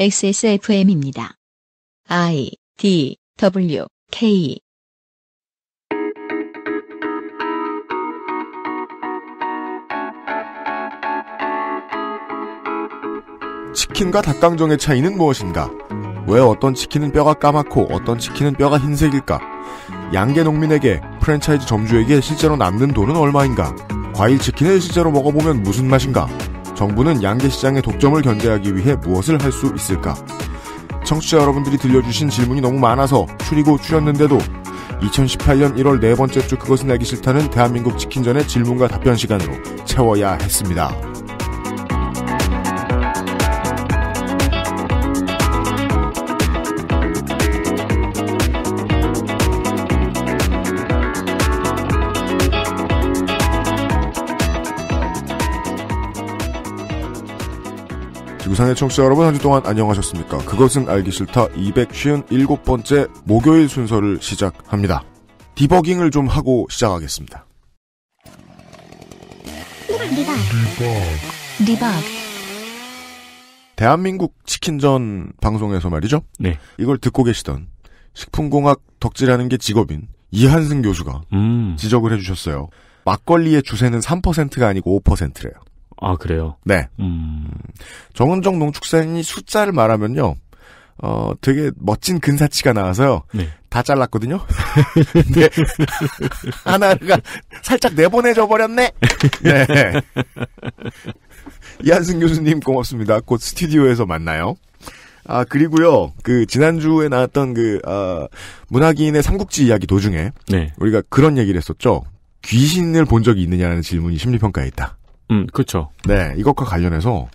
XSFM입니다. I D W K 치킨과 닭강정의 차이는 무엇인가? 왜 어떤 치킨은 뼈가 까맣고 어떤 치킨은 뼈가 흰색일까? 양계 농민에게 프랜차이즈 점주에게 실제로 남는 돈은 얼마인가? 과일 치킨을 실제로 먹어보면 무슨 맛인가? 정부는 양계 시장의 독점을 견제하기 위해 무엇을 할 수 있을까? 청취자 여러분들이 들려주신 질문이 너무 많아서 추리고 추렸는데도 2018년 1월 네 번째 주 그것은 알기 싫다는 대한민국 치킨전의 질문과 답변 시간으로 채워야 했습니다. 유구상의 청취자 여러분 한 주 동안 안녕하셨습니까? 그것은 알기 싫다 257번째 목요일 순서를 시작합니다. 디버깅을 좀 하고 시작하겠습니다. 디박. 디박. 대한민국 치킨전 방송에서 말이죠. 네. 이걸 듣고 계시던 식품공학 덕질하는 게 직업인 이한승 교수가 음. 지적을 해주셨어요. 막걸리의 주세는 3%가 아니고 5%래요. 아, 그래요? 네. 음. 정은정 농축산이 숫자를 말하면요. 어, 되게 멋진 근사치가 나와서요. 네. 다 잘랐거든요? 근데, 네. 하나가 살짝 내보내져 버렸네? 네. 이한승 교수님 고맙습니다. 곧 스튜디오에서 만나요. 아, 그리고요, 그, 지난주에 나왔던 그, 아, 문학인의 삼국지 이야기 도중에. 네. 우리가 그런 얘기를 했었죠. 귀신을 본 적이 있느냐라는 질문이 심리평가에 있다. 음, 그렇죠. 네, 이것과 관련해서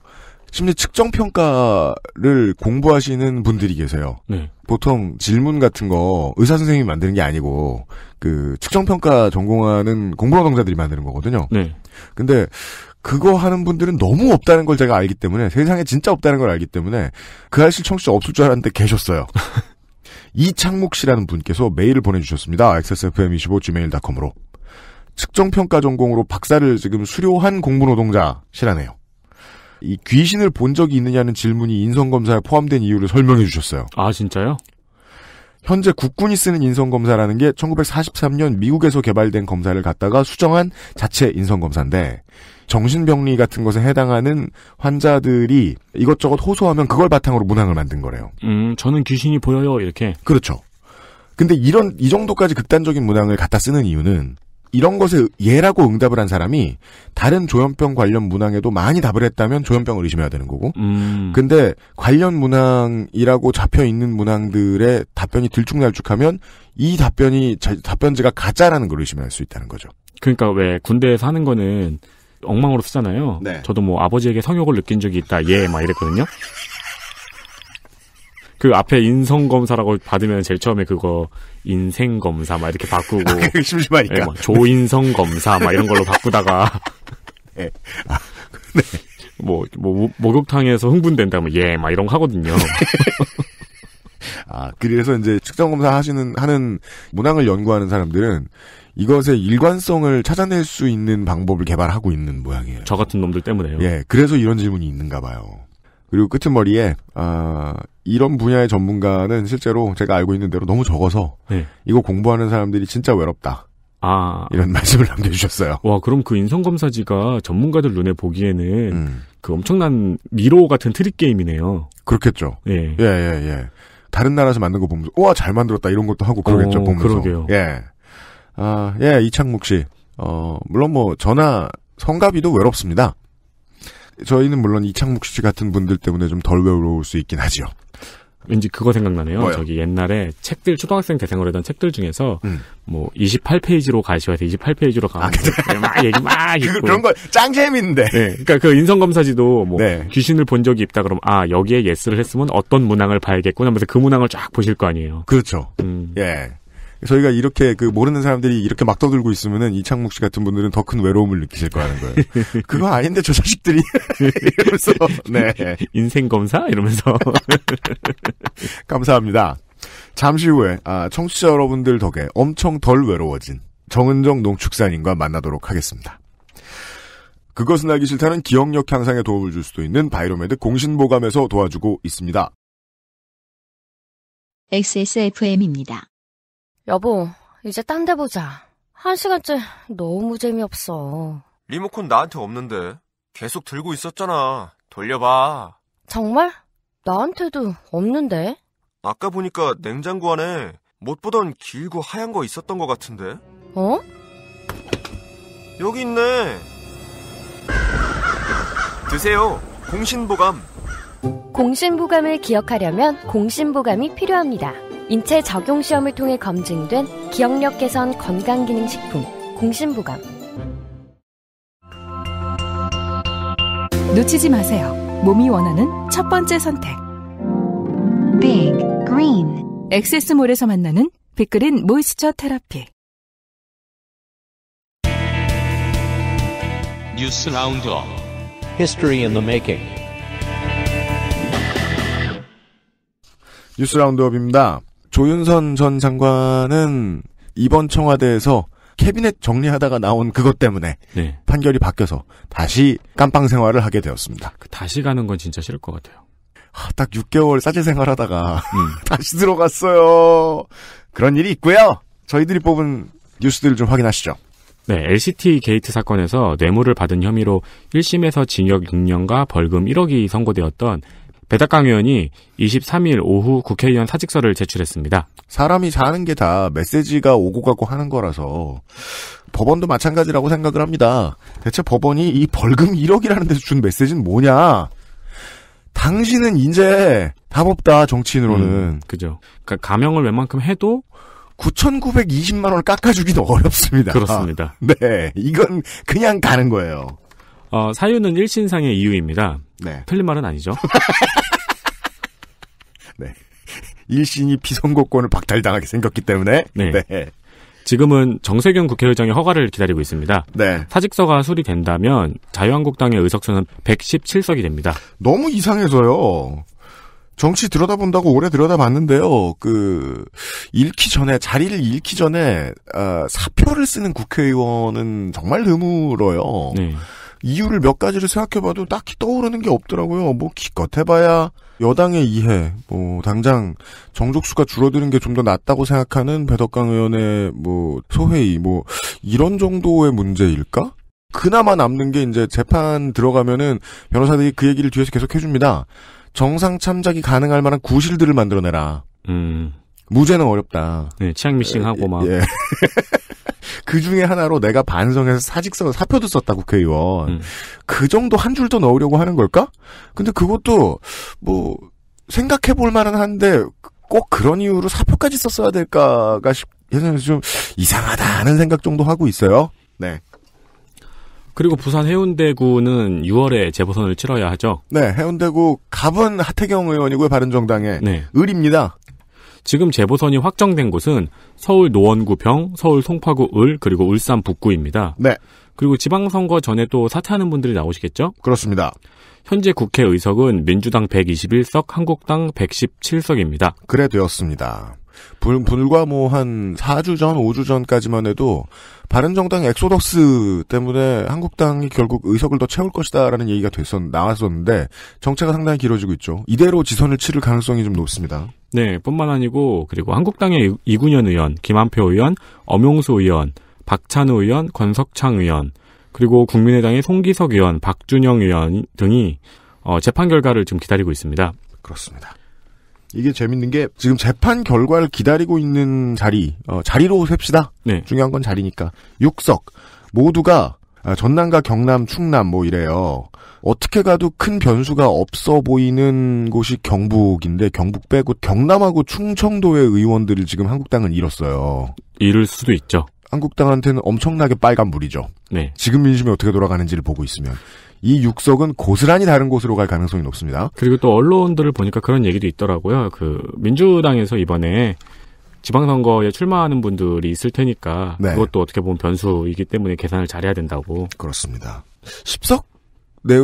심리 측정 평가를 공부하시는 분들이 계세요. 네. 보통 질문 같은 거 의사 선생님이 만드는 게 아니고 그 측정 평가 전공하는 공부 노동자들이 만드는 거거든요. 네. 근데 그거 하는 분들은 너무 없다는 걸 제가 알기 때문에 세상에 진짜 없다는 걸 알기 때문에 그 아실 청취자 없을 줄 알았는데 계셨어요. 이창목 씨라는 분께서 메일을 보내주셨습니다. xsfm25gmail.com으로. 측정평가 전공으로 박사를 지금 수료한 공무노동자시라네요. 이 귀신을 본 적이 있느냐는 질문이 인성검사에 포함된 이유를 설명해 주셨어요. 아, 진짜요? 현재 국군이 쓰는 인성검사라는 게 1943년 미국에서 개발된 검사를 갖다가 수정한 자체 인성검사인데, 정신병리 같은 것에 해당하는 환자들이 이것저것 호소하면 그걸 바탕으로 문항을 만든 거래요. 음, 저는 귀신이 보여요, 이렇게. 그렇죠. 근데 이런, 이 정도까지 극단적인 문항을 갖다 쓰는 이유는 이런 것에 예라고 응답을 한 사람이 다른 조현병 관련 문항에도 많이 답을 했다면 조현병을 의심해야 되는 거고. 음. 근데 관련 문항이라고 잡혀 있는 문항들의 답변이 들쭉날쭉하면 이 답변이 답변지가 가짜라는 걸 의심할 수 있다는 거죠. 그러니까 왜 군대에서 하는 거는 엉망으로 쓰잖아요. 네. 저도 뭐 아버지에게 성욕을 느낀 적이 있다. 예, 막 이랬거든요. 그 앞에 인성 검사라고 받으면 제일 처음에 그거 인생 검사 막 이렇게 바꾸고 심심하니까 네, 예, 조인성 검사 막 이런 걸로 바꾸다가 네. 아, 네. 뭐, 목욕탕에서 흥분된다면 뭐, 예막 이런 거 하거든요. 아 그래서 이제 측정 검사 하시는 하는 문항을 연구하는 사람들은 이것의 일관성을 찾아낼 수 있는 방법을 개발하고 있는 모양이에요. 저 같은 놈들 때문에요. 예, 그래서 이런 질문이 있는가 봐요. 그리고 끄트머리에 아 이런 분야의 전문가는 실제로 제가 알고 있는 대로 너무 적어서 네. 이거 공부하는 사람들이 진짜 외롭다. 아 이런 말씀을 남겨주셨어요. 와 그럼 그 인성 검사지가 전문가들 눈에 보기에는 음. 그 엄청난 미로 같은 트릭 게임이네요. 그렇겠죠. 예예예 예, 예, 예, 다른 나라에서 만든 거 보면서 와잘 만들었다 이런 것도 하고 그러겠죠 어, 보면서. 그러게요. 예. 아, 예, 이창묵 씨. 어, 물론 뭐, 전화, 성가비도 외롭습니다. 저희는 물론 이창묵 씨 같은 분들 때문에 좀 덜 외로울 수 있긴 하지요. 왠지 그거 생각나네요. 뭐요? 저기 옛날에 책들 초등학생 대상으로 했던 책들 중에서 음. 뭐 28페이지로 가시와서 28페이지로 가면 아, 막 얘기 막 그, 있고 그런 거 짱 재밌는데. 네, 그러니까 그 인성 검사지도 뭐 네. 귀신을 본 적이 있다 그러면아 여기에 예스를 했으면 어떤 문항을 봐야겠구나 하면서 그 문항을 쫙 보실 거 아니에요. 그렇죠. 음. 예. 저희가 이렇게 그 모르는 사람들이 이렇게 막 떠들고 있으면은 이창목 씨 같은 분들은 더 큰 외로움을 느끼실 거라는 거예요. 그거 아닌데 저 자식들이 이러면서 네 인생 검사 이러면서 감사합니다. 잠시 후에 아, 청취자 여러분들 덕에 엄청 덜 외로워진 정은정 농축산인과 만나도록 하겠습니다. 그것은 알기 싫다는 기억력 향상에 도움을 줄 수도 있는 바이로메드 공신보감에서 도와주고 있습니다. XSFM입니다. 여보, 이제 딴 데 보자. 한 시간째 너무 재미없어. 리모컨 나한테 없는데 계속 들고 있었잖아. 돌려봐. 정말? 나한테도 없는데? 아까 보니까 냉장고 안에 못 보던 길고 하얀 거 있었던 것 같은데? 어? 여기 있네. 드세요. 공신보감. 공신보감을 기억하려면 공신보감이 필요합니다. 인체 적용 시험을 통해 검증된 기억력 개선 건강기능식품 공신보감. 놓치지 마세요. 몸이 원하는 첫 번째 선택. Big 엑세스몰에서 만나는 빅그린 모이스처 테라피. 뉴스 라운드업. History i 뉴스 라운드업입니다. 조윤선 전 장관은 이번 청와대에서 캐비넷 정리하다가 나온 그것 때문에 네. 판결이 바뀌어서 다시 깜빵 생활을 하게 되었습니다. 그 다시 가는 건 진짜 싫을 것 같아요. 아, 딱 6개월 사제 생활하다가 음. 다시 들어갔어요. 그런 일이 있고요. 저희들이 뽑은 뉴스들을 좀 확인하시죠. 네, LCT 게이트 사건에서 뇌물을 받은 혐의로 1심에서 징역 6년과 벌금 1억이 선고되었던 배덕강 의원이 23일 오후 국회의원 사직서를 제출했습니다. 사람이 사는 게 다 메시지가 오고 가고 하는 거라서 법원도 마찬가지라고 생각을 합니다. 대체 법원이 이 벌금 1억이라는 데서 준 메시지는 뭐냐? 당신은 이제 답 없다 정치인으로는 음, 그죠. 그러니까 가명을 웬만큼 해도 9,920만 원을 깎아주기도 어렵습니다. 그렇습니다. 아, 네, 이건 그냥 가는 거예요. 어, 사유는 일신상의 이유입니다. 네. 틀린 말은 아니죠. 네. 일신이 비선거권을 박탈당하게 생겼기 때문에. 네. 네. 지금은 정세균 국회의장의 허가를 기다리고 있습니다. 네. 사직서가 수리된다면 자유한국당의 의석수는 117석이 됩니다. 너무 이상해서요. 정치 들여다본다고 오래 들여다봤는데요. 그 읽기 전에 자리를 읽기 전에 어, 사표를 쓰는 국회의원은 정말 드물어요. 네. 이유를 몇 가지를 생각해봐도 딱히 떠오르는 게 없더라고요. 뭐 기껏 해봐야 여당의 이해, 뭐 당장 정족수가 줄어드는 게 좀 더 낫다고 생각하는 배덕강 의원의 뭐 소회의 뭐 이런 정도의 문제일까? 그나마 남는 게 이제 재판 들어가면은 변호사들이 그 얘기를 뒤에서 계속 해줍니다. 정상 참작이 가능할 만한 구실들을 만들어내라. 음. 무죄는 어렵다. 네, 치약 미싱하고 예, 막. 예. 그 중에 하나로 내가 반성해서 사직서 사표도 썼다 국회의원. 음. 그 정도 한줄더 넣으려고 하는 걸까? 근데 그것도 뭐 생각해 볼 만은 한데 꼭 그런 이유로 사표까지 썼어야 될까가 예전에 좀 이상하다 는 생각 정도 하고 있어요. 네. 그리고 부산 해운대구는 6월에 재보선을 치러야 하죠. 네, 해운대구 갑은 하태경 의원이고요, 바른정당의 네. 을입니다. 지금 재보선이 확정된 곳은 서울 노원구 병, 서울 송파구 을, 그리고 울산 북구입니다. 네. 그리고 지방선거 전에 또 사퇴하는 분들이 나오시겠죠? 그렇습니다. 현재 국회 의석은 민주당 121석, 한국당 117석입니다. 그래 되었습니다. 불, 불과 뭐한 4주 전, 5주 전까지만 해도 바른정당 엑소더스 때문에 한국당이 결국 의석을 더 채울 것이다라는 얘기가 됐었, 나왔었는데 정체가 상당히 길어지고 있죠. 이대로 지선을 치를 가능성이 좀 높습니다. 네, 뿐만 아니고 그리고 한국당의 이군현 의원, 김한표 의원, 엄용수 의원, 박찬우 의원, 권석창 의원, 그리고 국민의당의 송기석 의원, 박준영 의원 등이 어, 재판 결과를 지금 기다리고 있습니다. 그렇습니다. 이게 재밌는 게 지금 재판 결과를 기다리고 있는 자리 어, 자리로 셉시다. 네. 중요한 건 자리니까 육석 모두가 아, 전남과 경남, 충남 뭐 이래요. 어떻게 가도 큰 변수가 없어 보이는 곳이 경북인데 경북 빼고 경남하고 충청도의 의원들을 지금 한국당은 잃었어요. 잃을 수도 있죠. 한국당한테는 엄청나게 빨간 불이죠. 네. 지금 민심이 어떻게 돌아가는지를 보고 있으면 이 육석은 고스란히 다른 곳으로 갈 가능성이 높습니다. 그리고 또 언론들을 보니까 그런 얘기도 있더라고요. 그 민주당에서 이번에 지방선거에 출마하는 분들이 있을 테니까 네. 그것도 어떻게 보면 변수이기 때문에 계산을 잘해야 된다고. 그렇습니다. 10석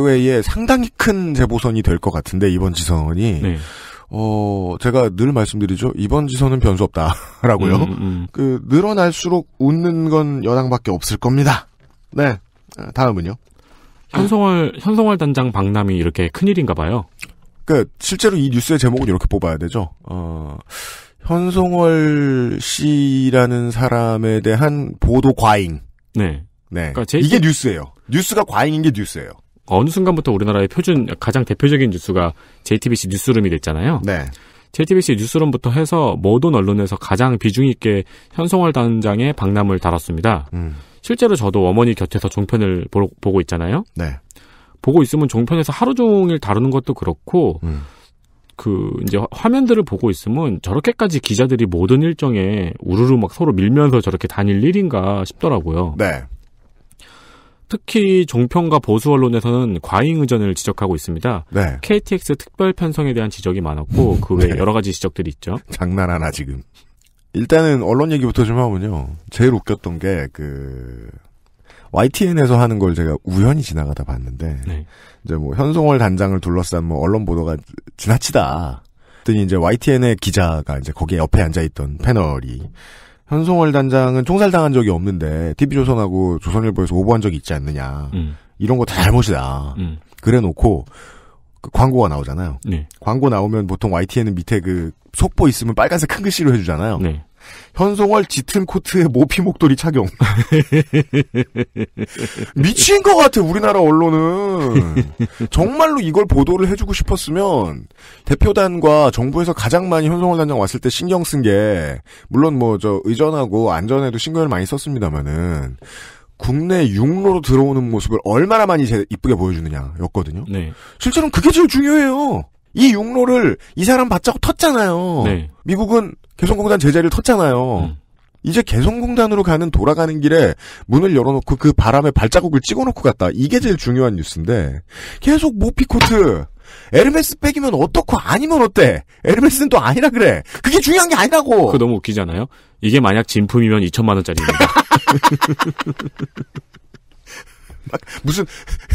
내외에 상당히 큰 재보선이 될 것 같은데 이번 지선이 네. 어, 제가 늘 말씀드리죠. 이번 지선은 변수 없다라고요. 음, 음. 음. 그 늘어날수록 웃는 건 여당밖에 없을 겁니다. 네. 다음은요. 현성월 현성월 단장 박람이 이렇게 큰 일인가 봐요. 그러니까 실제로 이 뉴스의 제목은 이렇게 뽑아야 되죠. 어, 현송월 씨라는 사람에 대한 보도 과잉. 네. 네. 그러니까 제... 이게 뉴스예요. 뉴스가 과잉인 게 뉴스예요. 어느 순간부터 우리나라의 표준 가장 대표적인 뉴스가 JTBC 뉴스룸이 됐잖아요. 네. JTBC 뉴스룸부터 해서 모든 언론에서 가장 비중 있게 현송월 단장의 박람을 달았습니다 음. 실제로 저도 어머니 곁에서 종편을 보, 보고 있잖아요. 네. 보고 있으면 종편에서 하루 종일 다루는 것도 그렇고 음. 그 이제 화면들을 보고 있으면 저렇게까지 기자들이 모든 일정에 우르르 막 서로 밀면서 저렇게 다닐 일인가 싶더라고요. 네. 특히 종편과 보수 언론에서는 과잉 의전을 지적하고 있습니다. 네. KTX 특별 편성에 대한 지적이 많았고 그 외에 네. 여러 가지 지적들이 있죠. 장난 하나 지금. 일단은 언론 얘기부터 좀 하면요. 제일 웃겼던 게 그 YTN에서 하는 걸 제가 우연히 지나가다 봤는데 네. 이제 뭐 현송월 단장을 둘러싼 뭐 언론 보도가 지나치다. 그랬더니 이제 YTN의 기자가 이제 거기에 옆에 앉아 있던 패널이 현송월 단장은 총살당한 적이 없는데 TV조선하고 조선일보에서 오보한 적이 있지 않느냐. 음. 이런 거 다 잘못이다. 음. 그래 놓고 그 광고가 나오잖아요. 네. 광고 나오면 보통 YTN은 밑에 그 속보 있으면 빨간색 큰 글씨로 해주잖아요. 네. 현송월 짙은 코트에 모피 목도리 착용. 미친 것 같아, 우리나라 언론은. 정말로 이걸 보도를 해주고 싶었으면, 대표단과 정부에서 가장 많이 현송월 단장 왔을 때 신경 쓴 게, 물론 뭐, 저, 의전하고 안전에도 신경을 많이 썼습니다만은, 국내 육로로 들어오는 모습을 얼마나 많이 이쁘게 보여주느냐였거든요. 네. 실제로는 그게 제일 중요해요. 이 육로를 이 사람 받자고 텄잖아요. 네. 미국은 개성공단 제자리를 텄잖아요. 음. 이제 개성공단으로 가는 돌아가는 길에 문을 열어놓고 그 바람에 발자국을 찍어놓고 갔다. 이게 제일 중요한 뉴스인데 계속 모피코트 에르메스 빼기면 어떻고 아니면 어때? 에르메스는 또 아니라 그래. 그게 중요한 게 아니라고. 그거 너무 웃기잖아요. 이게 만약 진품이면 2천만 원짜리입니다. 막 무슨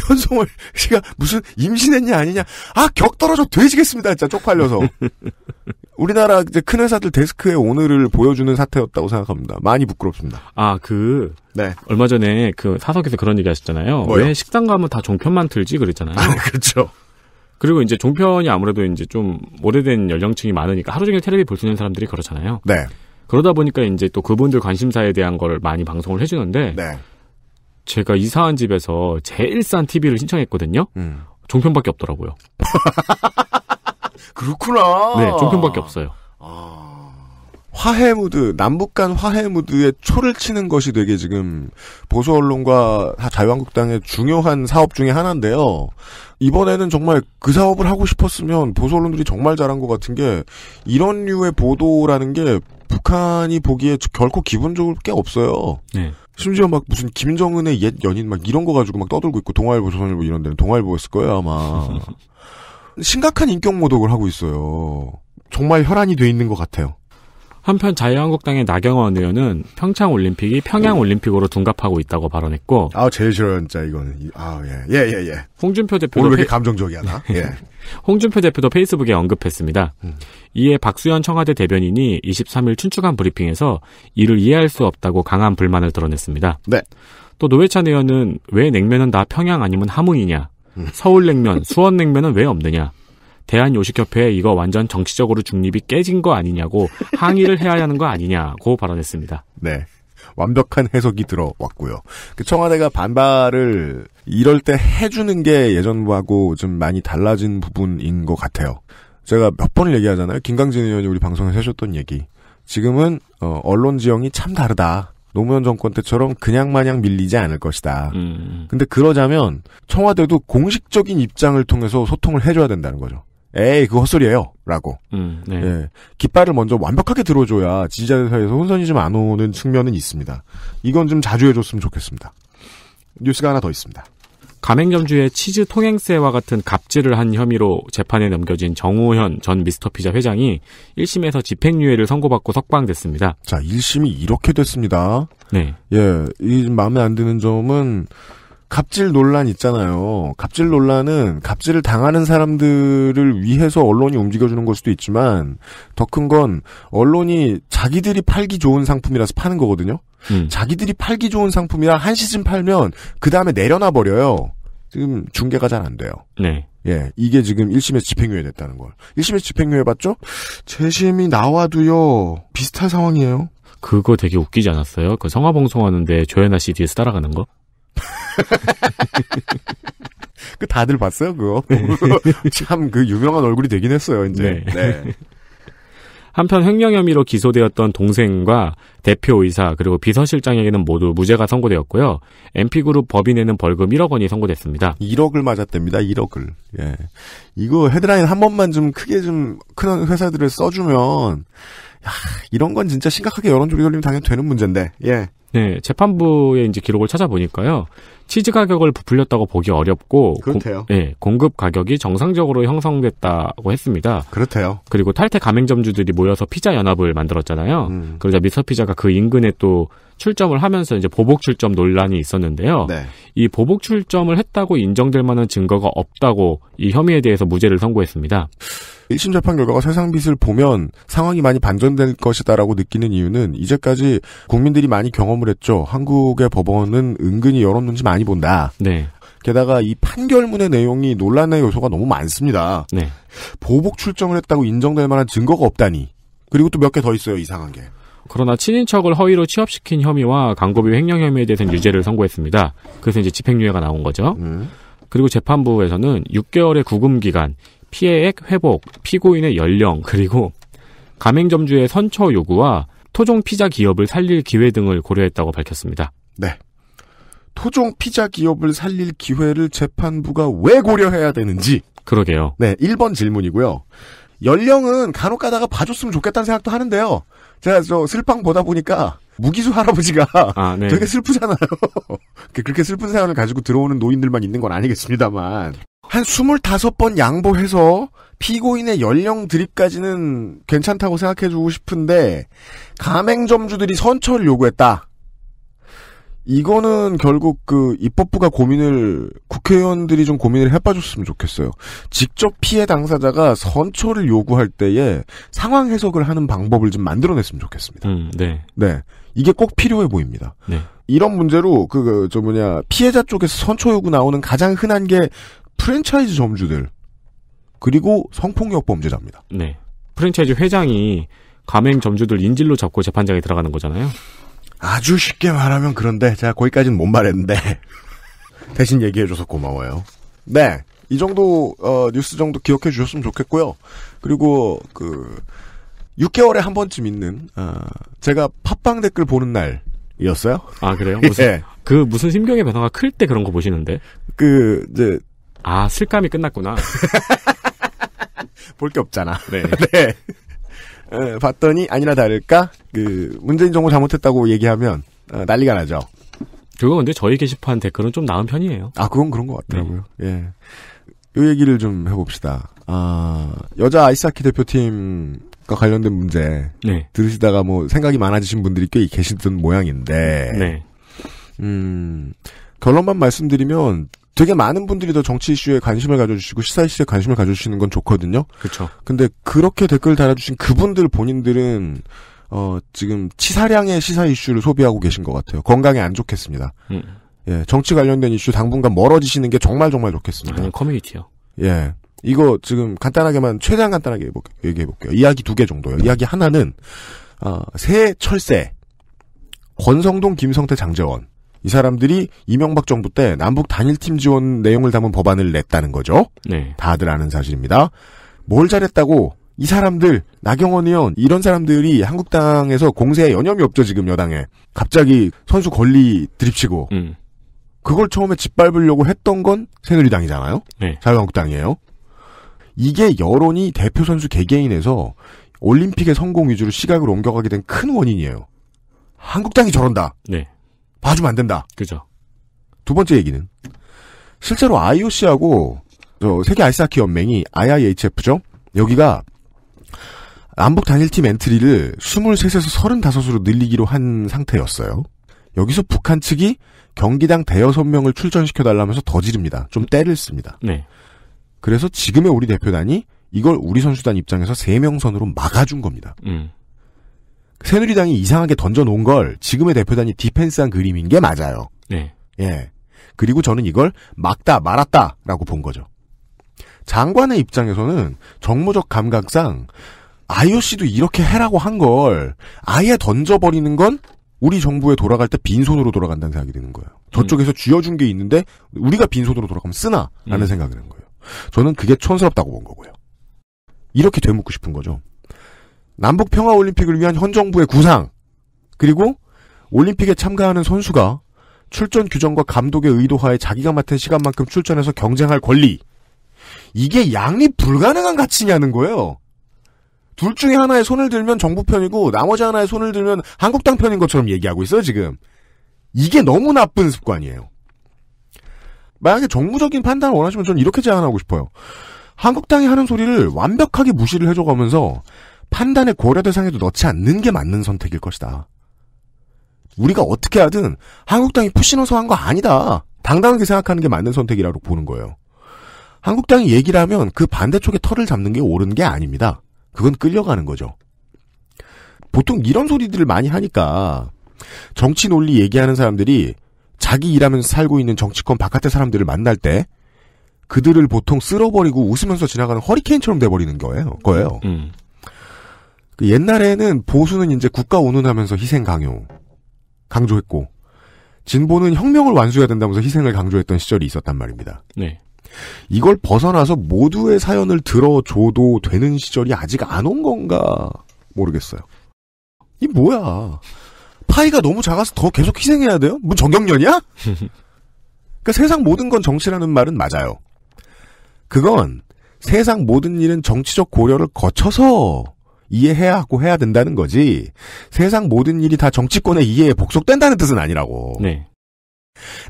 현성월 씨가 무슨 임신했냐 아니냐 아 격 떨어져 돼지겠습니다 진짜 쪽팔려서 우리나라 이제 큰 회사들 데스크에 오늘을 보여주는 사태였다고 생각합니다 많이 부끄럽습니다 아그 네. 얼마 전에 그 사석에서 그런 얘기 하셨잖아요 뭐요? 왜 식당 가면 다 종편만 틀지 그랬잖아요 아, 그렇죠 그리고 이제 종편이 아무래도 이제 좀 오래된 연령층이 많으니까 하루 종일 텔레비 볼 수 있는 사람들이 그렇잖아요 네 그러다 보니까 이제 또 그분들 관심사에 대한 걸 많이 방송을 해주는데 네. 제가 이사한 집에서 제일 싼 TV를 신청했거든요. 음. 종편밖에 없더라고요. 그렇구나. 네, 종편밖에 없어요. 아... 화해 무드, 남북 간 화해 무드에 초를 치는 것이 되게 지금 보수 언론과 자유한국당의 중요한 사업 중의 하나인데요. 이번에는 정말 그 사업을 하고 싶었으면 보수 언론들이 정말 잘한 것 같은 게 이런 류의 보도라는 게 북한이 보기에 결코 기분 좋을 게 없어요. 네. 심지어 막 무슨 김정은의 옛 연인 막 이런 거 가지고 막 떠들고 있고 동아일보 조선일보 이런 데는 동아일보 였을 거예요 아마. 심각한 인격 모독을 하고 있어요. 정말 혈안이 돼 있는 것 같아요. 한편 자유한국당의 나경원 의원은 평창 올림픽이 평양 올림픽으로 둔갑하고 있다고 발언했고 아 제일 싫어요 진짜 이건 아예예예 예, 예, 예, 홍준표 대표도 오늘 왜 이렇게 감정적이야 나 예. 홍준표 대표도 페이스북에 언급했습니다. 음. 이에 박수현 청와대 대변인이 23일 춘추관 브리핑에서 이를 이해할 수 없다고 강한 불만을 드러냈습니다. 네. 또 노회찬 의원은 왜 냉면은 다 평양 아니면 함흥이냐? 음. 서울냉면, 수원냉면은 왜 없느냐? 대한요식협회에 이거 완전 정치적으로 중립이 깨진 거 아니냐고 항의를 해야 하는 거 아니냐고 발언했습니다. 네. 완벽한 해석이 들어왔고요. 그 청와대가 반발을 이럴 때 해주는 게 예전하고 좀 많이 달라진 부분인 것 같아요. 제가 몇 번을 얘기하잖아요. 김강진 의원이 우리 방송에서 하셨던 얘기. 지금은 어, 언론 지형이 참 다르다. 노무현 정권 때처럼 그냥 마냥 밀리지 않을 것이다. 음. 근데 그러자면 청와대도 공식적인 입장을 통해서 소통을 해줘야 된다는 거죠. 에이 그 헛소리예요 라고 음, 네. 예, 깃발을 먼저 완벽하게 들어줘야 지지자들 사이에서 혼선이 좀 안 오는 측면은 있습니다 이건 좀 자주 해줬으면 좋겠습니다 뉴스가 하나 더 있습니다 가맹점주의 치즈 통행세와 같은 갑질을 한 혐의로 재판에 넘겨진 정우현 전 미스터피자 회장이 1심에서 집행유예를 선고받고 석방됐습니다. 자, 1심이 이렇게 됐습니다. 네. 예, 이 마음에 안 드는 점은 갑질 논란 있잖아요. 갑질 논란은 갑질을 당하는 사람들을 위해서 언론이 움직여주는 걸 수도 있지만 더 큰 건 언론이 자기들이 팔기 좋은 상품이라서 파는 거거든요. 음. 자기들이 팔기 좋은 상품이라 한 시즌 팔면 그 다음에 내려놔 버려요. 지금 중계가 잘 안 돼요. 네. 예, 이게 지금 1심에서 집행유예 됐다는 걸. 1심에서 집행유예 봤죠 재심이 나와도요, 비슷한 상황이에요. 그거 되게 웃기지 않았어요? 그성화방송하는데 조연아 씨 뒤에서 따라가는 거? 그 다들 봤어요 그거. 네. 참그 유명한 얼굴이 되긴 했어요 이제. 네. 네. 한편 횡령 혐의로 기소되었던 동생과 대표 의사 그리고 비서실장에게는 모두 무죄가 선고되었고요. MP그룹 법인에는 벌금 1억 원이 선고됐습니다. 1억을 맞았답니다. 1억을. 예. 이거 헤드라인 한 번만 좀 크게 좀 큰 회사들을 써주면 야, 이런 건 진짜 심각하게 여론조리 걸리면 당연히 되는 문제인데, 예. 네, 재판부의 이제 기록을 찾아보니까요. 치즈 가격을 부풀렸다고 보기 어렵고 그렇대요. 공, 예, 공급 가격이 정상적으로 형성됐다고 했습니다. 그렇대요. 그리고 탈퇴 가맹점주들이 모여서 피자 연합을 만들었잖아요. 음. 그러자 미스 피자가 그 인근에 또 출점을 하면서 이제 보복 출점 논란이 있었는데요. 네. 이 보복 출점을 했다고 인정될 만한 증거가 없다고 이 혐의에 대해서 무죄를 선고했습니다. 1심 재판 결과가 세상 빛을 보면 상황이 많이 반전될 것이다라고 느끼는 이유는 이제까지 국민들이 많이 경험을 했죠. 한국의 법원은 은근히 여론눈치 많이 본다. 네. 게다가 이 판결문의 내용이 논란의 요소가 너무 많습니다. 네. 보복 출정을 했다고 인정될 만한 증거가 없다니. 그리고 또 몇 개 더 있어요, 이상한 게. 그러나 친인척을 허위로 취업시킨 혐의와 광고비 횡령 혐의에 대해서는 유죄를 선고했습니다. 그래서 이제 집행유예가 나온 거죠. 네. 그리고 재판부에서는 6개월의 구금 기간, 피해액 회복, 피고인의 연령, 그리고 가맹점주의 선처 요구와 토종 피자 기업을 살릴 기회 등을 고려했다고 밝혔습니다. 네. 토종 피자 기업을 살릴 기회를 재판부가 왜 고려해야 되는지. 그러게요. 네, 1번 질문이고요. 연령은 간혹 가다가 봐줬으면 좋겠다는 생각도 하는데요. 제가 저 슬팡 보다 보니까 무기수 할아버지가 아, 네. 되게 슬프잖아요. 그, 그렇게 슬픈 사연을 가지고 들어오는 노인들만 있는 건 아니겠습니다만. 한 25번 양보해서 피고인의 연령 드립까지는 괜찮다고 생각해주고 싶은데, 가맹점주들이 선처를 요구했다. 이거는 결국 그 입법부가 고민을 국회의원들이 좀 고민을 해봐줬으면 좋겠어요. 직접 피해 당사자가 선처를 요구할 때에 상황 해석을 하는 방법을 좀 만들어냈으면 좋겠습니다. 음, 네. 네. 이게 꼭 필요해 보입니다. 네. 이런 문제로 그저 그, 뭐냐 피해자 쪽에서 선처 요구 나오는 가장 흔한 게 프랜차이즈 점주들 그리고 성폭력 범죄자입니다. 네. 프랜차이즈 회장이 가맹 점주들 인질로 잡고 재판장에 들어가는 거잖아요. 아주 쉽게 말하면 그런데 제가 거기까지는 못 말했는데 대신 얘기해줘서 고마워요. 네, 이 정도 어, 뉴스 정도 기억해 주셨으면 좋겠고요. 그리고 그 6개월에 한 번쯤 있는 어, 제가 팟빵 댓글 보는 날이었어요. 아 그래요? 무슨 예. 그 무슨 심경의 변화가 클 때 그런 거 보시는데? 그 이제 아 슬감이 끝났구나. 볼 게 없잖아. 네. 네. 에, 예, 봤더니 아니나 다를까 그 문재인 정부 잘못했다고 얘기하면 어, 난리가 나죠. 그거 근데 저희 게시판 댓글은 좀 나은 편이에요. 아 그건 그런 것 같더라고요. 네. 예. 요 얘기를 좀 해봅시다. 아 여자 아이스하키 대표팀과 관련된 문제 네. 들으시다가 뭐 생각이 많아지신 분들이 꽤 계시던 모양인데. 네. 음 결론만 말씀드리면 되게 많은 분들이 더 정치 이슈에 관심을 가져주시고 시사 이슈에 관심을 가져주시는 건 좋거든요. 그렇죠. 근데 그렇게 댓글 달아주신 그분들 본인들은 어 지금 치사량의 시사 이슈를 소비하고 계신 것 같아요. 건강에 안 좋겠습니다. 음. 예, 정치 관련된 이슈 당분간 멀어지시는 게 정말 정말 좋겠습니다. 아니, 커뮤니티요. 예. 이거 지금 간단하게만 최대한 간단하게 얘기해 볼게요. 이야기 두 개 정도요. 이야기 하나는 어, 새 철새 권성동, 김성태, 장재원 이 사람들이 이명박 정부 때 남북 단일팀 지원 내용을 담은 법안을 냈다는 거죠. 네. 다들 아는 사실입니다. 뭘 잘했다고 이 사람들 나경원 의원 이런 사람들이 한국당에서 공세에 여념이 없죠 지금 여당에 갑자기 선수 권리 드립치고 음. 그걸 처음에 짓밟으려고 했던 건 새누리당이잖아요. 네. 자유한국당이에요. 이게 여론이 대표 선수 개개인에서 올림픽의 성공 위주로 시각을 옮겨가게 된 큰 원인이에요. 한국당이 저런다. 네. 봐주면 안 된다. 그죠. 두 번째 얘기는 실제로 IOC하고 세계 아이스하키 연맹이 IIHF죠. 여기가 남북 단일팀 엔트리를 23에서 35으로 늘리기로 한 상태였어요. 여기서 북한 측이 경기당 대여섯 명을 출전시켜달라면서 더 지릅니다. 좀 때를 씁니다. 네. 그래서 지금의 우리 대표단이 이걸 우리 선수단 입장에서 3명 선으로 막아준 겁니다. 음. 새누리당이 이상하게 던져놓은 걸 지금의 대표단이 디펜스한 그림인 게 맞아요. 네. 예. 그리고 저는 이걸 막다 말았다라고 본 거죠. 장관의 입장에서는 정무적 감각상 IOC도 이렇게 해라고 한 걸 아예 던져버리는 건 우리 정부에 돌아갈 때 빈손으로 돌아간다는 생각이 드는 거예요. 저쪽에서 음. 쥐어준 게 있는데 우리가 빈손으로 돌아가면 쓰나라는 음. 생각이 드는 거예요. 저는 그게 촌스럽다고 본 거고요. 이렇게 되묻고 싶은 거죠. 남북 평화 올림픽을 위한 현 정부의 구상 그리고 올림픽에 참가하는 선수가 출전 규정과 감독의 의도하에 자기가 맡은 시간만큼 출전해서 경쟁할 권리 이게 양립 불가능한 가치냐는 거예요. 둘 중에 하나에 손을 들면 정부 편이고 나머지 하나에 손을 들면 한국당 편인 것처럼 얘기하고 있어요 지금. 이게 너무 나쁜 습관이에요. 만약에 정무적인 판단을 원하시면 저는 이렇게 제안하고 싶어요. 한국당이 하는 소리를 완벽하게 무시를 해줘가면서 판단의 고려 대상에도 넣지 않는 게 맞는 선택일 것이다. 우리가 어떻게 하든 한국당이 푸시노서 한 거 아니다. 당당하게 생각하는 게 맞는 선택이라고 보는 거예요. 한국당이 얘기를 하면 그 반대쪽에 털을 잡는 게 옳은 게 아닙니다. 그건 끌려가는 거죠. 보통 이런 소리들을 많이 하니까 정치 논리 얘기하는 사람들이 자기 일하면서 살고 있는 정치권 바깥의 사람들을 만날 때 그들을 보통 쓸어버리고 웃으면서 지나가는 허리케인처럼 돼버리는 거예요. 거예요. 음. 그 옛날에는 보수는 이제 국가 운운하면서 희생 강요 강조했고 진보는 혁명을 완수해야 된다면서 희생을 강조했던 시절이 있었단 말입니다. 네. 이걸 벗어나서 모두의 사연을 들어줘도 되는 시절이 아직 안 온 건가 모르겠어요. 이 뭐야? 파이가 너무 작아서 더 계속 희생해야 돼요? 뭔 정경련이야? 그러니까 세상 모든 건 정치라는 말은 맞아요. 그건 세상 모든 일은 정치적 고려를 거쳐서 이해해야 하고 해야 된다는 거지 세상 모든 일이 다 정치권의 이해에 복속된다는 뜻은 아니라고. 네.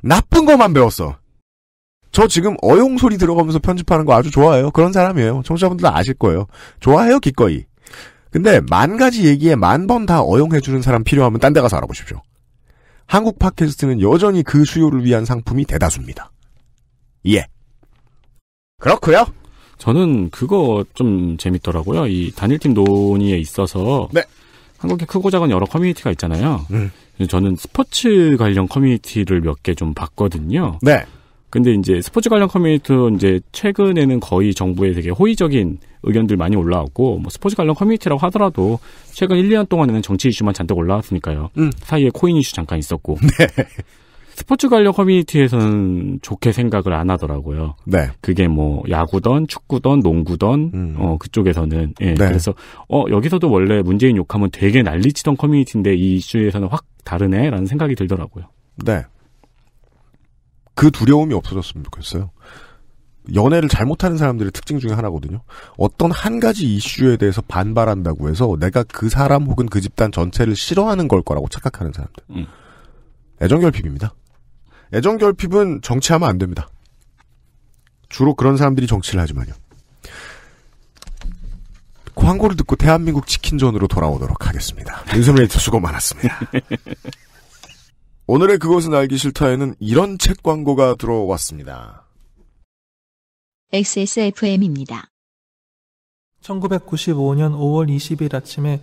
나쁜 것만 배웠어. 저 지금 어용 소리 들어가면서 편집하는 거 아주 좋아해요. 그런 사람이에요. 청취자분들 아실 거예요. 좋아해요 기꺼이. 근데 만 가지 얘기에 만 번 다 어용해주는 사람 필요하면 딴 데 가서 알아보십시오. 한국 팟캐스트는 여전히 그 수요를 위한 상품이 대다수입니다. 예. 그렇고요 저는 그거 좀 재밌더라고요. 이 단일팀 논의에 있어서 네. 한국의 크고 작은 여러 커뮤니티가 있잖아요. 음. 저는 스포츠 관련 커뮤니티를 몇 개 좀 봤거든요. 네. 근데 이제 스포츠 관련 커뮤니티 이제 최근에는 거의 정부에 되게 호의적인 의견들 많이 올라왔고 뭐 스포츠 관련 커뮤니티라고 하더라도 최근 1, 2년 동안에는 정치 이슈만 잔뜩 올라왔으니까요. 음. 사이에 코인 이슈 잠깐 있었고. 네. 스포츠 관련 커뮤니티에서는 좋게 생각을 안 하더라고요. 네. 그게 뭐 야구던 축구던 농구던 음. 어 그쪽에서는 예. 네. 그래서 어 여기서도 원래 문재인 욕하면 되게 난리치던 커뮤니티인데 이 이슈에서는 확 다르네라는 생각이 들더라고요. 네. 그 두려움이 없어졌으면 좋겠어요. 연애를 잘못하는 사람들의 특징 중에 하나거든요. 어떤 한 가지 이슈에 대해서 반발한다고 해서 내가 그 사람 혹은 그 집단 전체를 싫어하는 걸 거라고 착각하는 사람들. 음. 애정결핍입니다. 애정 결핍은 정치하면 안 됩니다. 주로 그런 사람들이 정치를 하지만요. 그 광고를 듣고 대한민국 치킨전으로 돌아오도록 하겠습니다. 윤소민 에디터 수고 많았습니다. 오늘의 그것은 알기 싫다에는 이런 책 광고가 들어왔습니다. XSFM입니다. 1995년 5월 20일 아침에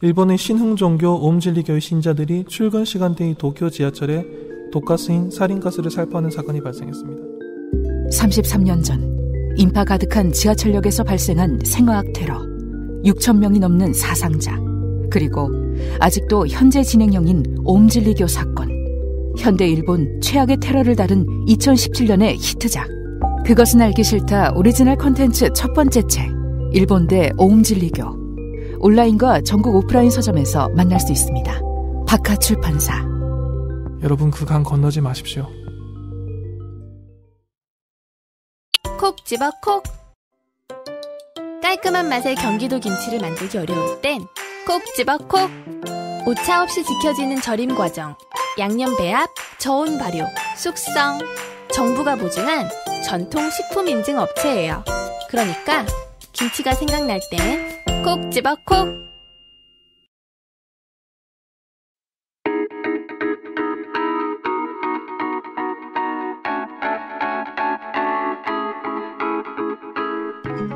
일본의 신흥 종교 옴질리교의 신자들이 출근 시간대의 도쿄 지하철에 독가스인 살인가스를 살포하는 사건이 발생했습니다. 33년 전 인파 가득한 지하철역에서 발생한 생화학 테러 6천 명이 넘는 사상자 그리고 아직도 현재 진행형인 옴질리교 사건 현대 일본 최악의 테러를 다룬 2017년의 히트작 그것은 알기 싫다 오리지널 컨텐츠 첫 번째 책 일본대 오질리교 온라인과 전국 오프라인 서점에서 만날 수 있습니다. 박하 출판사 여러분 그 강 건너지 마십시오. 콕 집어 콕 깔끔한 맛의 경기도 김치를 만들기 어려울 땐 콕 집어 콕 오차 없이 지켜지는 절임 과정 양념 배합, 저온 발효, 숙성 정부가 보증한 전통 식품 인증 업체예요. 그러니까 김치가 생각날 땐 콕 집어 콕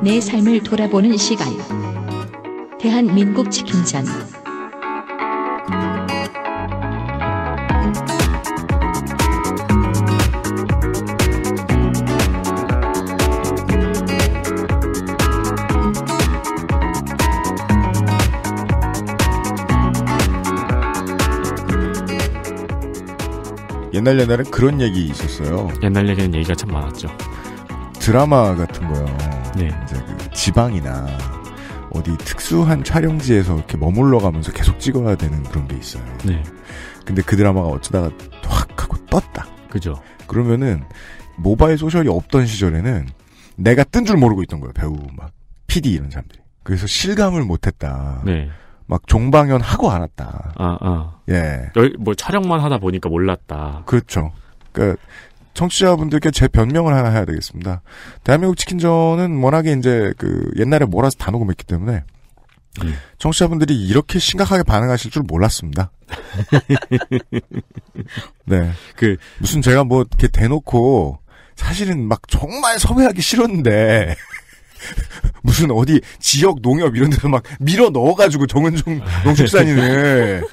내 삶을 돌아보는 시간. 대한민국 치킨전. 옛날 옛날엔 그런 얘기 있었어요. 옛날 얘기는 얘기가 참 많았죠. 드라마 같은 거요. 네. 이제 지방이나 어디 특수한 촬영지에서 이렇게 머물러 가면서 계속 찍어야 되는 그런 게 있어요. 네. 근데 그 드라마가 어쩌다가 확 하고 떴다. 그죠. 그러면은 모바일 소셜이 없던 시절에는 내가 뜬 줄 모르고 있던 거예요. 배우 막 PD 이런 사람들이. 그래서 실감을 못했다. 네. 막 종방연 하고 알았다. 아, 아. 예. 뭐 촬영만 하다 보니까 몰랐다. 그렇죠. 그러니까 청취자분들께 제 변명을 하나 해야 되겠습니다. 대한민국 치킨전은 워낙에 이제 그 옛날에 몰아서 다 녹음했기 때문에 음. 청취자분들이 이렇게 심각하게 반응하실 줄 몰랐습니다. 네. 그 무슨 제가 뭐 이렇게 대놓고 사실은 막 정말 섭외하기 싫었는데 무슨 어디 지역 농협 이런 데서 막 밀어 넣어가지고 정은종 농축산인을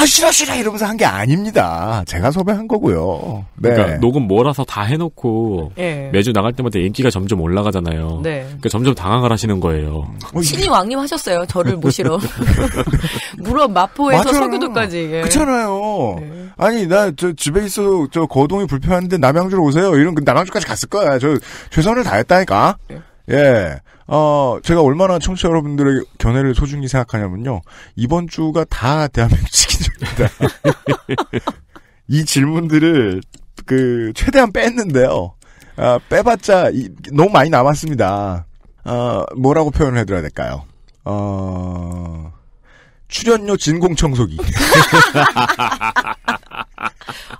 아 싫어 싫어 이러면서 한 게 아닙니다. 제가 섭외한 거고요. 네. 그러니까 녹음 몰아서 다 해놓고 네. 매주 나갈 때마다 인기가 점점 올라가잖아요. 네. 그러니까 점점 당황을 하시는 거예요. 어, 신이 왕님 하셨어요. 저를 모시러 물론 마포에서 서교도까지. 예. 그렇잖아요. 네. 아니 나 저 집에 있어 저 거동이 불편한데 남양주로 오세요. 이런 남양주까지 갔을 거야. 저 최선을 다했다니까. 네. 예. 어, 제가 얼마나 청취자 여러분들의 견해를 소중히 생각하냐면요. 이번 주가 다 대한민국 시기입니다. 이 질문들을 그 최대한 뺐는데요. 아, 빼봤자 이, 너무 많이 남았습니다. 아, 뭐라고 표현을 해드려야 될까요? 어... 출연료 진공 청소기.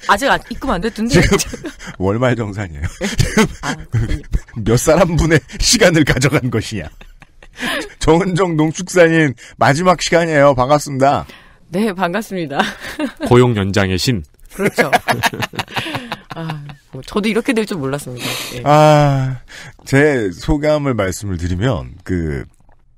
아직 안, 입금 안 됐던데. 지금 월말 정산이에요. 네. 아, 몇 사람 분의 시간을 가져간 것이냐. 정은정 농축산인 마지막 시간이에요. 반갑습니다. 네, 반갑습니다. 고용 연장의 신. 그렇죠. 아, 뭐 저도 이렇게 될 줄 몰랐습니다. 네. 아, 제 소감을 말씀을 드리면 그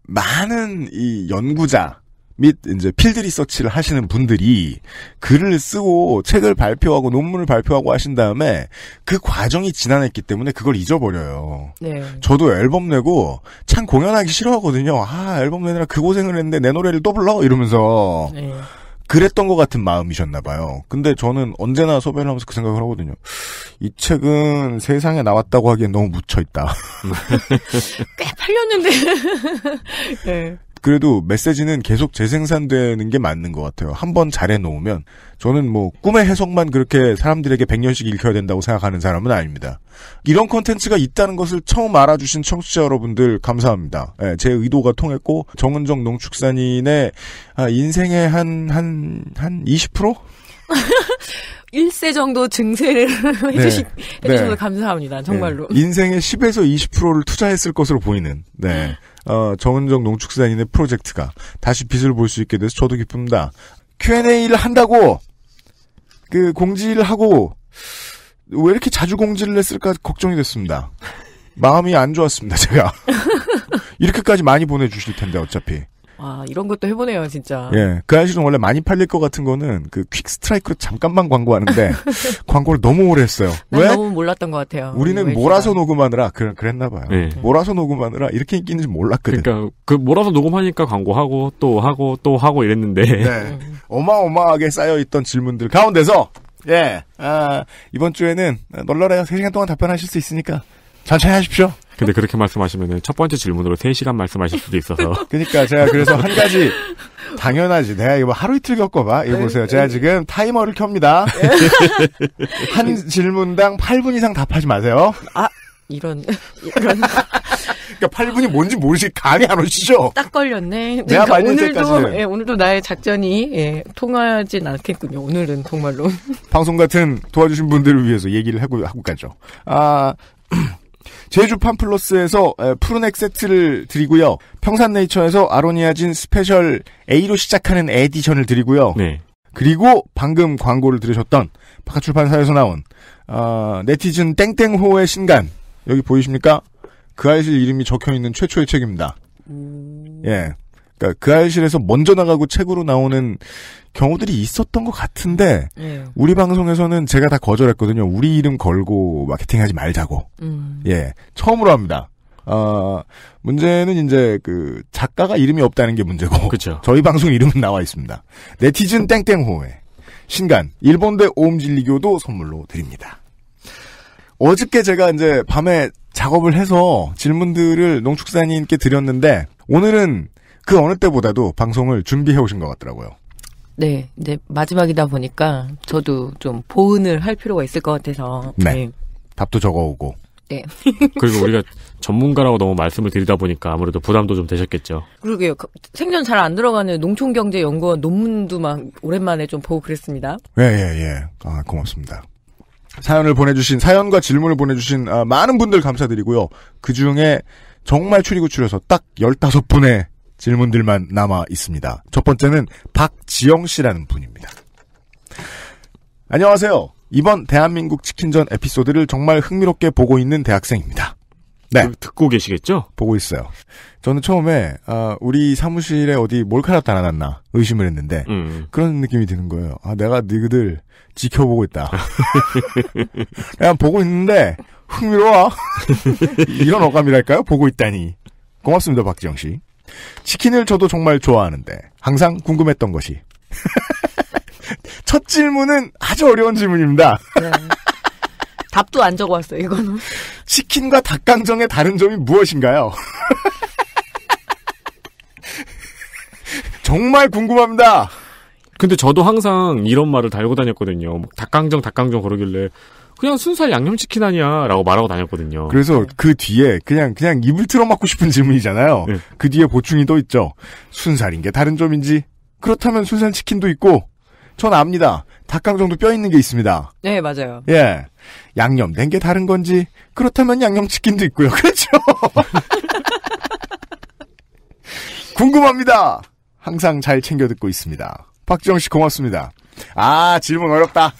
많은 이 연구자 및 이제 필드 리서치를 하시는 분들이 글을 쓰고 책을 발표하고 논문을 발표하고 하신 다음에 그 과정이 지난했기 때문에 그걸 잊어버려요. 네. 저도 앨범 내고 참 공연하기 싫어하거든요. 아 앨범 내느라 그 고생을 했는데 내 노래를 또 불러 이러면서 네. 그랬던 것 같은 마음이셨나 봐요. 근데 저는 언제나 소변를 하면서 그 생각을 하거든요. 이 책은 세상에 나왔다고 하기엔 너무 묻혀있다. 꽤 팔렸는데. 네. 그래도 메시지는 계속 재생산되는 게 맞는 것 같아요. 한 번 잘해놓으면 저는 뭐 꿈의 해석만 그렇게 사람들에게 백년씩 읽혀야 된다고 생각하는 사람은 아닙니다. 이런 컨텐츠가 있다는 것을 처음 알아주신 청취자 여러분들 감사합니다. 예, 제 의도가 통했고 정은정 농축산인의 아, 인생의 한 한 한 20%? 1세 정도 증세를 네. 해주시, 해주셔서 네. 감사합니다. 정말로. 네. 인생의 10에서 20%를 투자했을 것으로 보이는, 네. 네. 어, 정은정 농축수단인의 프로젝트가 다시 빛을 볼 수 있게 돼서 저도 기쁩니다. Q&A를 한다고 그 공지를 하고 왜 이렇게 자주 공지를 했을까 걱정이 됐습니다. 마음이 안 좋았습니다, 제가. 이렇게까지 많이 보내주실 텐데, 어차피. 와, 이런 것도 해보네요, 진짜. 예. 그 아저씨는 원래 많이 팔릴 것 같은 거는 그 퀵스트라이크로 잠깐만 광고하는데 광고를 너무 오래 했어요. 왜? 너무 몰랐던 것 같아요. 우리는 몰아서 녹음하느라, 그, 그랬나 봐요. 네. 몰아서 녹음하느라 이렇게 인기 있는지 몰랐거든. 그러니까 그 몰아서 녹음하니까 광고하고 또 하고 또 하고 이랬는데. 네. 어마어마하게 쌓여있던 질문들 가운데서 예, 아, 이번 주에는 널널해요. 3시간 동안 답변하실 수 있으니까 천천히 하십시오. 근데 그렇게 말씀하시면 첫 번째 질문으로 3시간 말씀하실 수도 있어서. 그러니까 제가 그래서 한 가지 당연하지. 내가 이거 하루 이틀 겪어봐. 이거 보세요. 제가 지금 타이머를 켭니다. 한 질문당 8분 이상 답하지 마세요. 아, 이런, 이런. 그니까 8분이 뭔지 모르시 감이 안 오시죠? 딱 걸렸네. 내가 그러니까 오늘도 예, 오늘도 나의 작전이 예, 통하진 않겠군요. 오늘은 정말로 방송 같은 도와주신 분들을 위해서 얘기를 하고 하고 가죠. 아 제주 팜플러스에서 푸른액 세트를 드리고요. 평산네이처에서 아로니아진 스페셜 A로 시작하는 에디션을 드리고요. 네. 그리고 방금 광고를 들으셨던 바깥출판사에서 나온 어, 네티즌 땡땡호의 신간 여기 보이십니까? 그 아이실 이름이 적혀있는 최초의 책입니다. 음... 예. 그러니까 그 아이실에서 먼저 나가고 책으로 나오는 경우들이 있었던 것 같은데 예. 우리 방송에서는 제가 다 거절했거든요. 우리 이름 걸고 마케팅하지 말자고. 음. 예, 처음으로 합니다. 어, 문제는 이제 그 작가가 이름이 없다는 게 문제고. 그쵸. 저희 방송 이름은 나와 있습니다. 네티즌 땡땡호에 신간 일본대 오음진리교도 선물로 드립니다. 어저께 제가 이제 밤에 작업을 해서 질문들을 농축사님께 드렸는데 오늘은 그 어느 때보다도 방송을 준비해 오신 것 같더라고요. 네, 이제 마지막이다 보니까 저도 좀 보은을 할 필요가 있을 것 같아서. 네. 네. 답도 적어오고. 네. 그리고 우리가 전문가라고 너무 말씀을 드리다 보니까 아무래도 부담도 좀 되셨겠죠. 그러게요. 그 생전 잘 안 들어가는 농촌경제연구원 논문도 막 오랜만에 좀 보고 그랬습니다. 예, 예, 예. 아, 고맙습니다. 사연을 보내주신, 사연과 질문을 보내주신 아, 많은 분들 감사드리고요. 그 중에 정말 추리고 추려서 딱1 5분에 질문들만 남아 있습니다. 첫 번째는 박지영 씨라는 분입니다. 안녕하세요. 이번 대한민국 치킨전 에피소드를 정말 흥미롭게 보고 있는 대학생입니다. 네. 그 듣고 계시겠죠? 보고 있어요. 저는 처음에 아, 우리 사무실에 어디 몰카라 달아놨나 의심을 했는데 음. 그런 느낌이 드는 거예요. 아 내가 너희들 지켜보고 있다. 그냥 보고 있는데 흥미로워. 이런 어감이랄까요? 보고 있다니. 고맙습니다 박지영 씨. 치킨을 저도 정말 좋아하는데 항상 궁금했던 것이 첫 질문은 아주 어려운 질문입니다. 네. 답도 안 적어왔어요. 이거는 치킨과 닭강정의 다른 점이 무엇인가요? 정말 궁금합니다. 근데 저도 항상 이런 말을 달고 다녔거든요. 뭐 닭강정, 닭강정 그러길래 그냥 순살 양념치킨 아니야라고 말하고 다녔거든요. 그래서 그 뒤에 그냥 그냥 입을 틀어막고 싶은 질문이잖아요. 네. 그 뒤에 보충이 또 있죠. 순살인 게 다른 점인지 그렇다면 순살 치킨도 있고 전 압니다. 닭강정도 뼈 있는 게 있습니다. 네 맞아요. 예 양념된 게 다른 건지 그렇다면 양념치킨도 있고요. 그렇죠. 궁금합니다. 항상 잘 챙겨 듣고 있습니다. 박지영 씨 고맙습니다. 아 질문 어렵다.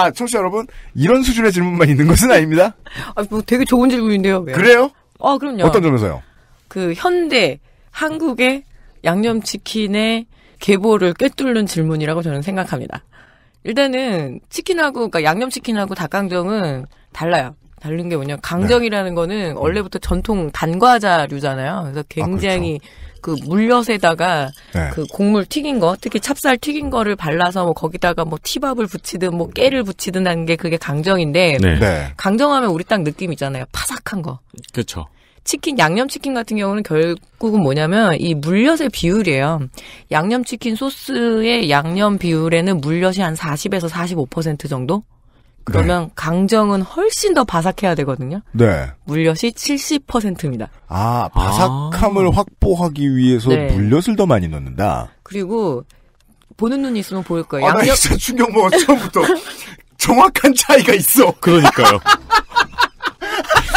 아, 청취자 여러분, 이런 수준의 질문만 있는 것은 아닙니다. 아, 뭐 되게 좋은 질문인데요. 왜 그래요? 아, 그럼요. 어떤 점에서요? 그 현대 한국의 양념치킨의 계보를 꿰뚫는 질문이라고 저는 생각합니다. 일단은 치킨하고 그러니까 양념치킨하고 닭강정은 달라요. 다른 게 뭐냐 면 네. 강정이라는 네. 거는 원래부터 전통 단과자류잖아요. 그래서 굉장히 아, 그렇죠. 그 물엿에다가 네. 그 곡물 튀긴 거, 특히 찹쌀 튀긴 거를 발라서 뭐 거기다가 뭐 티밥을 붙이든 뭐 깨를 붙이든 하는 게 그게 강정인데 네. 네. 강정하면 우리 딱 느낌 있잖아요. 파삭한 거. 그렇죠. 치킨 양념치킨 같은 경우는 결국은 뭐냐면 이 물엿의 비율이에요. 양념치킨 소스의 양념 비율에는 물엿이 한 40에서 45% 정도? 그러면 네. 강정은 훨씬 더 바삭해야 되거든요. 네. 물엿이 70%입니다. 아, 바삭함을 아. 확보하기 위해서 네. 물엿을 더 많이 넣는다. 그리고 보는 눈이 있으면 보일 거예요. 아, 양념... 나 진짜 충격 먹어 처음부터. 정확한 차이가 있어. 그러니까요.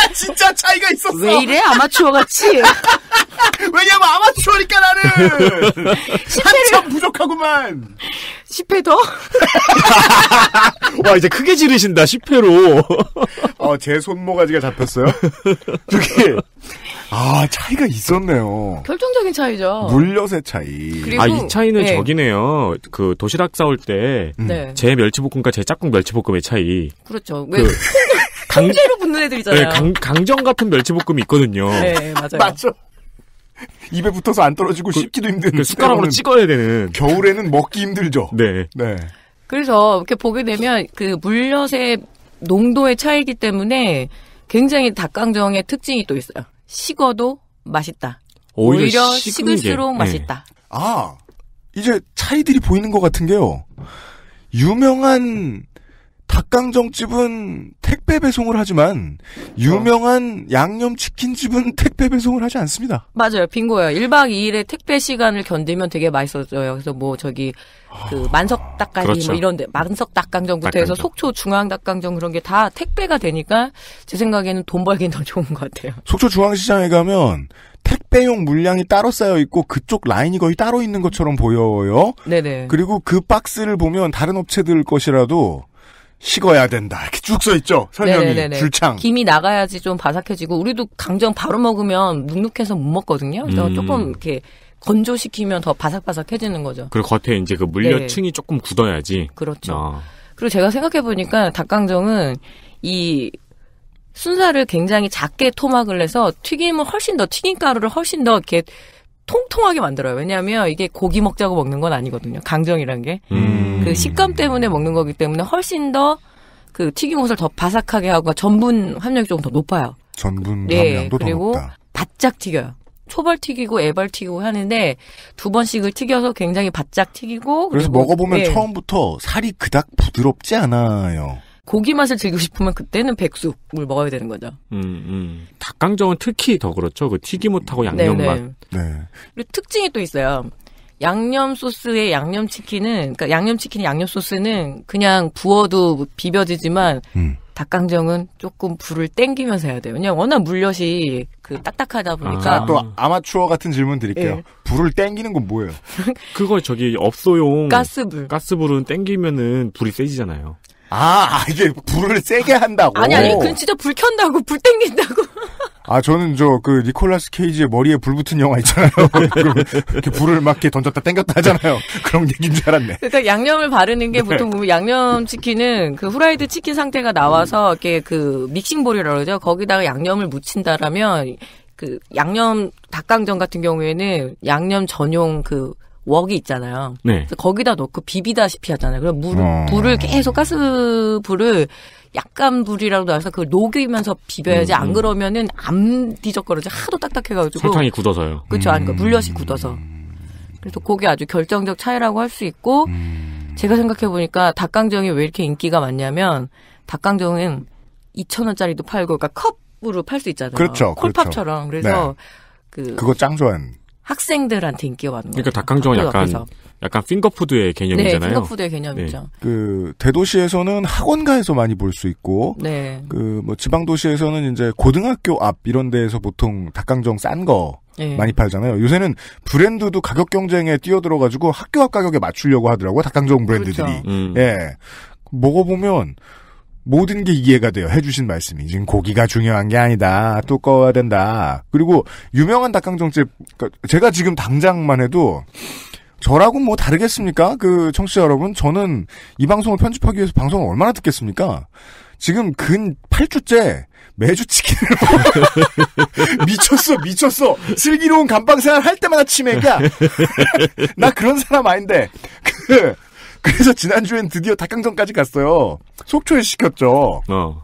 아, 진짜 차이가 있었어. 왜 이래? 아마추어 같이. 왜냐면 아마추어니까 나는. 10회를. 한참 부족하구만. 10회 더? 와, 이제 크게 지르신다, 10회로. 어, 제 손모가지가 잡혔어요. 저기. 아, 차이가 있었네요. 결정적인 차이죠. 물엿의 차이. 그리고, 아, 이 차이는 네. 저기네요. 그 도시락 싸울 때제 네. 멸치볶음과 제 짝꿍 멸치볶음의 차이. 그렇죠. 왜 그, 강제로 붙는 애들이잖아요. 네, 강, 정 같은 멸치볶음이 있거든요. 네, 맞아요. 맞죠. 입에 붙어서 안 떨어지고 그, 씹기도 힘든. 그 숟가락으로 찍어야 되는. 겨울에는 먹기 힘들죠. 네. 네. 그래서 이렇게 보게 되면 그 물엿의 농도의 차이기 때문에 굉장히 닭강정의 특징이 또 있어요. 식어도 맛있다. 오히려, 오히려 식을수록 게, 네. 맛있다. 네. 아, 이제 차이들이 보이는 것 같은 게요. 유명한 닭강정집은 택배 배송을 하지만 그렇죠. 유명한 양념치킨집은 택배 배송을 하지 않습니다. 맞아요. 빙고예요. 1박 2일에 택배 시간을 견디면 되게 맛있어져요. 그래서 뭐 저기 그 아, 만석 닭까지 뭐 그렇죠. 뭐 이런 데 만석 닭강정부터 해서 속초 중앙 닭강정 그런 게 다 택배가 되니까 제 생각에는 돈 벌기는 더 좋은 것 같아요. 속초 중앙시장에 가면 택배용 물량이 따로 쌓여 있고 그쪽 라인이 거의 따로 있는 것처럼 보여요. 네네. 그리고 그 박스를 보면 다른 업체들 것이라도 식어야 된다. 이렇게 쭉 써 있죠. 설명이 네네네네. 줄창. 김이 나가야지 좀 바삭해지고 우리도 강정 바로 먹으면 눅눅해서 못 먹거든요. 그래서 음. 조금 이렇게 건조시키면 더 바삭바삭해지는 거죠. 그리고 겉에 이제 그 물엿층이 네. 조금 굳어야지. 그렇죠. 어. 그리고 제가 생각해 보니까 닭강정은 이 순살을 굉장히 작게 토막을 해서 튀김을 훨씬 더 튀김가루를 훨씬 더 이렇게 통통하게 만들어요. 왜냐하면 이게 고기 먹자고 먹는 건 아니거든요. 강정이란 게. 음. 그 식감 때문에 먹는 거기 때문에 훨씬 더 그 튀김옷을 더 바삭하게 하고 그러니까 전분 함량이 조금 더 높아요. 전분 예, 함량도 그리고 더 높다. 바짝 튀겨요. 초벌 튀기고 애벌 튀기고 하는데 두 번씩을 튀겨서 굉장히 바짝 튀기고 그래서 먹어보면 예. 처음부터 살이 그닥 부드럽지 않아요. 고기 맛을 즐기고 싶으면 그때는 백숙을 먹어야 되는 거죠. 음, 음. 닭강정은 특히 더 그렇죠. 그 튀김옷하고 양념 네네. 네. 맛. 네. 그리고 특징이 또 있어요. 양념 소스에 양념 치킨은 그러니까 양념 치킨 양념 소스는 그냥 부어도 비벼지지만 음. 닭강정은 조금 불을 땡기면서 해야 돼요. 그냥 워낙 물엿이 그 딱딱하다 보니까 아, 또 아마추어 같은 질문 드릴게요. 네. 불을 땡기는 건 뭐예요? 그거 저기 업소용 가스불 가스불은 땡기면은 불이 세지잖아요. 아, 아, 이게 불을 세게 한다고. 아니 아니, 그건 진짜 불 켠다고 불 땡긴다고. 아 저는 저 그 니콜라스 케이지의 머리에 불 붙은 영화 있잖아요. 그 이렇게 불을 막 이렇게 던졌다 땡겼다 하잖아요. 그런 얘기인 줄 알았네. 그러니까 양념을 바르는 게 네. 보통 보면 뭐 양념 치킨은 그 후라이드 치킨 상태가 나와서 이렇게 그 믹싱 볼이라고 그러죠. 거기다가 양념을 묻힌다라면 그 양념 닭강정 같은 경우에는 양념 전용 그 웍이 있잖아요. 네. 거기다 넣고 비비다시피 하잖아요. 그럼 물, 어. 불을 계속 가스 불을 약간 불이라도 나서 그걸 녹이면서 비벼야지 음, 음. 안 그러면은 안 뒤적거려지 하도 딱딱해가지고 설탕이 굳어서요. 그렇죠, 음. 그러니까 물엿이 굳어서. 그래서 그게 아주 결정적 차이라고 할 수 있고 음. 제가 생각해 보니까 닭강정이 왜 이렇게 인기가 많냐면 닭강정은 2천 원짜리도 팔고 그러니까 컵으로 팔 수 있잖아요. 그렇죠, 그렇죠. 콜팝처럼 그렇죠. 그래서 네. 그 그거 짱좋아하 학생들한테 인기가 많은 거예요. 그러니까 닭강정은 약간 약간 핑거푸드의 네, 개념이잖아요. 네, 핑거푸드의 개념이죠. 네. 그 대도시에서는 학원가에서 많이 볼 수 있고, 네. 그뭐 지방 도시에서는 이제 고등학교 앞 이런 데에서 보통 닭강정 싼거 네. 많이 팔잖아요. 요새는 브랜드도 가격 경쟁에 뛰어들어가지고 학교 앞 가격에 맞추려고 하더라고요. 닭강정 브랜드들이. 그렇죠. 음. 예. 먹어보면 모든 게 이해가 돼요. 해주신 말씀이. 지금 고기가 중요한 게 아니다. 또 꺼야 된다. 그리고 유명한 닭강정집, 그러니까 제가 지금 당장만 해도 저라고 뭐 다르겠습니까? 그 청취자 여러분, 저는 이 방송을 편집하기 위해서 방송을 얼마나 듣겠습니까? 지금 근 8주째 매주 치킨을 미쳤어 미쳤어 슬기로운 감방 생활 할 때마다 치맥이야 나 그런 사람 아닌데 그 그래서 지난주엔 드디어 닭강정까지 갔어요. 속초에 시켰죠. 어.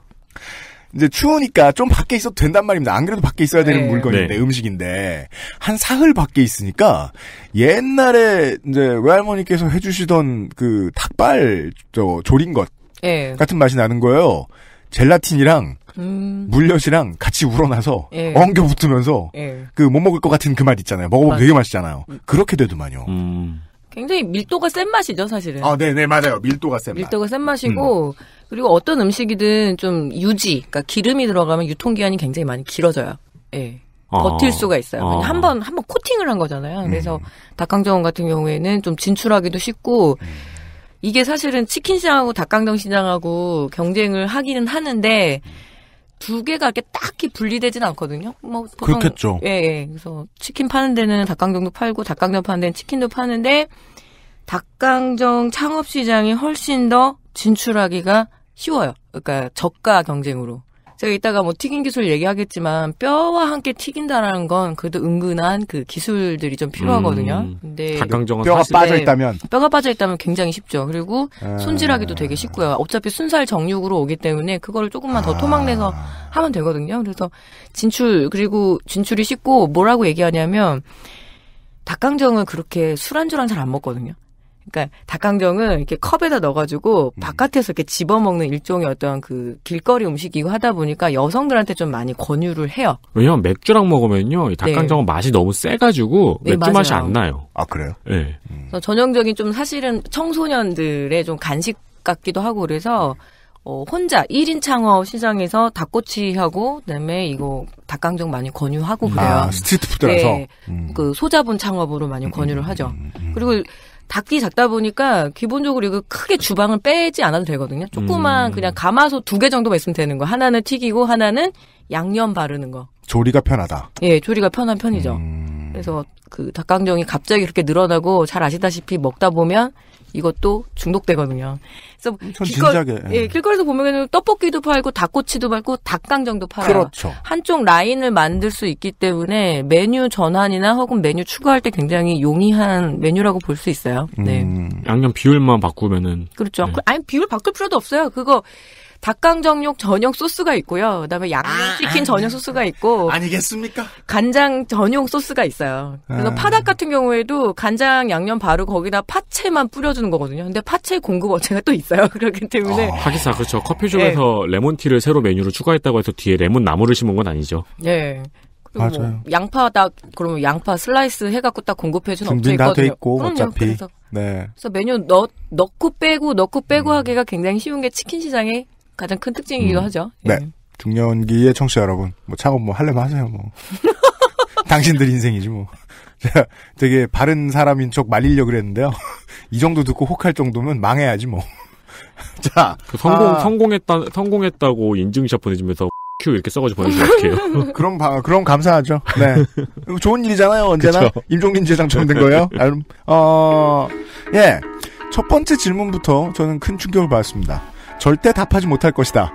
이제 추우니까 좀 밖에 있어도 된단 말입니다. 안 그래도 밖에 있어야 되는 네. 물건인데 네. 음식인데 한 사흘 밖에 있으니까 옛날에 이제 외할머니께서 해주시던 그 닭발 저 조린 것 네. 같은 맛이 나는 거예요. 젤라틴이랑 음. 물엿이랑 같이 우러나서 예. 엉겨 붙으면서 예. 그못 먹을 것 같은 그 맛 있잖아요. 먹어보면 맞아. 되게 맛있잖아요. 그렇게 되더만요. 음. 굉장히 밀도가 센 맛이죠, 사실은. 아, 네, 네, 맞아요. 밀도가 센 밀도가 맛. 센 맛이고 음. 그리고 어떤 음식이든 좀 유지, 그러니까 기름이 들어가면 유통 기한이 굉장히 많이 길어져요. 예. 어. 버틸 수가 있어요. 어. 한번 한 번 코팅을 한 거잖아요. 음. 그래서 음. 닭강정 같은 경우에는 좀 진출하기도 쉽고 음. 이게 사실은 치킨 시장하고 닭강정 시장하고 경쟁을 하기는 하는데 음. 두 개가 이렇게 딱히 분리되진 않거든요. 뭐 보통, 그렇겠죠. 예, 예. 그래서 치킨 파는 데는 닭강정도 팔고 닭강정 파는 데는 치킨도 파는데 닭강정 창업 시장이 훨씬 더 진출하기가 쉬워요. 그러니까 저가 경쟁으로. 제가 이따가 뭐 튀김 기술 얘기하겠지만 뼈와 함께 튀긴다라는 건 그래도 은근한 그 기술들이 좀 필요하거든요. 음. 근데 닭 뼈가 빠져 있다면 네. 뼈가 빠져 있다면 굉장히 쉽죠. 그리고 아. 손질하기도 되게 쉽고요. 어차피 순살 정육으로 오기 때문에 그거를 조금만 더 아. 토막내서 아. 하면 되거든요. 그래서 진출 그리고 진출이 쉽고 뭐라고 얘기하냐면 닭강정은 그렇게 술안주랑 잘 안 먹거든요. 그러니까 닭강정을 이렇게 컵에다 넣어가지고 음. 바깥에서 이렇게 집어먹는 일종의 어떤 그 길거리 음식이고 하다 보니까 여성들한테 좀 많이 권유를 해요. 왜냐면 맥주랑 먹으면요, 네. 닭강정은 네. 맛이 너무 세가지고 네, 맥주 네, 맛이 안 나요. 아 그래요? 네. 음. 전형적인 좀 사실은 청소년들의 좀 간식 같기도 하고 그래서 어, 혼자 1인 창업 시장에서 닭꼬치하고 그다음에 이거 닭강정 많이 권유하고 음. 그래요. 아, 스트리트푸드라서 네, 음. 그 소자본 창업으로 많이 권유를 음, 하죠. 그리고 닭이 작다 보니까 기본적으로 이거 크게 주방을 빼지 않아도 되거든요. 조그만 음. 그냥 가마솥 두 개 정도만 있으면 되는 거. 하나는 튀기고 하나는 양념 바르는 거. 조리가 편하다. 예, 조리가 편한 편이죠. 음. 그래서 그 닭강정이 갑자기 그렇게 늘어나고 잘 아시다시피 먹다 보면 이것도 중독되거든요. 그래서 음, 길걸, 예. 예, 길거리에서 보면 떡볶이도 팔고 닭꼬치도 팔고 닭강정도 팔아요. 그렇죠. 한쪽 라인을 만들 수 있기 때문에 메뉴 전환이나 혹은 메뉴 추가할 때 굉장히 용이한 메뉴라고 볼 수 있어요. 네. 음, 양념 비율만 바꾸면은 그렇죠. 네. 그, 아니 비율 바꿀 필요도 없어요. 그거 닭강정육 전용 소스가 있고요. 그다음에 양념치킨 아, 전용 아, 소스가 있고 아니겠습니까? 간장 전용 소스가 있어요. 그래서 아. 파닭 같은 경우에도 간장 양념 바르고 거기다 파채만 뿌려주는 거거든요. 근데 파채 공급 업체가 또 있어요. 그렇기 때문에 아, 하기사 그렇죠. 커피숍에서 네. 레몬티를 새로 메뉴로 추가했다고 해서 뒤에 레몬 나무를 심은 건 아니죠. 네. 뭐 맞아요. 뭐 양파 딱 그러면 양파 슬라이스 해갖고 딱 공급해주는 업체 있거든요. 있고 그 어차피. 그래서, 네. 그래서 메뉴 넣 넣고 빼고 넣고 빼고 음. 하기가 굉장히 쉬운 게 치킨 시장의 가장 큰 특징이기도 음. 하죠. 네. 예. 중년기의 청취자 여러분, 뭐 창업 뭐 할래면 하세요, 뭐. 당신들 인생이지 뭐. 제가 되게 바른 사람인 척 말리려 그랬는데요. 이 정도 듣고 혹할 정도면 망해야지 뭐. 자, 그 성공 아, 성공했다 성공했다고 인증샷 보내주면서 큐 이렇게 써가지고 보내주면 어요 그럼 바, 그럼 감사하죠. 네, 좋은 일이잖아요. 언제나 그쵸? 임종민 재장 처음된 거예요. 아, 어, 예, 첫 번째 질문부터 저는 큰 충격을 받았습니다. 절대 답하지 못할 것이다.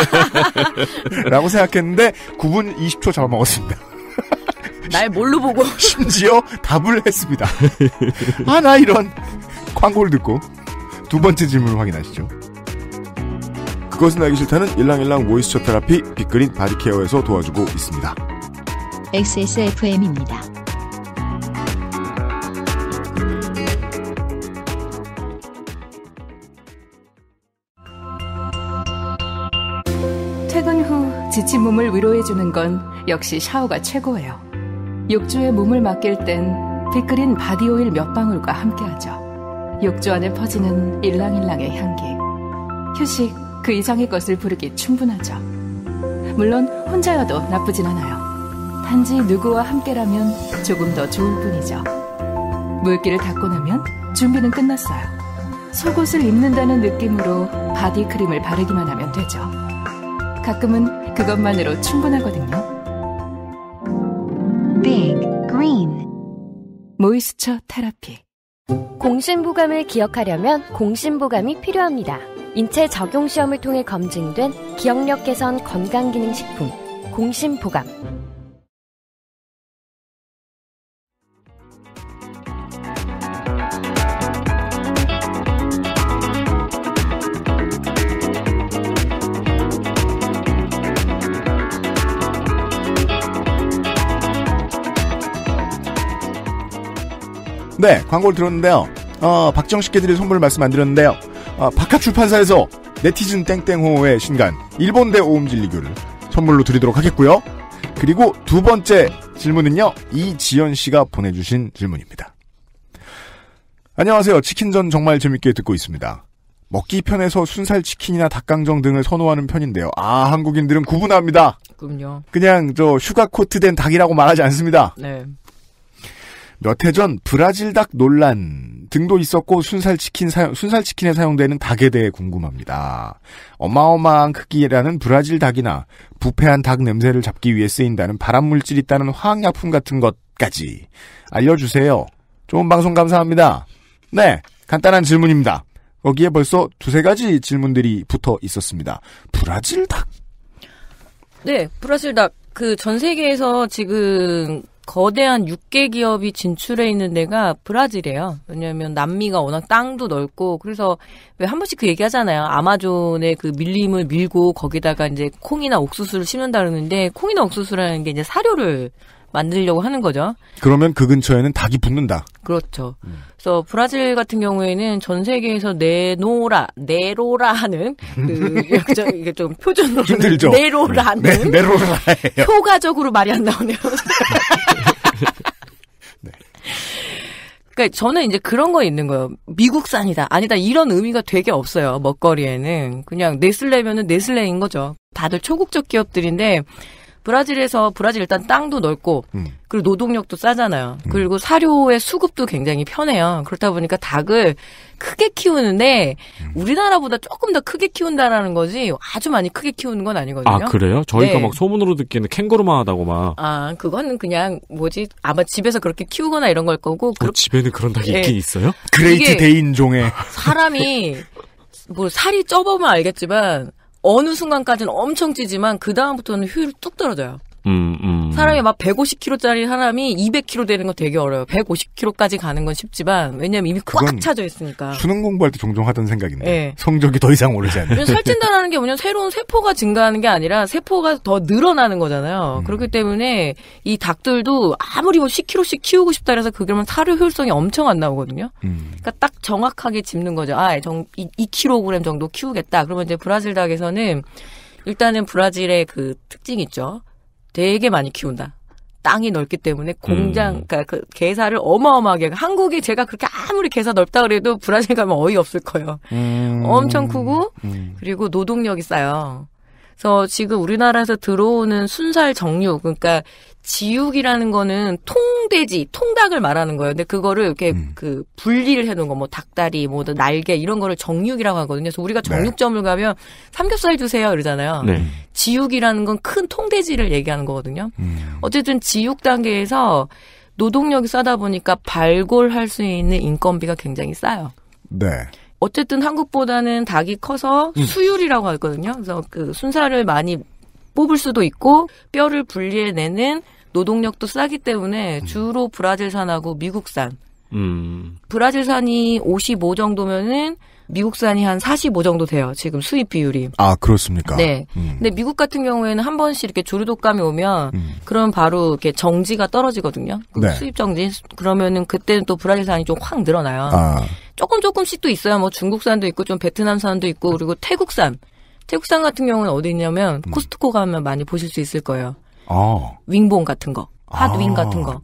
라고 생각했는데 9분 20초 잡아먹었습니다. 날 뭘로 보고? 심지어 답을 했습니다. 아, 나 이런. 광고를 듣고 두 번째 질문을 확인하시죠. 그것은 알기 싫다는 일랑일랑 모이스처 테라피 빅그린 바디케어에서 도와주고 있습니다. XSFM입니다. 지친 몸을 위로해주는 건 역시 샤워가 최고예요. 욕조에 몸을 맡길 땐 빗그린 바디오일 몇 방울과 함께하죠. 욕조 안에 퍼지는 일랑일랑의 향기. 휴식 그 이상의 것을 부르기 충분하죠. 물론 혼자여도 나쁘진 않아요. 단지 누구와 함께라면 조금 더 좋을 뿐이죠. 물기를 닦고 나면 준비는 끝났어요. 속옷을 입는다는 느낌으로 바디크림을 바르기만 하면 되죠. 가끔은 그것만으로 충분하거든요. Big Green 모이스처 테라피 공신보감을 기억하려면 공신보감이 필요합니다. 인체 적용 시험을 통해 검증된 기억력 개선 건강기능식품 공신보감 네, 광고를 들었는데요. 어, 박정식께 드릴 선물 말씀 안 드렸는데요. 어, 바깥 출판사에서 네티즌 땡땡호의 신간 일본 대 오음진리교를 선물로 드리도록 하겠고요. 그리고 두 번째 질문은요. 이지연 씨가 보내주신 질문입니다. 안녕하세요. 치킨전 정말 재밌게 듣고 있습니다. 먹기 편해서 순살 치킨이나 닭강정 등을 선호하는 편인데요. 아, 한국인들은 구분합니다. 그럼요. 그냥 저 슈가 코트된 닭이라고 말하지 않습니다. 네. 몇해전 브라질 닭 논란 등도 있었고 순살치킨 사용, 순살치킨에 사용되는 닭에 대해 궁금합니다. 어마어마한 크기라는 브라질 닭이나 부패한 닭 냄새를 잡기 위해 쓰인다는 발암물질이 있다는 화학약품 같은 것까지 알려주세요. 좋은 방송 감사합니다. 네, 간단한 질문입니다. 거기에 벌써 두세 가지 질문들이 붙어 있었습니다. 브라질 닭. 네, 브라질 닭. 그 전 세계에서 지금 거대한 육계 기업이 진출해 있는 데가 브라질이에요. 왜냐하면 남미가 워낙 땅도 넓고 그래서 왜 한 번씩 그 얘기하잖아요. 아마존의 그 밀림을 밀고 거기다가 이제 콩이나 옥수수를 심는다 그러는데 콩이나 옥수수라는 게 이제 사료를 만들려고 하는 거죠. 그러면 그 근처에는 닭이 붙는다. 그렇죠. 음. 그래서 브라질 같은 경우에는 전 세계에서 네노라, 네로라 는그 약간 이게 좀 표준으로 힘들죠. 네로라는 네, 네로라 효과적으로 말이 안 나오네요. 네. 그러니까 저는 이제 그런 거 있는 거예요. 미국산이다. 아니다. 이런 의미가 되게 없어요. 먹거리에는 그냥 네슬레면은 네슬레인 거죠. 다들 초국적 기업들인데 브라질에서 브라질 일단 땅도 넓고 음. 그리고 노동력도 싸잖아요. 음. 그리고 사료의 수급도 굉장히 편해요. 그렇다 보니까 닭을 크게 키우는데 음. 우리나라보다 조금 더 크게 키운다라는 거지 아주 많이 크게 키우는 건 아니거든요. 아 그래요? 저희가 네. 막 소문으로 듣기에는 캥거루만 하다고 막. 아 그거는 그냥 뭐지 아마 집에서 그렇게 키우거나 이런 걸 거고. 어, 그렇... 집에는 그런 닭이 네. 있긴 있어요? 그레이트 데인종의 사람이 뭐 살이 쪄보면 알겠지만 어느 순간까지는 엄청 찌지만 그 다음부터는 효율이 뚝 떨어져요. 음, 음. 사람이 막 150kg짜리 사람이 200kg 되는 거 되게 어려워요. 150kg까지 가는 건 쉽지만 왜냐면 이미 꽉 차져 있으니까. 수능 공부할 때 종종 하던 생각인데 네. 성적이 더 이상 오르지 않는. 살찐다라는 게 뭐냐면 새로운 세포가 증가하는 게 아니라 세포가 더 늘어나는 거잖아요. 음. 그렇기 때문에 이 닭들도 아무리 뭐 10kg씩 키우고 싶다 그래서 그러면 사료 효율성이 엄청 안 나오거든요. 음. 그러니까 딱 정확하게 짚는 거죠. 아, 정, 2, 2kg 정도 키우겠다. 그러면 이제 브라질 닭에서는 일단은 브라질의 그특징 있죠. 되게 많이 키운다. 땅이 넓기 때문에 공장, 음. 그러니까 그 개사를 어마어마하게 한국이 제가 그렇게 아무리 개사 넓다 그래도 브라질 가면 어이 없을 거예요. 음. 엄청 크고 음. 그리고 노동력이 싸요. 그래서 지금 우리나라에서 들어오는 순살 정육, 그러니까 지육이라는 거는 통돼지, 통닭을 말하는 거예요. 근데 그거를 이렇게 음. 그 분리를 해놓은 거, 뭐 닭다리, 뭐 날개 이런 거를 정육이라고 하거든요. 그래서 우리가 네. 정육점을 네. 가면 삼겹살 주세요 이러잖아요. 네. 지육이라는 건 큰 통돼지를 얘기하는 거거든요. 음. 어쨌든 지육 단계에서 노동력이 싸다 보니까 발골할 수 있는 인건비가 굉장히 싸요. 네. 어쨌든 한국보다는 닭이 커서 음. 수율이라고 하거든요. 그래서 그 순살을 많이 뽑을 수도 있고 뼈를 분리해내는 노동력도 싸기 때문에 음. 주로 브라질산하고 미국산. 음. 브라질산이 55 정도면은 미국산이 한 45 정도 돼요. 지금 수입 비율이. 아, 그렇습니까? 네. 음. 근데 미국 같은 경우에는 한 번씩 이렇게 조류독감이 오면 음. 그러면 바로 이렇게 정지가 떨어지거든요. 네. 수입 정지. 그러면은 그때는 또 브라질산이 좀 확 늘어나요. 아. 조금 조금씩 또 있어요. 뭐 중국산도 있고 좀 베트남산도 있고 그리고 태국산. 태국산 같은 경우는 어디 있냐면 음. 코스트코 가면 많이 보실 수 있을 거예요. 아. 윙봉 같은 거. 핫윙 아. 같은 거.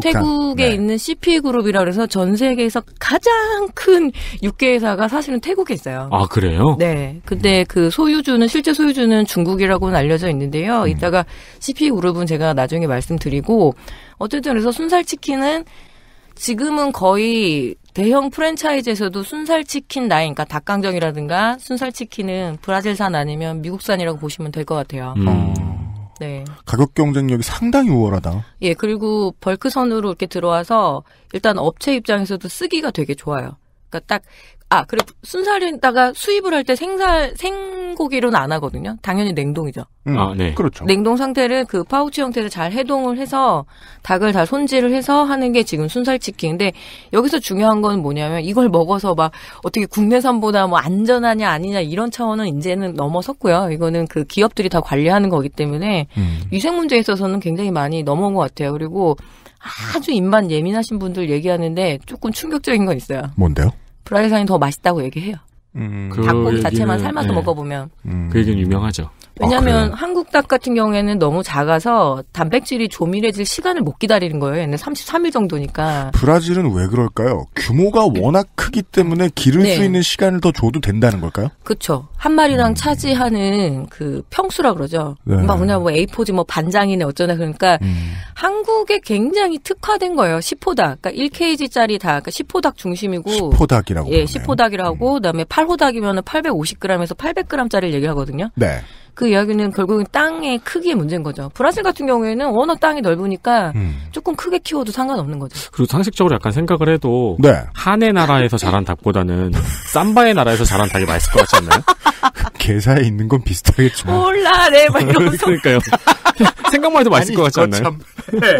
태국 에 네. 있는 CP 그룹이라 그래서 전 세계에서 가장 큰 육개 회사가 사실은 태국에 있어요. 아 그래요? 네. 근데 음. 그 소유주는 실제 소유주는 중국이라고는 알려져 있는데요. 음. 이따가 CP 그룹은 제가 나중에 말씀드리고 어쨌든 그래서 순살 치킨은 지금은 거의 대형 프랜차이즈에서도 순살치킨 라인, 그러니까 닭강정이라든가 순살치킨은 브라질산 아니면 미국산이라고 보시면 될 것 같아요. 음. 네. 가격 경쟁력이 상당히 우월하다. 예, 그리고 벌크선으로 이렇게 들어와서 일단 업체 입장에서도 쓰기가 되게 좋아요. 그러니까 딱 아, 그래 순살에다가 수입을 할 때 생살 생고기로는 안 하거든요. 당연히 냉동이죠. 음, 아, 네. 그렇죠. 냉동 상태를 그 파우치 형태를 잘 해동을 해서 닭을 다 손질을 해서 하는 게 지금 순살 치킨인데 여기서 중요한 건 뭐냐면 이걸 먹어서 막 어떻게 국내산보다 뭐 안전하냐 아니냐 이런 차원은 이제는 넘어섰고요. 이거는 그 기업들이 다 관리하는 거기 때문에 음. 위생 문제에 있어서는 굉장히 많이 넘어온 것 같아요. 그리고 아주 입만 예민하신 분들 얘기하는데 조금 충격적인 건 있어요. 뭔데요? 프라질산이더 맛있다고 얘기해요. 음, 그 닭고기 자체만 삶아서 예. 먹어보면. 음, 그 얘기는 유명하죠. 왜냐하면 아, 한국 닭 같은 경우에는 너무 작아서 단백질이 조밀해질 시간을 못 기다리는 거예요. 얘는 33일 정도니까. 브라질은 왜 그럴까요? 규모가 워낙 크기 때문에 기를 네. 수 있는 시간을 더 줘도 된다는 걸까요? 그렇죠. 한마리랑 음. 차지하는 그 평수라 그러죠. 네. 막 그냥 뭐 A4지 뭐 반장이네 어쩌나 그러니까 음. 한국에 굉장히 특화된 거예요. 10호 그러니까 닭. 그러니까 1kg짜리 닭. 그러니까 10호 닭 중심이고 10호 닭이라고. 예, 그 10호 닭이라고 음. 그다음에 8호 닭이면 850g에서 800g짜리를 얘기를 하거든요. 네. 그 이야기는 결국은 땅의 크기의 문제인 거죠. 브라질 같은 경우에는 워낙 땅이 넓으니까 음. 조금 크게 키워도 상관없는 거죠. 그리고 상식적으로 약간 생각을 해도 네. 한의 나라에서 자란 닭보다는 쌈바의 나라에서 자란 닭이 맛있을 것 같지 않나요? 계사에 있는 건 비슷하겠지만 몰라 네막 이런 그러니까요. 생각만 해도 맛있을 아니, 것 같지 않나요? 참... 네.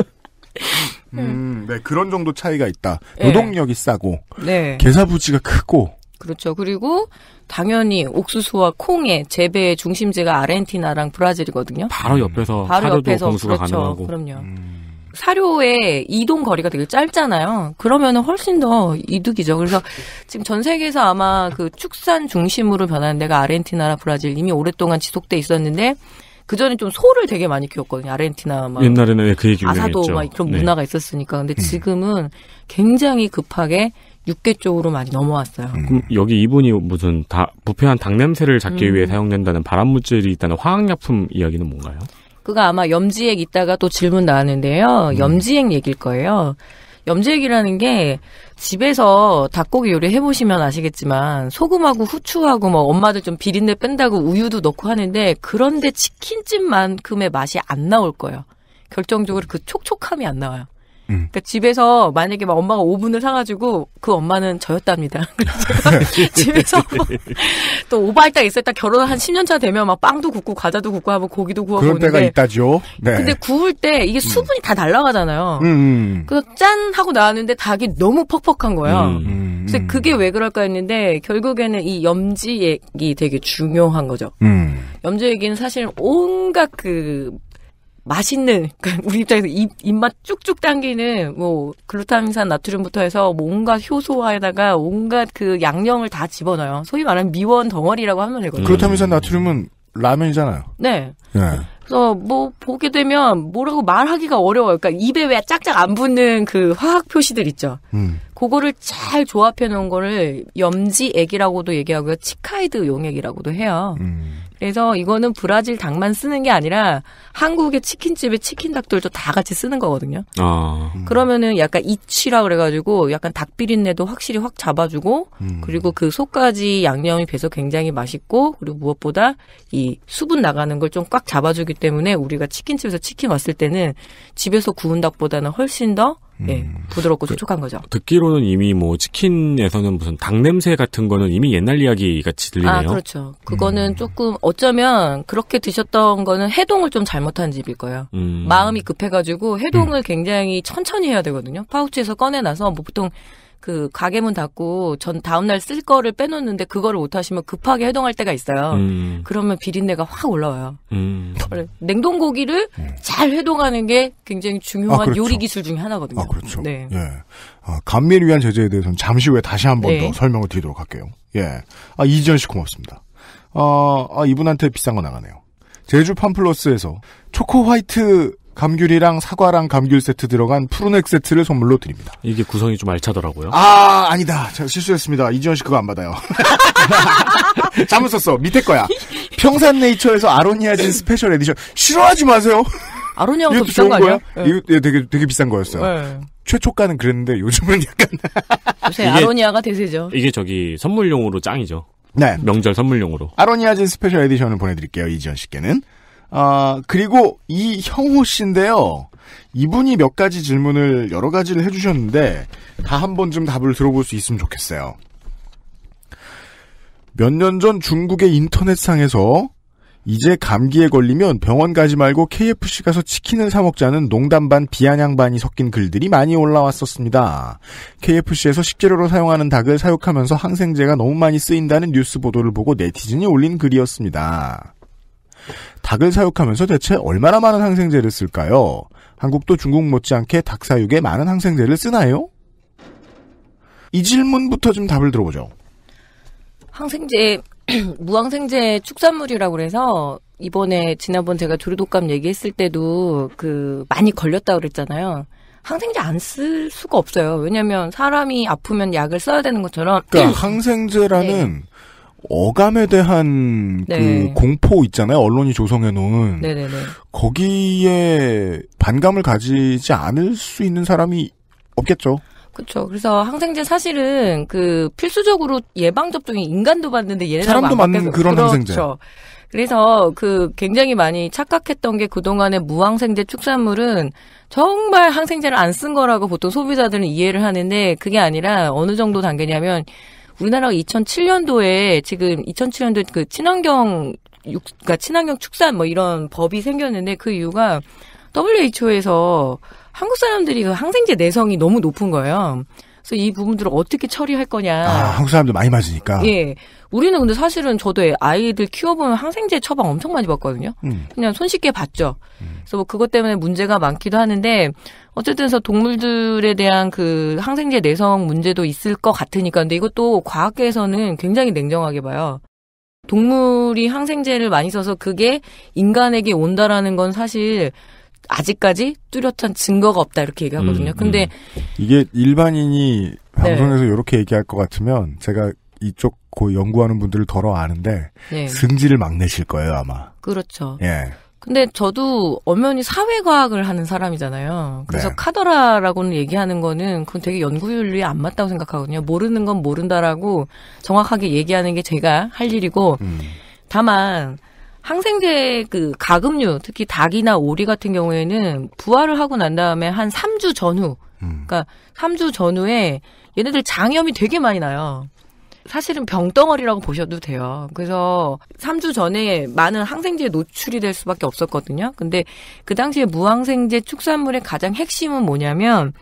음, 네 그런 정도 차이가 있다. 네. 노동력이 싸고 네. 개사 부지가 크고 그렇죠. 그리고 당연히 옥수수와 콩의 재배의 중심지가 아르헨티나랑 브라질이거든요. 바로 옆에서 바로 옆에서 공수가 그렇죠. 가능하고. 그럼요. 음. 사료의 이동 거리가 되게 짧잖아요. 그러면 훨씬 더 이득이죠. 그래서 지금 전 세계에서 아마 그 축산 중심으로 변하는 데가 아르헨티나나 브라질 이미 오랫동안 지속돼 있었는데 그 전에 좀 소를 되게 많이 키웠거든요. 아르헨티나 막 옛날에는 그 얘기 아사도 막 그런 네. 문화가 있었으니까. 근데 음. 지금은 굉장히 급하게 육개 쪽으로 많이 넘어왔어요. 음. 여기 이분이 무슨 다 부패한 닭 냄새를 잡기 음. 위해 사용된다는 발암 물질이 있다는 화학약품 이야기는 뭔가요? 그가 아마 염지액 있다가 또 질문 나왔는데요. 음. 염지액 얘길 거예요. 염지액이라는 게 집에서 닭고기 요리 해보시면 아시겠지만 소금하고 후추하고 뭐 엄마들 좀 비린내 뺀다고 우유도 넣고 하는데 그런데 치킨집만큼의 맛이 안 나올 거예요. 결정적으로 그 촉촉함이 안 나와요. 음. 그러니까 집에서 만약에 막 엄마가 오븐을 사가지고 그 엄마는 저였답니다. 집에서 뭐 또 오바했다 있었다 결혼 한 10년 차 되면 막 빵도 굽고 과자도 굽고 하고 고기도 구워 그런 때가 있다죠. 네. 근데 구울 때 이게 음. 수분이 음. 다 날라가잖아요. 음, 그래서 짠 하고 나왔는데 닭이 너무 퍽퍽한 거예요. 음, 그래서 그게 왜 그럴까 했는데 결국에는 이 염지 얘기 되게 중요한 거죠. 염지 얘기는 사실 온갖 그 맛있는 그러니까 우리 입장에서 입, 입맛 쭉쭉 당기는 뭐 글루타민산 나트륨부터 해서 뭔가 뭐 효소에다가 화 온갖 그 양념을 다 집어넣어요. 소위 말하는 미원 덩어리라고 하면 되거든요. 음. 글루타민산 나트륨은 라면이잖아요. 네. 네. 그래서 뭐 보게 되면 뭐라고 말하기가 어려워요. 그러니까 입에 왜 짝짝 안 붙는 그 화학 표시들 있죠. 음. 그거를 잘 조합해 놓은 거를 염지액이라고도 얘기하고요. 치카이드 용액이라고도 해요. 음. 그래서 이거는 브라질 닭만 쓰는 게 아니라 한국의 치킨집에 치킨 닭들도 다 같이 쓰는 거거든요. 아. 음. 그러면은 약간 이치라 그래가지고 약간 닭 비린내도 확실히 확 잡아주고 음. 그리고 그 속까지 양념이 배서 굉장히 맛있고 그리고 무엇보다 이 수분 나가는 걸 좀 꽉 잡아주기 때문에 우리가 치킨집에서 치킨 왔을 때는 집에서 구운 닭보다는 훨씬 더 음. 예, 부드럽고 그 촉촉한 거죠. 듣기로는 이미 뭐 치킨에서는 무슨 닭 냄새 같은 거는 이미 옛날 이야기 같이 들리네요. 아, 그렇죠. 그거는 음. 조금 어쩌면 그렇게 드셨던 거는 해동을 좀 잘못한 집일 거예요. 음. 마음이 급해가지고 해동을 음. 굉장히 천천히 해야 되거든요. 파우치에서 꺼내놔서 뭐 보통 그 가게문 닫고 전 다음날 쓸 거를 빼놓는데 그거를 못하시면 급하게 해동할 때가 있어요. 음. 그러면 비린내가 확 올라와요. 음. 냉동고기를 음. 잘 해동하는 게 굉장히 중요한 아, 그렇죠. 요리 기술 중에 하나거든요. 아, 그렇죠. 네. 예. 아, 감미를 위한 제재에 대해서는 잠시 후에 다시 한 번더 네. 설명을 드리도록 할게요. 예. 아, 이지연 씨 고맙습니다. 아, 아 이분한테 비싼 거 나가네요. 제주 팜플러스에서 초코 화이트 감귤이랑 사과랑 감귤 세트 들어간 푸른액 세트를 선물로 드립니다. 이게 구성이 좀 알차더라고요. 아, 아니다. 제가 실수했습니다. 이지현 씨 그거 안 받아요. 잘못 썼어. 밑에 거야. 평산 네이처에서 아로니아진 스페셜 에디션. 싫어하지 마세요. 아로니아가 더 비싼 거 아니야? 네. 이거 되게, 되게 비싼 거였어요. 네. 최초가는 그랬는데 요즘은 약간. 요새 아로니아가 대세죠. 이게 저기 선물용으로 짱이죠. 네. 명절 선물용으로. 아로니아진 스페셜 에디션을 보내드릴게요. 이지현 씨께는. 아, 그리고 이 형호 씨인데요. 이분이 몇 가지 질문을 여러 가지를 해주셨는데 다 한 번쯤 답을 들어볼 수 있으면 좋겠어요. 몇 년 전 중국의 인터넷상에서 이제 감기에 걸리면 병원 가지 말고 KFC 가서 치킨을 사 먹자는 농담 반 비아냥 반이 섞인 글들이 많이 올라왔었습니다. KFC에서 식재료로 사용하는 닭을 사육하면서 항생제가 너무 많이 쓰인다는 뉴스 보도를 보고 네티즌이 올린 글이었습니다. 닭을 사육하면서 대체 얼마나 많은 항생제를 쓸까요? 한국도 중국 못지않게 닭 사육에 많은 항생제를 쓰나요? 이 질문부터 좀 답을 들어보죠. 항생제 무항생제 축산물이라고 그래서 이번에 지난번 제가 조류독감 얘기했을 때도 그 많이 걸렸다 고 그랬잖아요. 항생제 안 쓸 수가 없어요. 왜냐하면 사람이 아프면 약을 써야 되는 것처럼. 그러니까 항생제라는 네. 어감에 대한 그 네. 그 공포 있잖아요. 언론이 조성해 놓은 거기에 반감을 가지지 않을 수 있는 사람이 없겠죠. 그렇죠. 그래서 항생제 사실은 그 필수적으로 예방 접종이 인간도 받는데 얘네들하고 사람도 맞는 그런 그렇죠. 항생제. 그래서 그 굉장히 많이 착각했던 게 그동안의 무항생제 축산물은 정말 항생제를 안 쓴 거라고 보통 소비자들은 이해를 하는데 그게 아니라 어느 정도 단계냐면 우리나라가 2007년도에 지금 2007년도 에그 친환경 육, 그러니까 친환경 축산 뭐 이런 법이 생겼는데 그 이유가 WHO에서 한국 사람들이 그 항생제 내성이 너무 높은 거예요. 그래서 이 부분들을 어떻게 처리할 거냐. 아, 한국 사람들 많이 맞으니까. 예. 우리는 근데 사실은 저도 아이들 키워보면 항생제 처방 엄청 많이 받거든요. 음. 그냥 손쉽게 받죠. 음. 그래서 뭐 그것 때문에 문제가 많기도 하는데 어쨌든 서 동물들에 대한 그 항생제 내성 문제도 있을 것 같으니까 근데 이것도 과학계에서는 굉장히 냉정하게 봐요. 동물이 항생제를 많이 써서 그게 인간에게 온다라는 건 사실 아직까지 뚜렷한 증거가 없다 이렇게 얘기하거든요. 음, 음. 근데 음. 이게 일반인이 네. 방송에서 네. 이렇게 얘기할 것 같으면 제가 이쪽 고 연구하는 분들을 덜어 아는데 네. 승질을 막 내실 거예요 아마. 그렇죠. 예. 근데 저도 엄연히 사회과학을 하는 사람이잖아요. 그래서 네. 카더라라고는 얘기하는 거는 그건 되게 연구윤리에 안 맞다고 생각하거든요. 모르는 건 모른다라고 정확하게 얘기하는 게 제가 할 일이고 음. 다만 항생제 그 가금류 특히 닭이나 오리 같은 경우에는 부활을 하고 난 다음에 한 3주 전후 음. 그러니까 3주 전후에 얘네들 장염이 되게 많이 나요. 사실은 병덩어리라고 보셔도 돼요. 그래서 3주 전에 많은 항생제에 노출이 될 수밖에 없었거든요. 근데 그 당시에 무항생제 축산물의 가장 핵심은 뭐냐면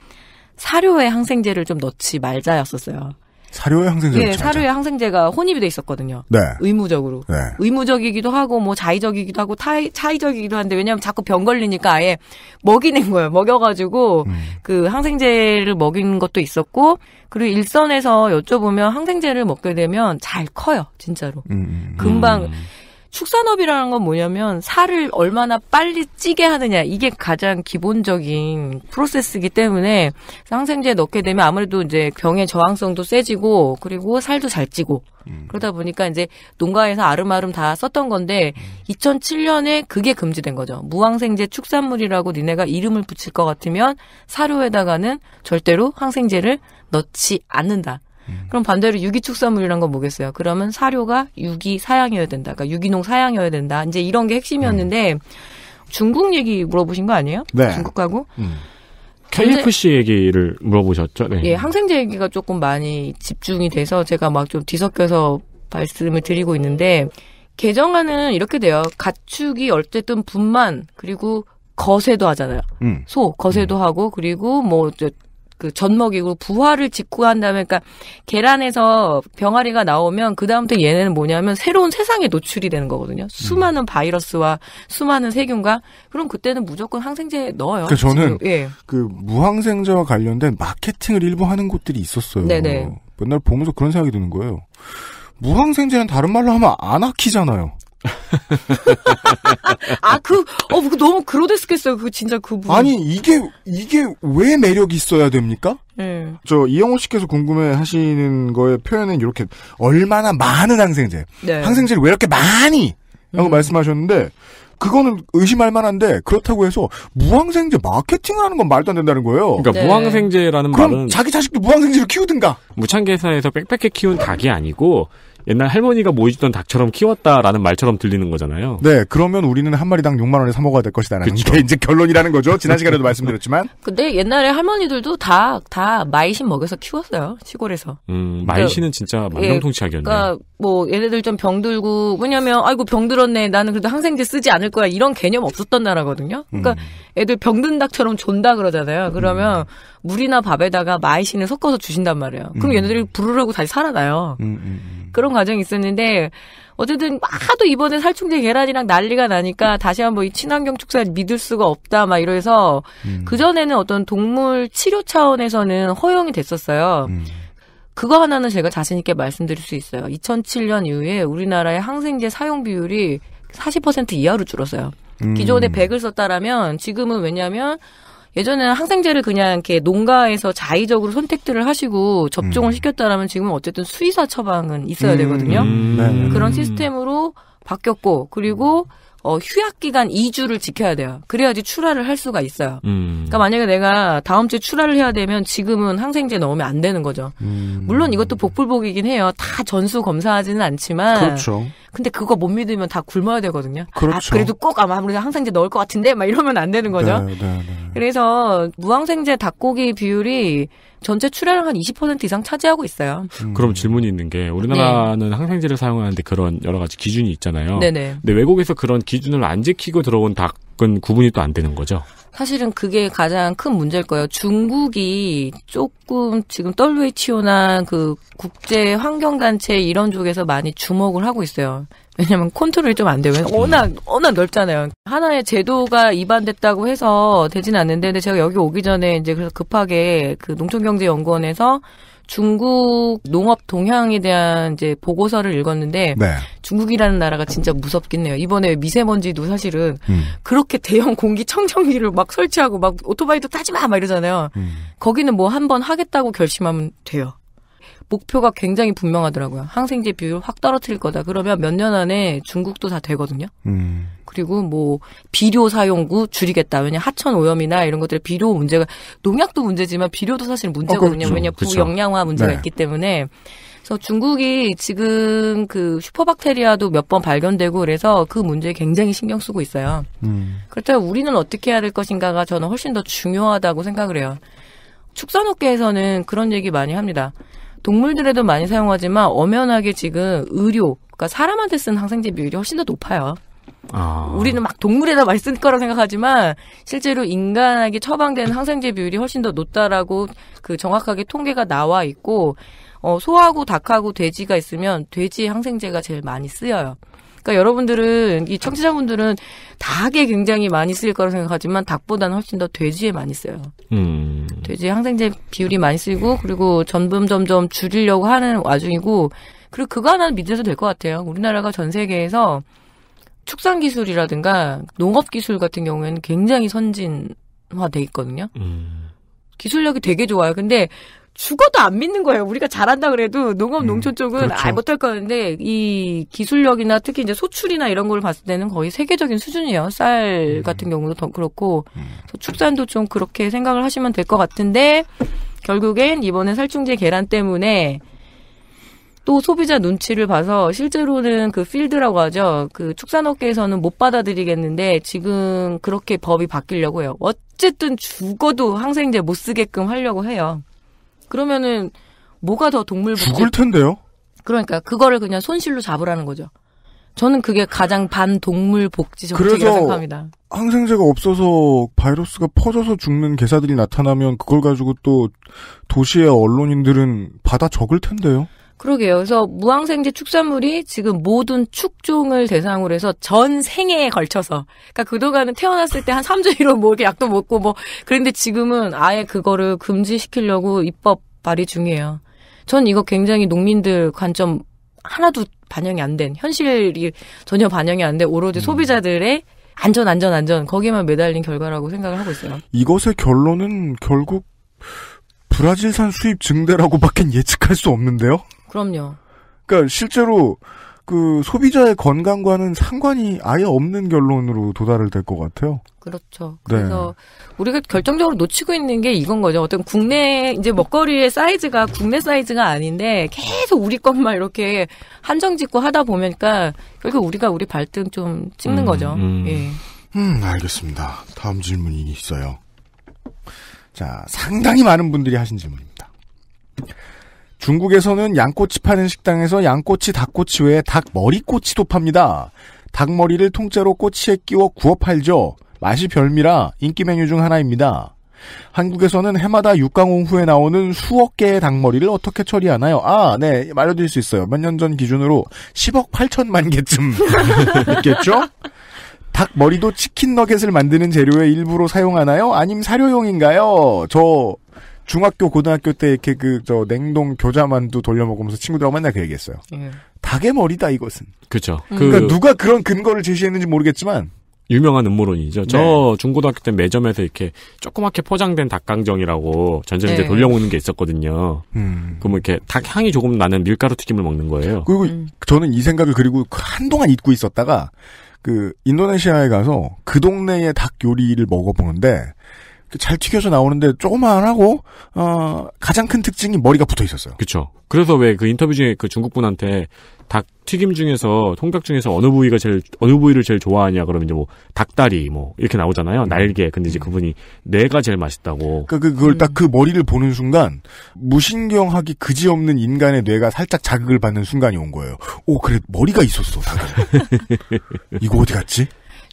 사료에 항생제를 좀 넣지 말자였었어요. 사료에 항생제가 네, 사료에 항생제가 혼입이 돼 있었거든요. 네. 의무적으로. 네. 의무적이기도 하고 뭐 자의적이기도 하고 타이, 차이적이기도 한데 왜냐하면 자꾸 병 걸리니까 아예 먹이는 거예요. 먹여가지고 음. 그 항생제를 먹인 것도 있었고 그리고 일선에서 여쭤보면 항생제를 먹게 되면 잘 커요, 진짜로. 음. 음, 음. 금방. 음. 축산업이라는 건 뭐냐면 살을 얼마나 빨리 찌게 하느냐 이게 가장 기본적인 프로세스이기 때문에 항생제 넣게 되면 아무래도 이제 병의 저항성도 세지고 그리고 살도 잘 찌고 음. 그러다 보니까 이제 농가에서 아름아름 다 썼던 건데 음. 2007년에 그게 금지된 거죠. 무항생제 축산물이라고 니네가 이름을 붙일 것 같으면 사료에다가는 절대로 항생제를 넣지 않는다. 음. 그럼 반대로 유기축산물이란 건 뭐겠어요? 그러면 사료가 유기 사양이어야 된다. 그러니까 유기농 사양이어야 된다. 이제 이런 게 핵심이었는데 음. 중국 얘기 물어보신 거 아니에요? 네. 중국하고. 음. KFC 얘기를 물어보셨죠? 네. 예, 항생제 얘기가 조금 많이 집중이 돼서 제가 막 좀 뒤섞여서 말씀을 드리고 있는데 개정안은 이렇게 돼요. 가축이 어쨌든 분만 그리고 거세도 하잖아요. 음. 소 거세도 음. 하고 그리고 뭐그 젖먹이고 부화를 직구한 다음에 그러니까 계란에서 병아리가 나오면 그 다음부터 얘네는 뭐냐면 새로운 세상에 노출이 되는 거거든요. 수많은 바이러스와 수많은 세균과 그럼 그때는 무조건 항생제 넣어요. 그러니까 저는 예. 그 무항생제와 관련된 마케팅을 일부 하는 곳들이 있었어요. 네네. 맨날 보면서 그런 생각이 드는 거예요. 무항생제는 다른 말로 하면 아나키잖아요. 아, 그, 어, 그 너무 그로데스겠어요. 그 진짜 그부 분. 아니, 이게, 이게 왜 매력 이 있어야 됩니까? 네. 저, 이영호 씨께서 궁금해 하시는 거에 표현은 이렇게, 얼마나 많은 항생제. 네. 항생제를 왜 이렇게 많이! 라고 음. 말씀하셨는데, 그거는 의심할 만한데 그렇다고 해서 무항생제 마케팅을 하는 건 말도 안 된다는 거예요. 그러니까 네. 무항생제라는 그럼 말은 자기 자식도 무항생제를 키우든가. 무창개사에서 빽빽히 키운 닭이 아니고 옛날 할머니가 모이주던 닭처럼 키웠다라는 말처럼 들리는 거잖아요. 네, 그러면 우리는 한 마리당 6만 원에 사 먹어야 될 것이다라는 그쵸. 게 이제 결론이라는 거죠. 지난 시간에도 말씀드렸지만. 근데 옛날에 할머니들도 다다 마이신 먹여서 키웠어요 시골에서. 음, 마이신은 진짜 만병통치약이었네요. 예, 그러니까 뭐 얘네들 좀 병들고 왜냐면 아이고 병들었네 나는 그래도 항생제 쓰지 않을 거야 이런 개념 없었던 나라거든요. 그러니까 음. 애들 병든 닭처럼 존다 그러잖아요. 그러면 음. 물이나 밥에다가 마이신을 섞어서 주신단 말이에요. 그럼 음. 얘네들이 부르르고 다시 살아나요. 음, 음, 음. 그런 과정이 있었는데 어쨌든 하도 이번에 살충제 계란이랑 난리가 나니까 다시 한번 이 친환경 축산 믿을 수가 없다 막 이래서 러그 전에는 어떤 동물 치료 차원에서는 허용이 됐었어요. 그거 하나는 제가 자신있게 말씀드릴 수 있어요. 2007년 이후에 우리나라의 항생제 사용 비율이 40% 이하로 줄었어요. 음. 기존에 100을 썼다라면 지금은 왜냐면 하 예전에는 항생제를 그냥 이렇게 농가에서 자의적으로 선택들을 하시고 접종을 음. 시켰다라면 지금은 어쨌든 수의사 처방은 있어야 되거든요. 음. 음. 네. 그런 시스템으로 바뀌었고 그리고 어, 휴학 기간 2주를 지켜야 돼요. 그래야지 출하를 할 수가 있어요. 음. 그러니까 만약에 내가 다음 주에 출하를 해야 되면 지금은 항생제 넣으면 안 되는 거죠. 음. 물론 이것도 복불복이긴 해요. 다 전수 검사하지는 않지만. 그렇죠. 근데 그거 못 믿으면 다 굶어야 되거든요. 아, 그렇죠. 아, 그래도 꼭 아마 아무래도 항생제 넣을 것 같은데 막 이러면 안 되는 거죠. 네, 네, 네. 그래서 무항생제 닭고기 비율이 전체 출하량 한20% 이상 차지하고 있어요. 음. 그럼 질문이 있는 게 우리나라는 네. 항생제를 사용하는데 그런 여러 가지 기준이 있잖아요. 네네. 근데 외국에서 그런 기준을 안 지키고 들어온 닭 그건 구분이 또 안 되는 거죠. 사실은 그게 가장 큰 문제일 거예요. 중국이 조금 지금 WHO나 그 국제 환경단체 이런 쪽에서 많이 주목을 하고 있어요. 왜냐면 컨트롤이 좀 안 돼요. 음. 워낙, 워낙 넓잖아요. 하나의 제도가 위반됐다고 해서 되진 않는데, 근데 제가 여기 오기 전에 이제 그래서 급하게 그 농촌경제연구원에서 중국 농업 동향에 대한 이제 보고서를 읽었는데 네. 중국이라는 나라가 진짜 무섭긴 해요. 이번에 미세먼지도 사실은 음. 그렇게 대형 공기 청정기를 막 설치하고 막 오토바이도 타지 마막 이러잖아요. 음. 거기는 뭐한번 하겠다고 결심하면 돼요. 목표가 굉장히 분명하더라고요. 항생제 비율 확 떨어뜨릴 거다. 그러면 몇 년 안에 중국도 다 되거든요. 음. 그리고 뭐 비료 사용구 줄이겠다. 왜냐 하천 오염이나 이런 것들의 비료 문제가 농약도 문제지만 비료도 사실 어, 문제거든요. 어, 그렇죠. 왜냐 그렇죠. 부영양화 문제가 네. 있기 때문에 그래서 중국이 지금 그 슈퍼박테리아도 몇 번 발견되고 그래서 그 문제에 굉장히 신경 쓰고 있어요. 음. 그렇다면 우리는 어떻게 해야 될 것인가가 저는 훨씬 더 중요하다고 생각을 해요. 축산업계에서는 그런 얘기 많이 합니다. 동물들에도 많이 사용하지만 엄연하게 지금 의료, 그러니까 사람한테 쓴 항생제 비율이 훨씬 더 높아요. 아. 우리는 막 동물에다 맛있을 거라 생각하지만 실제로 인간에게 처방되는 항생제 비율이 훨씬 더 높다라고 그 정확하게 통계가 나와 있고 어, 소하고 닭하고 돼지가 있으면 돼지 항생제가 제일 많이 쓰여요. 그러니까 여러분들은 이 청취자분들은 닭에 굉장히 많이 쓰일 거라고 생각하지만 닭보다는 훨씬 더 돼지에 많이 써요. 음. 돼지 항생제 비율이 많이 쓰이고 그리고 점점 점점 줄이려고 하는 와중이고 그리고 그거 하나 믿어도될 것 같아요. 우리나라가 전 세계에서 축산 기술이라든가 농업 기술 같은 경우에는 굉장히 선진화돼 있거든요. 음. 기술력이 되게 좋아요. 근데 죽어도 안 믿는 거예요. 우리가 잘한다 그래도 농업 음, 농촌 쪽은 그렇죠. 아 못할 거는데 이 기술력이나 특히 이제 소출이나 이런 걸 봤을 때는 거의 세계적인 수준이에요. 쌀 음. 같은 경우도 더 그렇고 음. 축산도 좀 그렇게 생각을 하시면 될 것 같은데 결국엔 이번에 살충제 계란 때문에 또 소비자 눈치를 봐서 실제로는 그 필드라고 하죠. 그 축산업계에서는 못 받아들이겠는데 지금 그렇게 법이 바뀌려고 해요. 어쨌든 죽어도 항생제 못 쓰게끔 하려고 해요. 그러면은 뭐가 더 동물 죽을 텐데요. 그러니까 그거를 그냥 손실로 잡으라는 거죠. 저는 그게 가장 반동물 복지 정책이라고 생각합니다. 항생제가 없어서 바이러스가 퍼져서 죽는 개사들이 나타나면 그걸 가지고 또 도시의 언론인들은 받아 적을 텐데요. 그러게요. 그래서 무항생제 축산물이 지금 모든 축종을 대상으로 해서 전 생애에 걸쳐서 그러니까 그동안은 태어났을 때 한 3주 이로 뭐 이렇게 약도 먹고 뭐 그런데 지금은 아예 그거를 금지시키려고 입법 발의 중이에요. 전 이거 굉장히 농민들 관점 하나도 반영이 안 된 현실이 전혀 반영이 안된 오로지 음. 소비자들의 안전 안전 안전 거기에만 매달린 결과라고 생각을 하고 있어요. 이것의 결론은 결국 브라질산 수입 증대라고밖엔 예측할 수 없는데요. 그럼요. 그러니까 실제로 그 소비자의 건강과는 상관이 아예 없는 결론으로 도달을 될 것 같아요. 그렇죠. 네. 그래서 네. 우리가 결정적으로 놓치고 있는 게 이건 거죠. 어떤 국내 이제 먹거리의 사이즈가 국내 사이즈가 아닌데 계속 우리 것만 이렇게 한정 짓고 하다 보니까 결국 우리가 우리 발등 좀 찍는 음, 거죠. 음. 예. 음, 알겠습니다. 다음 질문이 있어요. 자, 상당히 많은 분들이 하신 질문입니다. 중국에서는 양꼬치 파는 식당에서 양꼬치, 닭꼬치 외에 닭머리꼬치도 팝니다. 닭머리를 통째로 꼬치에 끼워 구워 팔죠. 맛이 별미라 인기 메뉴 중 하나입니다. 한국에서는 해마다 육강홍 후에 나오는 수억 개의 닭머리를 어떻게 처리하나요? 아, 네, 말려드릴 수 있어요. 몇 년 전 기준으로 10억 8천만 개쯤 있겠죠? 닭머리도 치킨 너겟을 만드는 재료의 일부로 사용하나요? 아님 사료용인가요? 저 중학교 고등학교 때 이렇게 그 저 냉동 교자만두 돌려 먹으면서 친구들하고 맨날 그 얘기했어요. 예. 닭의 머리다 이것은. 그렇죠. 음. 그 그러니까 누가 그런 근거를 제시했는지 모르겠지만 유명한 음모론이죠. 네. 저 중고등학교 때 매점에서 이렇게 조그맣게 포장된 닭강정이라고 전쟁때 네. 돌려먹는 게 있었거든요. 음. 그러면 이렇게 닭 향이 조금 나는 밀가루 튀김을 먹는 거예요. 그리고 음. 저는 이 생각을 그리고 한동안 잊고 있었다가 그 인도네시아에 가서 그 동네의 닭 요리를 먹어보는데 그 잘튀겨져 나오는데 조그만하고 어 가장 큰 특징이 머리가 붙어 있었어요. 그렇죠. 그래서 왜 그 인터뷰 중에 그 중국 분한테 닭 튀김 중에서 통닭 중에서 어느 부위가 제일 어느 부위를 제일 좋아하냐 그러면 이제 뭐 닭다리 뭐 이렇게 나오잖아요. 날개. 근데 이제 음. 그분이 뇌가 제일 맛있다고. 그러니까 그 그걸 딱그 음. 머리를 보는 순간 무신경하기 그지없는 인간의 뇌가 살짝 자극을 받는 순간이 온 거예요. 오 그래 머리가 있었어. 닭은. 이거 어디 갔지?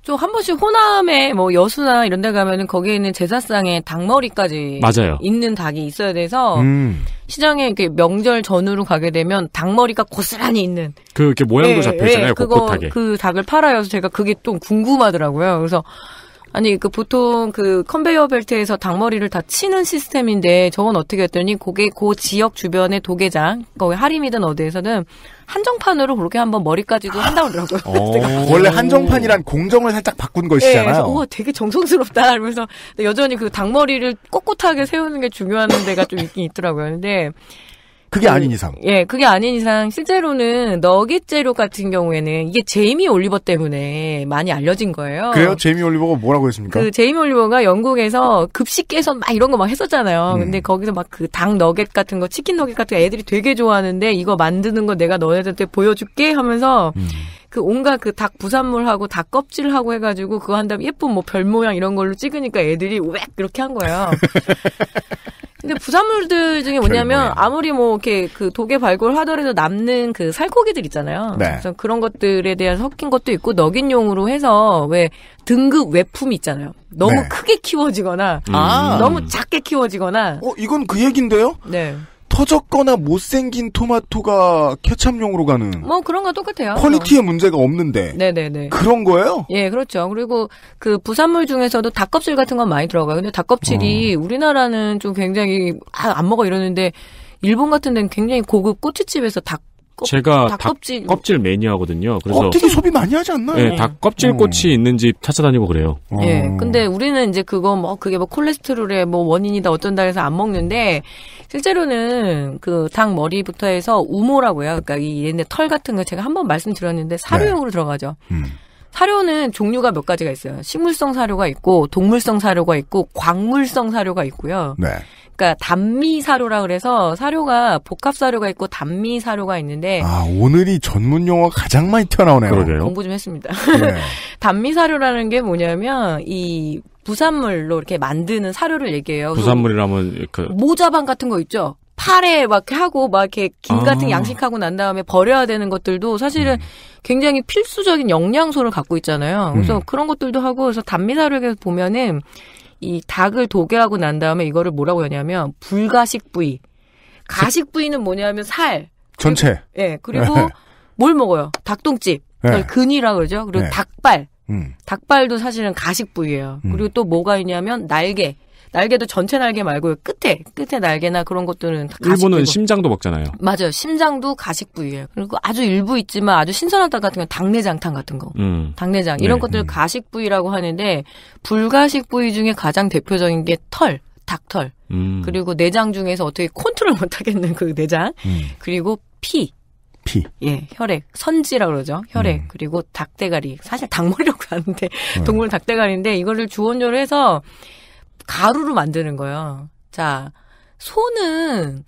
또한 번씩 호남에 뭐 여수나 이런 데 가면은 거기에 있는 제사상에 닭머리까지 맞아요. 있는 닭이 있어야 돼서 음. 시장에 이렇게 명절 전후로 가게 되면 닭머리가 고스란히 있는 그 이렇게 모양도 예, 잡혀 있잖아요. 예, 그거, 그 닭을 팔아요. 그래서 제가 그게 또 궁금하더라고요. 그래서 아니 그 보통 그 컨베이어 벨트에서 닭머리를 다 치는 시스템인데 저건 어떻게 했더니 고게 그 지역 주변의 도계장 거기 하림이든 어디에서는 한정판으로 그렇게 한번 머리까지도 한다고 그러더라고요. 어, 원래 한정판이란 공정을 살짝 바꾼 네, 것이잖아요. 네, 그래서, 우와, 되게 정성스럽다. 그러면서 여전히 그 닭머리를 꼿꼿하게 세우는 게 중요한 데가 좀 있긴 있더라고요. 근데 그게 그 아닌 이상. 예, 그게 아닌 이상 실제로는 너겟 재료 같은 경우에는 이게 제이미 올리버 때문에 많이 알려진 거예요. 그래요? 제이미 올리버가 뭐라고 했습니까? 그 제이미 올리버가 영국에서 급식 개선 막 이런 거 막 했었잖아요. 음. 근데 거기서 막그당 너겟 같은 거, 치킨 너겟 같은 거 애들이 되게 좋아하는데 이거 만드는 거 내가 너네들한테 보여줄게 하면서 음. 그 온갖 그 닭 부산물하고 닭 껍질하고 해가지고 그거 한 다음에 예쁜 뭐 별 모양 이런 걸로 찍으니까 애들이 왜 이렇게 한 거예요. 근데 부산물들 중에 뭐냐면 아무리 뭐 이렇게 그 독에 발굴하더라도 남는 그 살코기들 있잖아요. 네. 그래서 그런 것들에 대한 섞인 것도 있고 너인용으로 해서 왜 등급 외품 있잖아요. 너무 네. 크게 키워지거나 음. 너무 작게 키워지거나. 어 이건 그 얘긴데요? 네. 퍼졌거나 못생긴 토마토가 케찹용으로 가는. 뭐 그런 거 똑같아요. 퀄리티에 문제가 없는데. 네네네. 그런 거예요? 예, 그렇죠. 그리고 그 부산물 중에서도 닭껍질 같은 건 많이 들어가요. 근데 닭껍질이 어. 우리나라는 좀 굉장히 아, 안 먹어 이러는데 일본 같은 데는 굉장히 고급 꼬치집에서 닭 껍, 제가 닭 껍질. 껍질 매니아거든요. 그래서 껍질이 어, 소비 많이 하지 않나요? 네, 예, 닭 껍질 어. 꽃이 있는 집 찾아다니고 그래요. 어. 예. 네, 근데 우리는 이제 그거 뭐 그게 뭐 콜레스테롤의 뭐 원인이다 어쩐다 해서 안 먹는데 실제로는 그 닭 머리부터 해서 우모라고요. 해 그러니까 이 얘네 털 같은 거 제가 한번 말씀드렸는데 사료용으로 네. 들어가죠. 음. 사료는 종류가 몇 가지가 있어요. 식물성 사료가 있고 동물성 사료가 있고 광물성 사료가 있고요. 네. 그러니까 단미 사료라 그래서 사료가 복합 사료가 있고 단미 사료가 있는데 아 오늘이 전문 용어 가장 많이 튀어나오네요. 그러게요. 공부 좀 했습니다. 네. 단미 사료라는 게 뭐냐면 이 부산물로 이렇게 만드는 사료를 얘기해요. 부산물이라면 그 모자방 같은 거 있죠. 팔에 막 하고 막 이렇게 김 같은 아. 양식하고 난 다음에 버려야 되는 것들도 사실은 음. 굉장히 필수적인 영양소를 갖고 있잖아요. 그래서 음. 그런 것들도 하고 그래서 단미사료에서 보면은 이 닭을 도개하고 난 다음에 이거를 뭐라고 하냐면 불가식 부위. 가식 부위는 뭐냐면 살. 전체. 그 예. 그리고 네. 뭘 먹어요? 닭똥집. 네. 근이라 그러죠. 그리고 네. 닭발. 음. 닭발도 사실은 가식 부위예요. 음. 그리고 또 뭐가 있냐면 날개. 날개도 전체 날개 말고 끝에 끝에 날개나 그런 것들은 다 가식. 일본은 심장도 먹잖아요. 맞아요. 심장도 가식 부위예요. 그리고 아주 일부 있지만 아주 신선한 닭 같은 건 당내장탕 같은 거, 음. 당내장 이런 네, 것들 을 음. 가식 부위라고 하는데 불가식 부위 중에 가장 대표적인 게 털. 닭털 음. 그리고 내장 중에서 어떻게 컨트롤 못하겠는 그 내장 음. 그리고 피 피. 예, 혈액, 선지라 그러죠. 혈액 음. 그리고 닭대가리. 사실 닭머리라고 하는데 음. 네. 동물 닭대가리인데 이거를 주원료로 해서 가루로 만드는 거예요. 자, 소는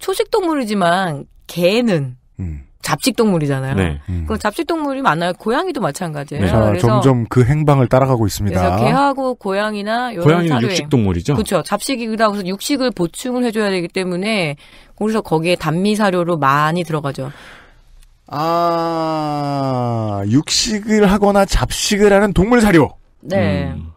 초식동물이지만 개는 음. 잡식동물이잖아요. 네. 음. 그 잡식동물이 많아요. 고양이도 마찬가지예요. 네. 자, 그래서 점점 그 행방을 따라가고 있습니다. 그래서 개하고 고양이나 이런 고양이는 사료에, 육식동물이죠. 그렇죠. 잡식이다 그래서 육식을 보충을 해줘야 되기 때문에 그래서 거기에 단미 사료로 많이 들어가죠. 아 육식을 하거나 잡식을 하는 동물 사료. 네. 음.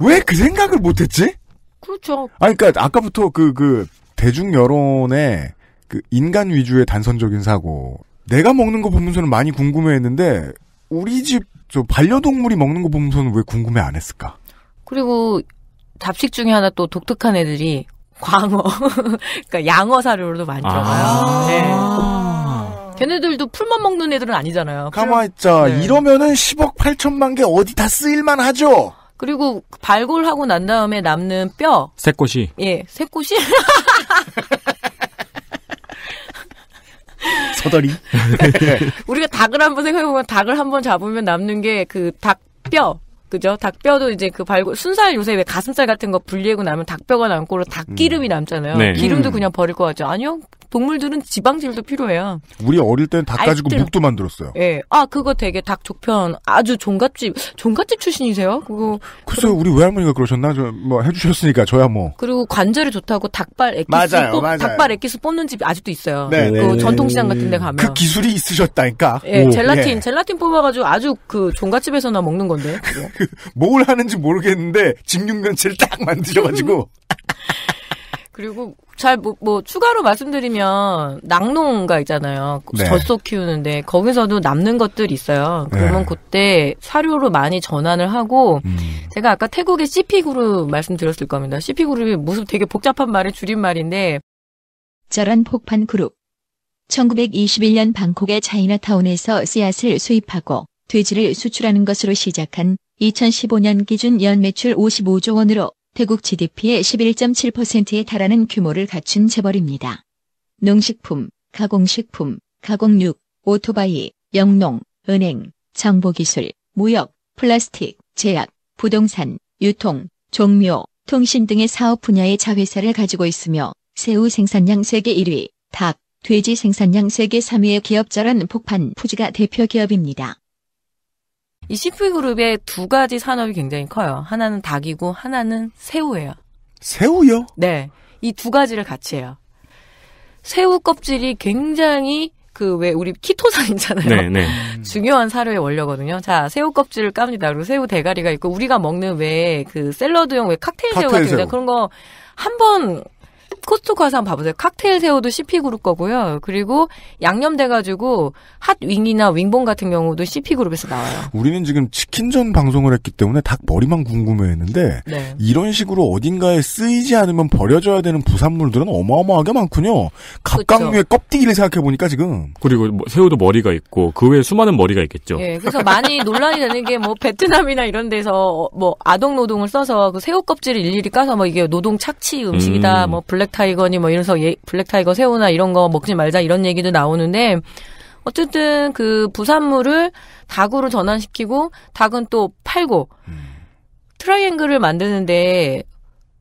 왜그 생각을 못했지? 그렇죠. 아니, 그니까, 아까부터 그, 그, 대중 여론의 그 인간 위주의 단선적인 사고. 내가 먹는 거 보면서는 많이 궁금해 했는데, 우리 집, 저, 반려동물이 먹는 거 보면서는 왜 궁금해 안 했을까? 그리고, 잡식 중에 하나 또 독특한 애들이, 광어. 그니까, 양어 사료로도 많이 아. 들어가요. 아~ 네. 걔네들도 풀만 먹는 애들은 아니잖아요. 가만있자. 네. 이러면은 10억 8천만 개 어디 다 쓰일만 하죠? 그리고 발골하고 난 다음에 남는 뼈. 새꼬시. 예, 새꼬시. 서더리. 우리가 닭을 한번 생각해보면 닭을 한번 잡으면 남는 게 그 닭뼈. 그죠? 닭뼈도 이제 그 발골, 순살 요새 왜 가슴살 같은 거 분리하고 나면 닭뼈가 남고, 닭기름이 음. 남잖아요. 네. 기름도 음. 그냥 버릴 것 같죠? 아니요. 동물들은 지방질도 필요해요. 우리 어릴 땐 닭 가지고 알뜰. 묵도 만들었어요. 예. 아, 그거 되게 닭 조편 아주 종갓집, 종갓집 출신이세요? 그거. 글쎄요, 그럼... 우리 외할머니가 그러셨나? 저, 뭐 해주셨으니까 저야 뭐. 그리고 관절이 좋다고 닭발 액기스 맞아요, 뽑, 맞아요. 닭발 액기스 뽑는 집이 아직도 있어요. 네. 그 네. 전통시장 같은 데 가면. 그 기술이 있으셨다니까. 예, 오. 젤라틴, 예. 젤라틴 뽑아가지고 아주 그 종갓집에서나 먹는 건데. 그, 뭘 하는지 모르겠는데 집육면체를 딱 만드셔가지고. 그리고 잘뭐 뭐 추가로 말씀드리면 낙농가 있잖아요. 네. 젖소 키우는데 거기서도 남는 것들 있어요. 그러면 네. 그때 사료로 많이 전환을 하고 음. 제가 아까 태국의 CP 그룹 말씀드렸을 겁니다. CP 그룹이 무슨 되게 복잡한 말의 줄임말인데 저런 폭판 그룹. 1921년 방콕의 차이나타운에서 씨앗을 수입하고 돼지를 수출하는 것으로 시작한 2015년 기준 연 매출 55조 원으로 태국 GDP의 11.7%에 달하는 규모를 갖춘 재벌입니다. 농식품, 가공식품, 가공육, 오토바이, 영농, 은행, 정보기술, 무역, 플라스틱, 제약, 부동산, 유통, 종묘, 통신 등의 사업 분야의 자회사를 가지고 있으며 새우 생산량 세계 1위, 닭, 돼지 생산량 세계 3위의 기업자란 폭판 푸지가 대표 기업입니다. 이 CF 그룹의 두 가지 산업이 굉장히 커요. 하나는 닭이고 하나는 새우예요. 새우요? 네. 이 두 가지를 같이 해요. 새우 껍질이 굉장히 그 왜 우리 키토산 있잖아요. 네, 네. 중요한 사료의 원료거든요. 자, 새우 껍질을 깝니다. 그리고 새우 대가리가 있고 우리가 먹는 왜그 샐러드용 왜 칵테일 새우 같은 거 그런 거 한번 코스트 가서 한번 봐보세요. 칵테일 새우도 CP 그룹 거고요. 그리고 양념돼가지고 핫 윙이나 윙봉 같은 경우도 CP 그룹에서 나와요. 우리는 지금 치킨전 방송을 했기 때문에 닭 머리만 궁금해했는데 네. 이런 식으로 어딘가에 쓰이지 않으면 버려져야 되는 부산물들은 어마어마하게 많군요. 갑각류의 껍데기를 생각해 보니까 지금 그리고 뭐 새우도 머리가 있고 그 외에 수많은 머리가 있겠죠. 예, 그래서 많이 논란이 되는 게 뭐 베트남이나 이런 데서 뭐 아동 노동을 써서 그 새우 껍질을 일일이 까서 뭐 이게 노동 착취 음식이다, 음. 뭐 블랙 블랙타이거니 뭐이런서 예, 블랙타이거 새우나 이런 거 먹지 말자 이런 얘기도 나오는데 어쨌든 그 부산물을 닭으로 전환시키고 닭은 또 팔고 음. 트라이앵글을 만드는데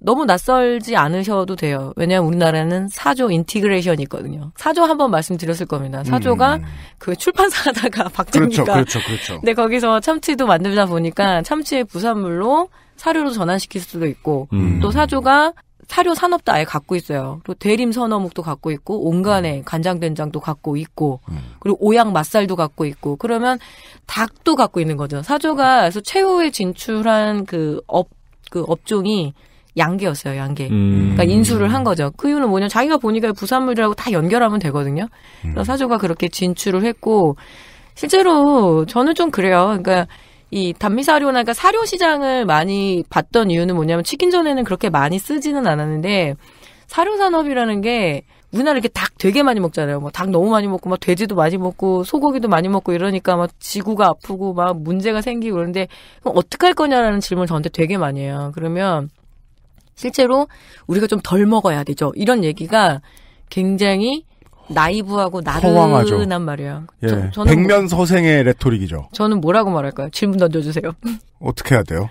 너무 낯설지 않으셔도 돼요. 왜냐하면 우리나라는 사조 인티그레이션이 있거든요. 사조 한번 말씀드렸을 겁니다. 사조가 음. 그 출판사 하다가 그렇죠, 박정희가 그렇죠, 그렇죠, 그렇죠. 근데 거기서 참치도 만들다 보니까 참치의 부산물로 사료로 전환시킬 수도 있고 음. 또 사조가 사료 산업도 아예 갖고 있어요. 그리고 대림 선어묵도 갖고 있고 온간에 음. 간장 된장도 갖고 있고 음. 그리고 오양 맛살도 갖고 있고 그러면 닭도 갖고 있는 거죠. 사조가 그래서 최후에 진출한 그 업그 그 업종이 양계였어요, 양계. 음. 그러니까 인수를 한 거죠. 그 이유는 뭐냐, 자기가 보니까 부산물이라고 다 연결하면 되거든요. 그래서 음. 사조가 그렇게 진출을 했고, 실제로 저는 좀 그래요. 그러니까 이 단미사료나 사료 시장을 많이 봤던 이유는 뭐냐면 치킨전에는 그렇게 많이 쓰지는 않았는데 사료 산업이라는 게 우리나라 이렇게 닭 되게 많이 먹잖아요. 뭐 닭 너무 많이 먹고 막 돼지도 많이 먹고 소고기도 많이 먹고 이러니까 막 지구가 아프고 막 문제가 생기고 그러는데 그럼 어떻게 할 거냐라는 질문을 저한테 되게 많이 해요. 그러면 실제로 우리가 좀 덜 먹어야 되죠. 이런 얘기가 굉장히 나이브하고 나른한 말이야. 예. 저, 저는 백면 뭐- 서생의 레토릭이죠. 저는 뭐라고 말할까요? 질문 던져주세요. 어떻게 해야 돼요?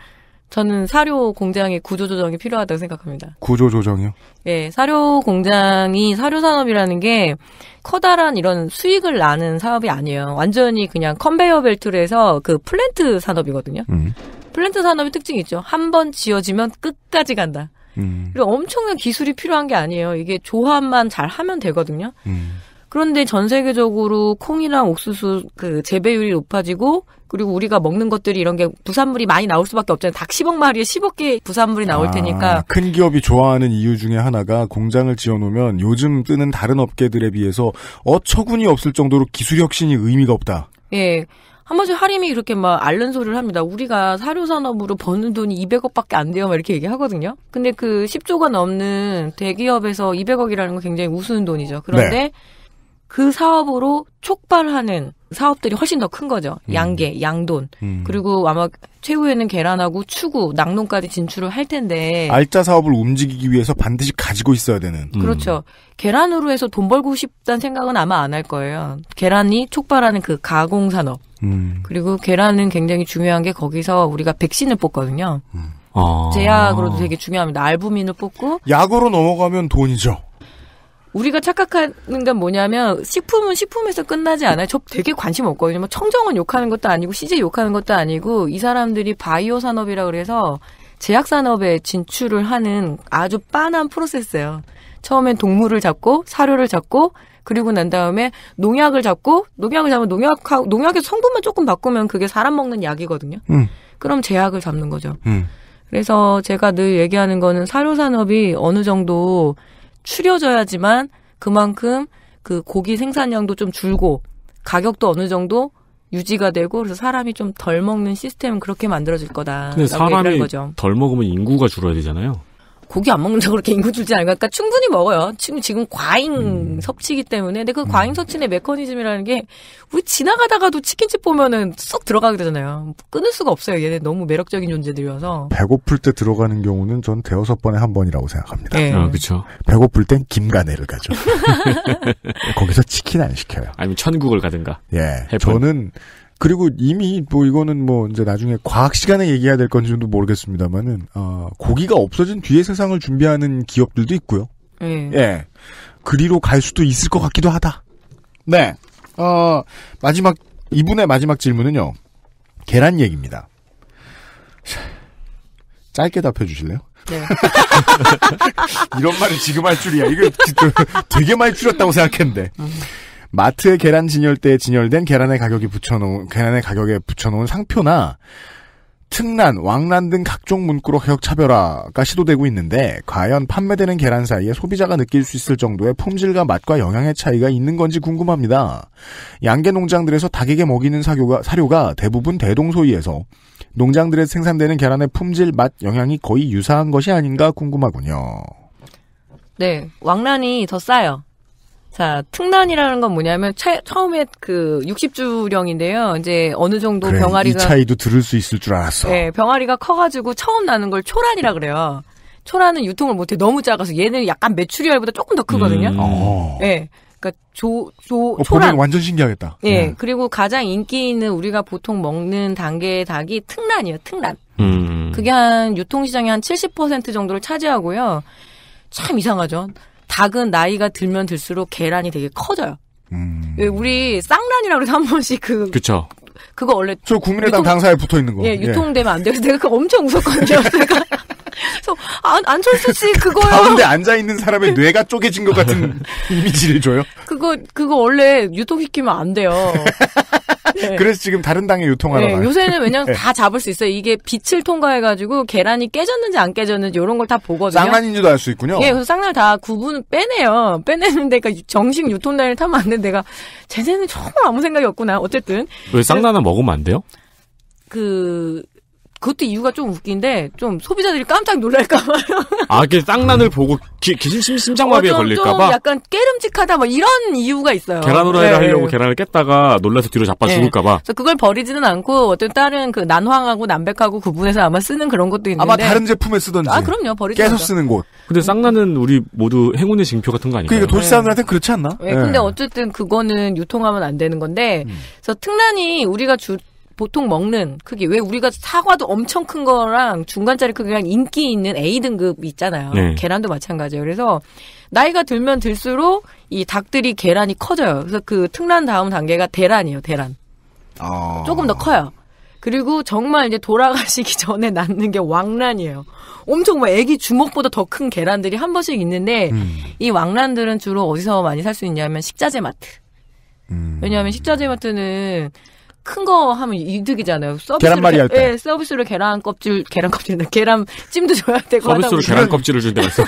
저는 사료 공장의 구조 조정이 필요하다고 생각합니다. 구조 조정이요? 예, 사료 공장이 사료 산업이라는 게 커다란 이런 수익을 나는 사업이 아니에요. 완전히 그냥 컨베이어 벨트를 해서 그 플랜트 산업이거든요. 음. 플랜트 산업의 특징이 있죠. 한 번 지어지면 끝까지 간다. 음. 그리고 엄청난 기술이 필요한 게 아니에요. 이게 조합만 잘 하면 되거든요. 음. 그런데 전 세계적으로 콩이랑 옥수수 그 재배율이 높아지고 그리고 우리가 먹는 것들이 이런 게 부산물이 많이 나올 수밖에 없잖아요. 닭 10억 마리에 10억 개 부산물이 나올 아, 테니까 큰 기업이 좋아하는 이유 중에 하나가 공장을 지어놓으면 요즘 뜨는 다른 업계들에 비해서 어처구니 없을 정도로 기술 혁신이 의미가 없다. 예. 한 번씩 하림이 이렇게 막 앓는 소리를 합니다. 우리가 사료산업으로 버는 돈이 200억밖에 안 돼요. 막 이렇게 얘기하거든요. 근데 그 10조가 넘는 대기업에서 200억이라는 건 굉장히 우스운 돈이죠. 그런데 네. 그 사업으로 촉발하는 사업들이 훨씬 더 큰 거죠. 음. 양계, 양돈. 음. 그리고 아마 최후에는 계란하고 추구, 낙농까지 진출을 할 텐데. 알짜 사업을 움직이기 위해서 반드시 가지고 있어야 되는. 음. 그렇죠. 계란으로 해서 돈 벌고 싶다는 생각은 아마 안 할 거예요. 계란이 촉발하는 그 가공 산업. 음. 그리고 계란은 굉장히 중요한 게 거기서 우리가 백신을 뽑거든요. 음. 제약으로도 아. 되게 중요합니다. 알부민을 뽑고. 약으로 넘어가면 돈이죠. 우리가 착각하는 건 뭐냐면 식품은 식품에서 끝나지 않아요. 저 되게 관심 없거든요. 뭐 청정원 욕하는 것도 아니고 CJ 욕하는 것도 아니고 이 사람들이 바이오 산업이라 그래서 제약 산업에 진출을 하는 아주 빤한 프로세스예요. 처음엔 동물을 잡고 사료를 잡고 그리고 난 다음에 농약을 잡고 농약을 잡으면 농약하고 농약의 성분만 조금 바꾸면 그게 사람 먹는 약이거든요. 음. 그럼 제약을 잡는 거죠. 음. 그래서 제가 늘 얘기하는 거는 사료 산업이 어느 정도 줄여져야지만 그만큼 그 고기 생산량도 좀 줄고 가격도 어느 정도 유지가 되고 그래서 사람이 좀 덜 먹는 시스템 그렇게 만들어질 거다. 근데 사람이 덜 먹으면 인구가 줄어야 되잖아요. 고기 안 먹는다고 그렇게 인구 줄지 않을까? 그러니까 충분히 먹어요. 지금, 지금 과잉 음. 섭취이기 때문에. 근데 그 음. 과잉 섭취의 메커니즘이라는 게, 우리 지나가다가도 치킨집 보면은 쏙 들어가게 되잖아요. 끊을 수가 없어요. 얘네 너무 매력적인 존재들이어서. 배고플 때 들어가는 경우는 전 대여섯 번에 한 번이라고 생각합니다. 네. 아, 그죠 배고플 땐 김가네를 가죠. 거기서 치킨 안 시켜요. 아니면 천국을 가든가. 예. 해본. 저는 그리고 이미 뭐 이거는 뭐 이제 나중에 과학 시간에 얘기해야 될 건지도 모르겠습니다만은 어, 고기가 없어진 뒤에 세상을 준비하는 기업들도 있고요. 네. 예. 그리로 갈 수도 있을 것 같기도 하다. 네. 어, 마지막 이분의 마지막 질문은요. 계란 얘기입니다. 짧게 답해 주실래요? 네. 이런 말을 지금 할 줄이야. 이거 되게 많이 줄였다고 생각했는데. 음. 마트의 계란 진열대에 진열된 계란의 가격이 붙여놓은 계란의 가격에 붙여놓은 상표나 특난 왕란 등 각종 문구로 가격 차별화가 시도되고 있는데 과연 판매되는 계란 사이에 소비자가 느낄 수 있을 정도의 품질과 맛과 영양의 차이가 있는 건지 궁금합니다. 양계 농장들에서 닭에게 먹이는 사료가, 사료가 대부분 대동소이에서 농장들에 서 생산되는 계란의 품질, 맛, 영양이 거의 유사한 것이 아닌가 궁금하군요. 네, 왕란이 더 싸요. 자, 특난이라는 건 뭐냐면 차, 처음에 그 60주령인데요. 이제 어느 정도 그래, 병아리가 이 차이도 들을 수 있을 줄 알았어. 네, 병아리가 커가지고 처음 나는 걸 초란이라 그래요. 초란은 유통을 못해 너무 작아서 얘는 약간 메추리알보다 조금 더 크거든요. 음. 어. 네. 그니까 조, 조, 어, 초란. 완전 신기하겠다. 예. 네. 음. 그리고 가장 인기 있는 우리가 보통 먹는 단계의 닭이 특란이에요, 특란. 음. 그게 한 유통시장의 한 70% 정도를 차지하고요. 참 이상하죠. 닭은 나이가 들면 들수록 계란이 되게 커져요. 음. 예, 우리 쌍란이라고 해서 한 번씩 그. 그쵸. 그거 원래. 저 국민의당 유통, 당사에 붙어 있는 거. 예, 예. 유통되면 안 돼요. 내가 그거 엄청 웃었거든요. 제가. 그래서 안, 안철수 씨 그거요. 가운데 앉아 있는 사람의 뇌가 쪼개진 것 같은 이미지를 줘요. 그거 그거 원래 유통시키면 안 돼요. 네. 그래서 지금 다른 당에 유통하러 네. 가요. 요새는 왜냐면 네. 다 잡을 수 있어요. 이게 빛을 통과해가지고 계란이 깨졌는지 안 깨졌는지 이런 걸 다 보거든요. 쌍란인지도 알 수 있군요. 예, 그래서 쌍란을 다 구분 빼내요. 빼내는데 그러니까 정식 유통단을 타면 안 되는데 내가 제네는 정말 아무 생각이 없구나. 어쨌든 왜 쌍란을 먹으면 안 돼요? 그 그것도 이유가 좀 웃긴데 좀 소비자들이 깜짝 놀랄까 봐요. 아, 이게 쌍난을 보고 기, 기심 심장마비에 어, 걸릴까 봐. 좀 약간 깨름직하다 뭐 이런 이유가 있어요. 계란 후라이를 네. 하려고 계란을 깼다가 놀라서 뒤로 잡아 네. 죽을까 봐. 그래서 그걸 버리지는 않고 어떤 다른 그 난황하고 남백하고 구분해서 그 아마 쓰는 그런 것도 있는데. 아마 다른 제품에 쓰던지. 아, 그럼요. 버리지 계속 쓰는 곳. 근데 쌍난은 우리 모두 행운의 징표 같은 거 아니에요? 그러니까 도시 네. 사람들한테 그렇지 않나? 네. 근데 네. 어쨌든 그거는 유통하면 안 되는 건데. 음. 그래서 특란이 우리가 주 보통 먹는 크기 왜 우리가 사과도 엄청 큰 거랑 중간짜리 크기랑 인기 있는 A 등급 있잖아요. 네. 계란도 마찬가지예요. 그래서 나이가 들면 들수록 이 닭들이 계란이 커져요. 그래서 그 특란 다음 단계가 대란이에요. 대란. 어... 조금 더 커요. 그리고 정말 이제 돌아가시기 전에 낳는 게 왕란이에요. 엄청 막 뭐 애기 주먹보다 더 큰 계란들이 한 번씩 있는데 음. 이 왕란들은 주로 어디서 많이 살 수 있냐면 식자재 마트. 음. 왜냐하면 식자재 마트는 큰거 하면 이득이잖아요. 서비스로 계란말이 할 때. 예, 서비스로 계란 껍질, 계란 껍질, 계란 찜도 줘야 되고. 서비스로 계란 껍질을 줄 때가 있어.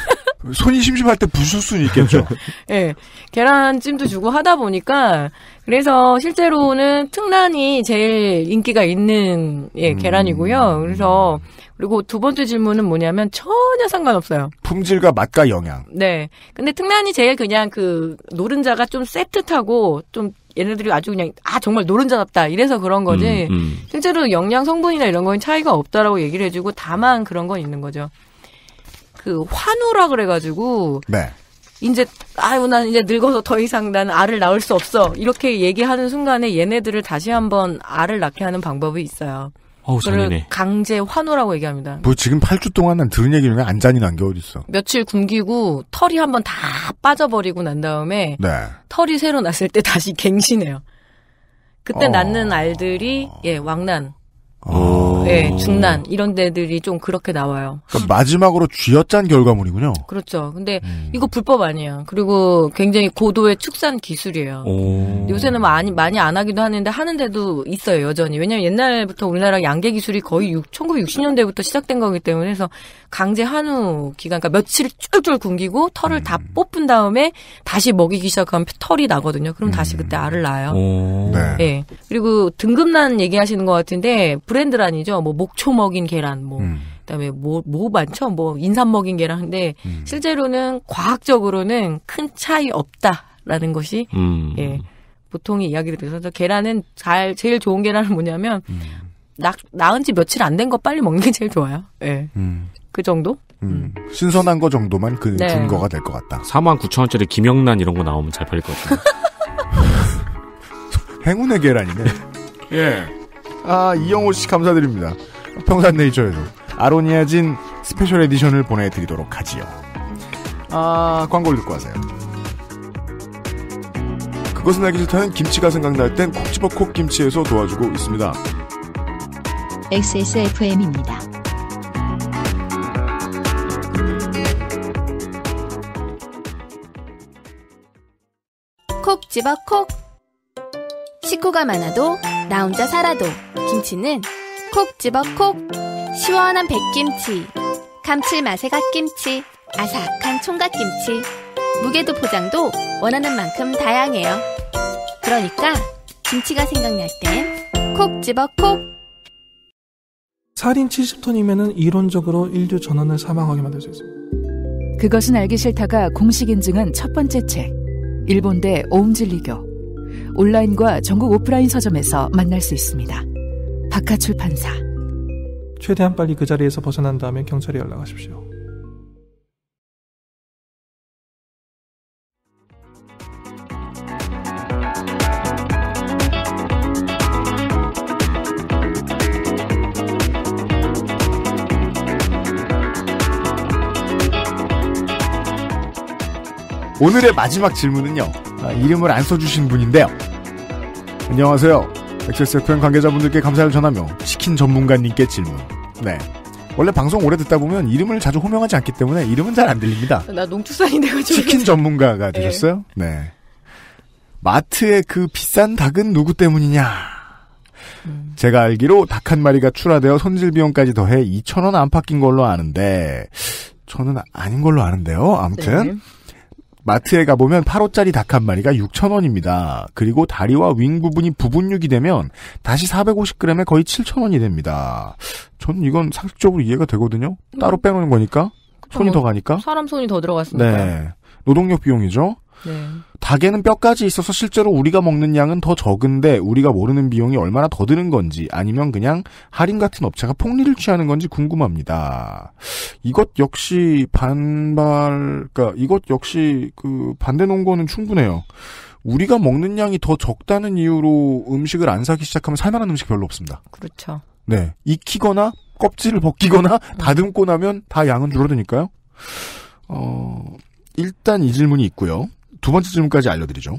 손이 심심할 때 부술 수는 있겠죠. 예. 계란찜도 주고 하다 보니까 그래서 실제로는 특란이 제일 인기가 있는 예, 음. 계란이고요. 그래서 그리고 두 번째 질문은 뭐냐면 전혀 상관없어요. 품질과 맛과 영양. 네. 근데 특란이 제일 그냥 그 노른자가 좀 세트하고 좀 얘네들이 아주 그냥 아 정말 노른자답다 이래서 그런 거지 음, 음. 실제로 영양 성분이나 이런 거는 차이가 없다라고 얘기를 해주고 다만 그런 건 있는 거죠. 그 환우라 그래가지고 네. 이제 아유 난 이제 늙어서 더 이상 난 알을 낳을 수 없어 이렇게 얘기하는 순간에 얘네들을 다시 한번 알을 낳게 하는 방법이 있어요. 어우, 잔인해. 강제 환호라고 얘기합니다. 뭐 지금 8주 동안 난 들은 얘기 중에 안 잔인한 게 어딨어. 며칠 굶기고 털이 한번 다 빠져버리고 난 다음에 네. 털이 새로 났을 때 다시 갱신해요. 그때 어... 낳는 알들이 예 왕난 예, 네, 중난 이런 데들이 좀 그렇게 나와요. 그러니까 마지막으로 쥐어짠 결과물이군요. 그렇죠. 근데 음. 이거 불법 아니에요. 그리고 굉장히 고도의 축산 기술이에요. 요새는 많이 뭐 많이 안 하기도 하는데 하는데도 있어요 여전히. 왜냐면 하 옛날부터 우리나라 양계 기술이 거의 6, 1960년대부터 시작된 거기 때문에 서 강제 한우 기간, 그러니까 며칠을 쫄쫄 굶기고 털을 음. 다 뽑은 다음에 다시 먹이기 시작하면 털이 나거든요. 그럼 음. 다시 그때 알을 낳아요. 오. 네. 네. 그리고 등급난 얘기하시는 것 같은데. 브랜드란이죠. 뭐 목초 먹인 계란, 뭐 음. 그다음에 뭐뭐 뭐 많죠. 뭐 인삼 먹인 계란. 근데 음. 실제로는 과학적으로는 큰 차이 없다라는 것이 음. 예. 보통의 이야기를 들어서 계란은 잘 제일 좋은 계란은 뭐냐면 음. 나, 나은 지 며칠 안 된 거 빨리 먹는 게 제일 좋아요. 예. 음. 그 정도? 음. 음. 신선한 거 정도만 그 네. 준거가 될 것 같다. 4만 9천 원짜리 김영란 이런 거 나오면 잘 팔릴 것 같아요. 행운의 계란이네. 예. 아, 이영호 씨 감사드립니다. 평산네이처에서 아로니아진 스페셜 에디션을 보내드리도록 하지요. 아, 광고를 듣고 하세요. 그것은 알기 싫다는 김치가 생각날 땐콕 집어 콕 김치에서 도와주고 있습니다. XSFM입니다. 콕 집어 콕 식구가 많아도 나 혼자 살아도 김치는 콕 집어 콕 시원한 백김치 감칠맛의 갓김치 아삭한 총각김치 무게도 포장도 원하는 만큼 다양해요 그러니까 김치가 생각날 땐 콕 집어 콕 살인 70톤이면 이론적으로 인류 전원을 사망하게 만들 수 있습니다 그것은 알기 싫다가 공식 인증은 첫 번째 책 일본대 오음질리교 온라인과 전국 오프라인 서점에서 만날 수 있습니다. 박하 출판사 최대한 빨리 그 자리에서 벗어난 다음에 경찰에 연락하십시오. 오늘의 마지막 질문은요. 아, 이름을 안 써주신 분인데요. 안녕하세요. 엑세스 FM 관계자분들께 감사를 전하며 치킨 전문가님께 질문. 네. 원래 방송 오래 듣다 보면 이름을 자주 호명하지 않기 때문에 이름은 잘 안 들립니다. 나 농축산이 돼가 치킨 전문가가 예. 되셨어요? 네. 마트의 그 비싼 닭은 누구 때문이냐? 음. 제가 알기로 닭 한 마리가 출하되어 손질 비용까지 더해 2,000원 안팎인 걸로 아는데, 저는 아닌 걸로 아는데요. 아무튼. 네. 마트에 가보면 8호짜리 닭 한 마리가 6,000원입니다. 그리고 다리와 윙 부분이 부분육이 되면 다시 450g에 거의 7,000원이 됩니다. 전 이건 상식적으로 이해가 되거든요. 따로 음. 빼놓는 거니까. 손이 뭐 더 가니까. 사람 손이 더 들어갔으니까. 네. 노동력 비용이죠. 네. 닭에는 뼈까지 있어서 실제로 우리가 먹는 양은 더 적은데 우리가 모르는 비용이 얼마나 더 드는 건지 아니면 그냥 할인 같은 업체가 폭리를 취하는 건지 궁금합니다. 이것 역시 반발, 그러니까 이것 역시 그 반대 논거는 충분해요. 우리가 먹는 양이 더 적다는 이유로 음식을 안 사기 시작하면 살만한 음식 별로 없습니다. 그렇죠. 네, 익히거나 껍질을 벗기거나 음. 다듬고 나면 다 양은 줄어드니까요. 어, 일단 이 질문이 있고요. 두 번째 질문까지 알려드리죠.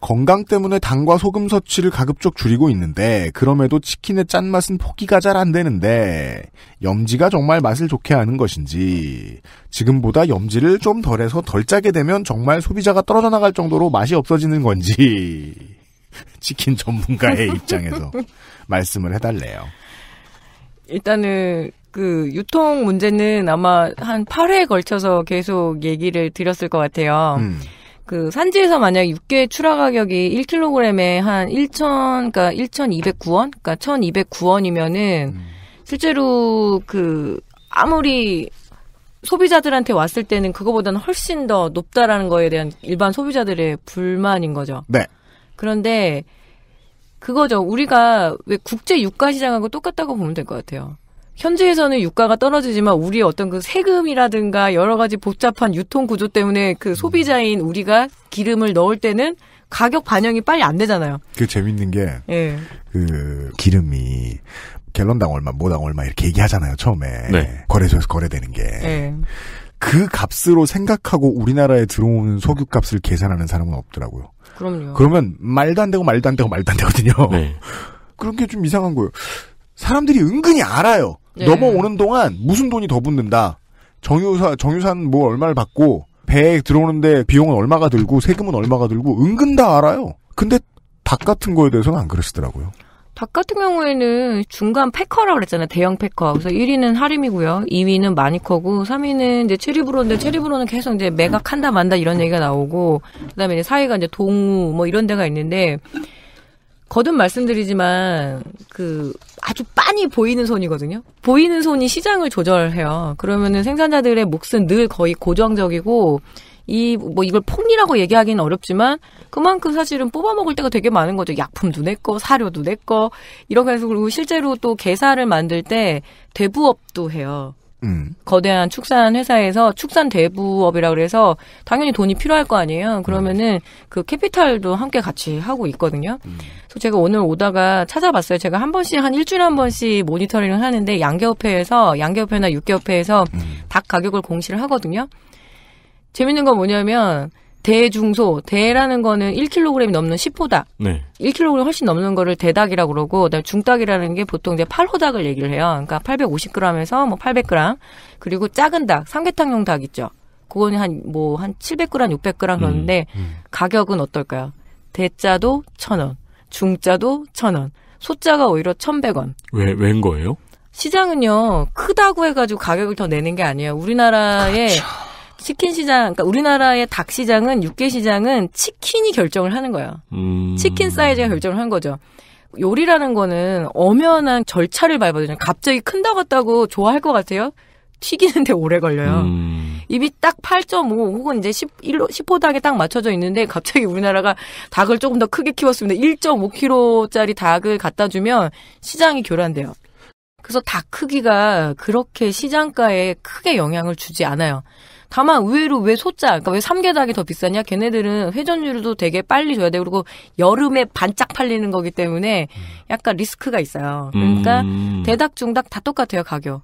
건강 때문에 당과 소금 섭취를 가급적 줄이고 있는데 그럼에도 치킨의 짠맛은 포기가 잘 안 되는데 염지가 정말 맛을 좋게 하는 것인지 지금보다 염지를 좀 덜해서 덜 짜게 되면 정말 소비자가 떨어져 나갈 정도로 맛이 없어지는 건지 치킨 전문가의 입장에서 말씀을 해달래요. 일단은 그 유통 문제는 아마 한 8회에 걸쳐서 계속 얘기를 드렸을 것 같아요. 음. 그 산지에서 만약 육개 출하 가격이 1kg에 한 1,000 그러니까 1,209원, 그러니까 1,209원이면은 음. 실제로 그 아무리 소비자들한테 왔을 때는 그거보다는 훨씬 더 높다라는 거에 대한 일반 소비자들의 불만인 거죠. 네. 그런데 그거죠. 우리가 왜 국제 유가 시장하고 똑같다고 보면 될 것 같아요. 현지에서는 유가가 떨어지지만 우리 어떤 그 세금이라든가 여러 가지 복잡한 유통 구조 때문에 그 소비자인 우리가 기름을 넣을 때는 가격 반영이 빨리 안 되잖아요. 그 재밌는 게, 예. 그 기름이 갤런당 얼마, 모당 얼마 이렇게 얘기하잖아요, 처음에. 네. 거래소에서 거래되는 게. 예. 그 값으로 생각하고 우리나라에 들어오는 석유 값을 계산하는 사람은 없더라고요. 그럼요. 그러면 말도 안 되고 말도 안 되고 말도 안 되거든요. 네. 그런 게 좀 이상한 거예요. 사람들이 은근히 알아요. 네. 넘어오는 동안 무슨 돈이 더 붙는다. 정유사 정유산 뭐 얼마를 받고 배에 들어오는데 비용은 얼마가 들고 세금은 얼마가 들고 은근 다 알아요. 근데 닭 같은 거에 대해서는 안 그러시더라고요. 닭 같은 경우에는 중간 패커라고 그랬잖아요. 대형 패커. 그래서 1위는 하림이고요. 2위는 마니커고 3위는 이제 체리브로인데 체리브로는 계속 이제 매각한다 만다 이런 얘기가 나오고 그다음에 이제 4위가 이제 동우 뭐 이런 데가 있는데 거듭 말씀드리지만 그 아주 빤히 보이는 손이거든요. 보이는 손이 시장을 조절해요. 그러면은 생산자들의 몫은 늘 거의 고정적이고 이뭐 이걸 폭리라고 얘기하기는 어렵지만 그만큼 사실은 뽑아 먹을 때가 되게 많은 거죠. 약품도 내 거, 사료도 내 거. 이렇게 해서 그리고 실제로 또 게사를 만들 때 대부업도 해요. 음. 거대한 축산 회사에서 축산 대부업이라 그래서 당연히 돈이 필요할 거 아니에요. 그러면은 그 캐피탈도 함께 같이 하고 있거든요. 음. 그래서 제가 오늘 오다가 찾아봤어요. 제가 한 번씩 한 일주일에 한 번씩 모니터링을 하는데 양계업회에서양계업회나육계업회에서 음. 닭 가격을 공시를 하거든요. 재밌는 건 뭐냐면 대중소 대라는 거는 1kg이 넘는 10호닭. 네. 1kg 훨씬 넘는 거를 대닭이라고 그러고 그다음에 중닭이라는 게 보통 이제 8호닭을 얘기를 해요. 그러니까 850g에서 뭐 800g. 그리고 작은 닭, 삼계탕용 닭 있죠. 그거는 한 뭐 한 700g, 600g 그런데 음, 음. 가격은 어떨까요? 대자도 1,000원, 중자도 1,000원, 소자가 오히려 1,100원. 왜웬 거예요? 시장은요 크다고 해가지고 가격을 더 내는 게 아니에요. 우리나라에 그렇죠. 치킨 시장, 그러니까 우리나라의 닭 시장은 육개 시장은 치킨이 결정을 하는 거예요. 음. 치킨 사이즈가 결정을 한 거죠. 요리라는 거는 엄연한 절차를 밟아야 되잖아요. 갑자기 큰다 같다고 좋아할 것 같아요. 튀기는데 오래 걸려요. 음. 입이 딱 8.5 혹은 이제 11, 1 0호닭에딱 맞춰져 있는데 갑자기 우리나라가 닭을 조금 더 크게 키웠습니다. 1.5kg짜리 닭을 갖다 주면 시장이 교란돼요. 그래서 닭 크기가 그렇게 시장가에 크게 영향을 주지 않아요. 다만 의외로 왜 소자, 그러니까 왜 삼계닭이 더 비싸냐? 걔네들은 회전율도 되게 빨리 줘야 되고 그리고 여름에 반짝 팔리는 거기 때문에 음. 약간 리스크가 있어요. 그러니까 음. 대닭 중닭 다 똑같아요 가격.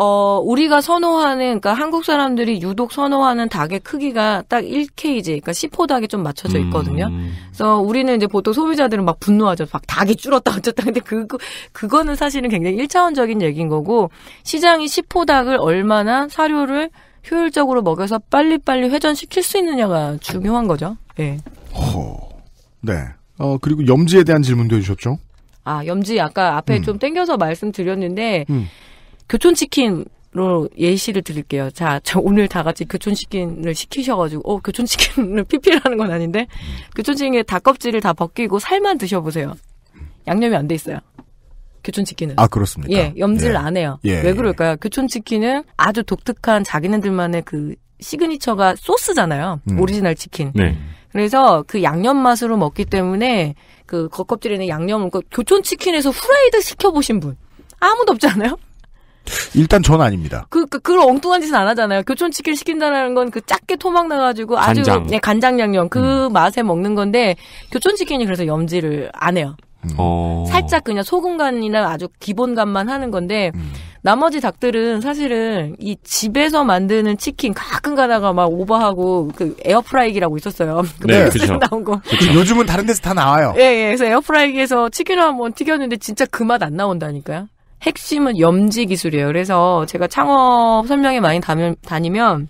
어, 우리가 선호하는, 그러니까 한국 사람들이 유독 선호하는 닭의 크기가 딱 1kg, 그러니까 10호 닭에 좀 맞춰져 있거든요. 음. 그래서 우리는 이제 보통 소비자들은 막 분노하죠. 막 닭이 줄었다, 어쨌다. 근데 그, 그, 그거는 사실은 굉장히 1차원적인 얘기인 거고, 시장이 10호 닭을 얼마나 사료를 효율적으로 먹여서 빨리빨리 회전시킬 수 있느냐가 중요한 거죠. 예. 허. 네. 어, 그리고 염지에 대한 질문도 해주셨죠? 아, 염지 아까 앞에 음. 좀 땡겨서 말씀드렸는데, 음. 교촌치킨으로 예시를 드릴게요. 자, 자, 오늘 다 같이 교촌치킨을 시키셔가지고, 어, 교촌치킨을 피필하는 건 아닌데, 음. 교촌치킨에 닭껍질을 다 벗기고 살만 드셔보세요. 양념이 안 돼 있어요. 교촌치킨은. 아, 그렇습니까? 예, 염질를 예. 안 해요. 예, 왜 예. 그럴까요? 교촌치킨은 아주 독특한 자기네들만의 그 시그니처가 소스잖아요. 음. 오리지널 치킨. 네. 그래서 그 양념 맛으로 먹기 때문에 그 겉껍질에 있는 양념을 그 교촌치킨에서 후라이드 시켜보신 분 아무도 없지 않아요? 일단 전 아닙니다. 그, 그, 그런 엉뚱한 짓은 안 하잖아요. 교촌치킨 시킨다는 건 그 작게 토막 나가지고 아주 간장. 예, 간장 양념 그 음. 맛에 먹는 건데 교촌치킨이 그래서 염지를 안 해요. 어. 살짝 그냥 소금 간이나 아주 기본 간만 하는 건데 음. 나머지 닭들은 사실은 이 집에서 만드는 치킨 가끔 가다가 막 오버하고 그 에어프라이기라고 있었어요. 그 네, 뭐 그렇 나온 거. 그쵸. 그 요즘은 다른 데서 다 나와요. 예, 예. 그래서 에어프라이기에서 치킨을 한번 튀겼는데 진짜 그 맛 안 나온다니까요. 핵심은 염지 기술이에요. 그래서 제가 창업 설명에 많이 다니면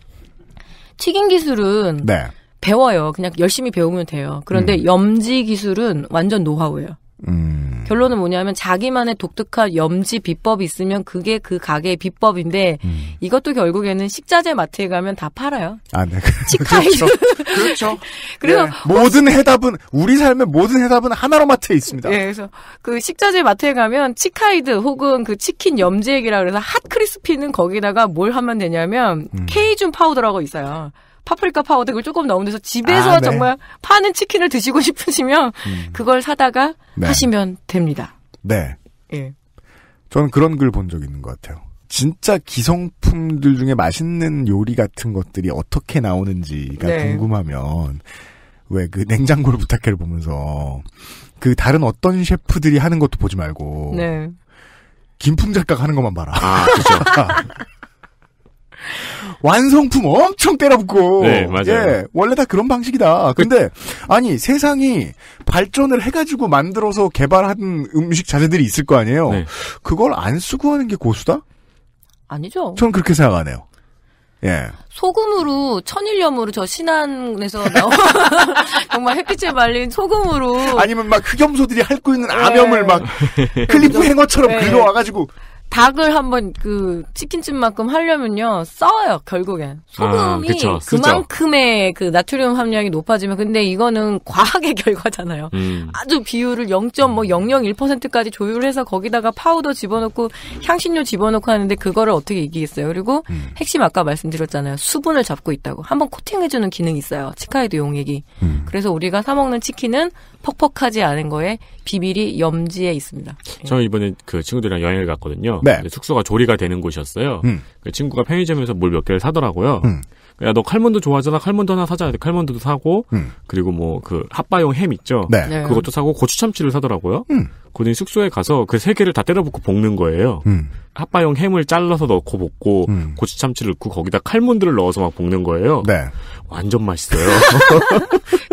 튀김 기술은 네. 배워요. 그냥 열심히 배우면 돼요. 그런데 음. 염지 기술은 완전 노하우예요. 음. 결론은 뭐냐면 자기만의 독특한 염지 비법이 있으면 그게 그 가게의 비법인데 음. 이것도 결국에는 식자재 마트에 가면 다 팔아요. 아, 네. 치카이즈. 그렇죠. 그렇죠. 그래서 네. 모든 해답은 우리 삶의 모든 해답은 하나로 마트에 있습니다. 네, 그래서 그 식자재 마트에 가면 치카이드 혹은 그 치킨 염지액이라 그래서 핫 크리스피는 거기다가 뭘 하면 되냐면 음. 케이준 파우더라고 있어요. 파프리카 파우더를 조금 넣은 데서 집에서 아, 네. 정말 파는 치킨을 드시고 싶으시면 음. 그걸 사다가 네. 하시면 됩니다. 네. 예. 저는 그런 글 본 적 있는 것 같아요. 진짜 기성품들 중에 맛있는 요리 같은 것들이 어떻게 나오는지가 네. 궁금하면 왜 그 냉장고를 부탁해를 보면서 그 다른 어떤 셰프들이 하는 것도 보지 말고 네. 김풍 작가가 하는 것만 봐라. 아, 그렇죠. 완성품 엄청 때려붙고. 네, 맞아요. 예, 원래 다 그런 방식이다. 근데 아니 세상이 발전을 해가지고 만들어서 개발한 음식 자재들이 있을 거 아니에요. 네. 그걸 안 쓰고 하는 게 고수다? 아니죠. 저는 그렇게 생각 안 해요. 예. 소금으로 천일염으로 저 신안에서 나온 정말 햇빛에 말린 소금으로 아니면 막 흑염소들이 핥고 있는 암염을 네. 막 클리프 행어처럼 네. 긁어와가지고 닭을 한번 그 치킨집만큼 하려면요 써요 결국엔 소금이 아, 그쵸, 그만큼의 그 나트륨 함량이 높아지면 근데 이거는 과학의 결과잖아요. 음. 아주 비율을 0.001%까지 뭐 조율해서 거기다가 파우더 집어넣고 향신료 집어넣고 하는데 그거를 어떻게 이기겠어요? 그리고 음. 핵심 아까 말씀드렸잖아요 수분을 잡고 있다고 한번 코팅해주는 기능이 있어요 치카이드 용액이. 음. 그래서 우리가 사 먹는 치킨은 퍽퍽하지 않은 거에 비밀이 염지에 있습니다. 예. 저는 이번에 그 친구들이랑 여행을 갔거든요. 네. 숙소가 조리가 되는 곳이었어요. 음. 그 친구가 편의점에서 물 몇 개를 사더라고요. 음. 야너 칼몬도 좋아하잖아 칼몬도 하나 사자 칼몬도도 사고 음. 그리고 뭐 그 핫바용 햄 있죠 네. 네. 그것도 사고 고추참치를 사더라고요 음. 그러더니 숙소에 가서 그 세 개를 다 때려붓고 볶는 거예요 음. 핫바용 햄을 잘라서 넣고 볶고 음. 고추참치를 넣고 거기다 칼몬드를 넣어서 막 볶는 거예요 네. 완전 맛있어요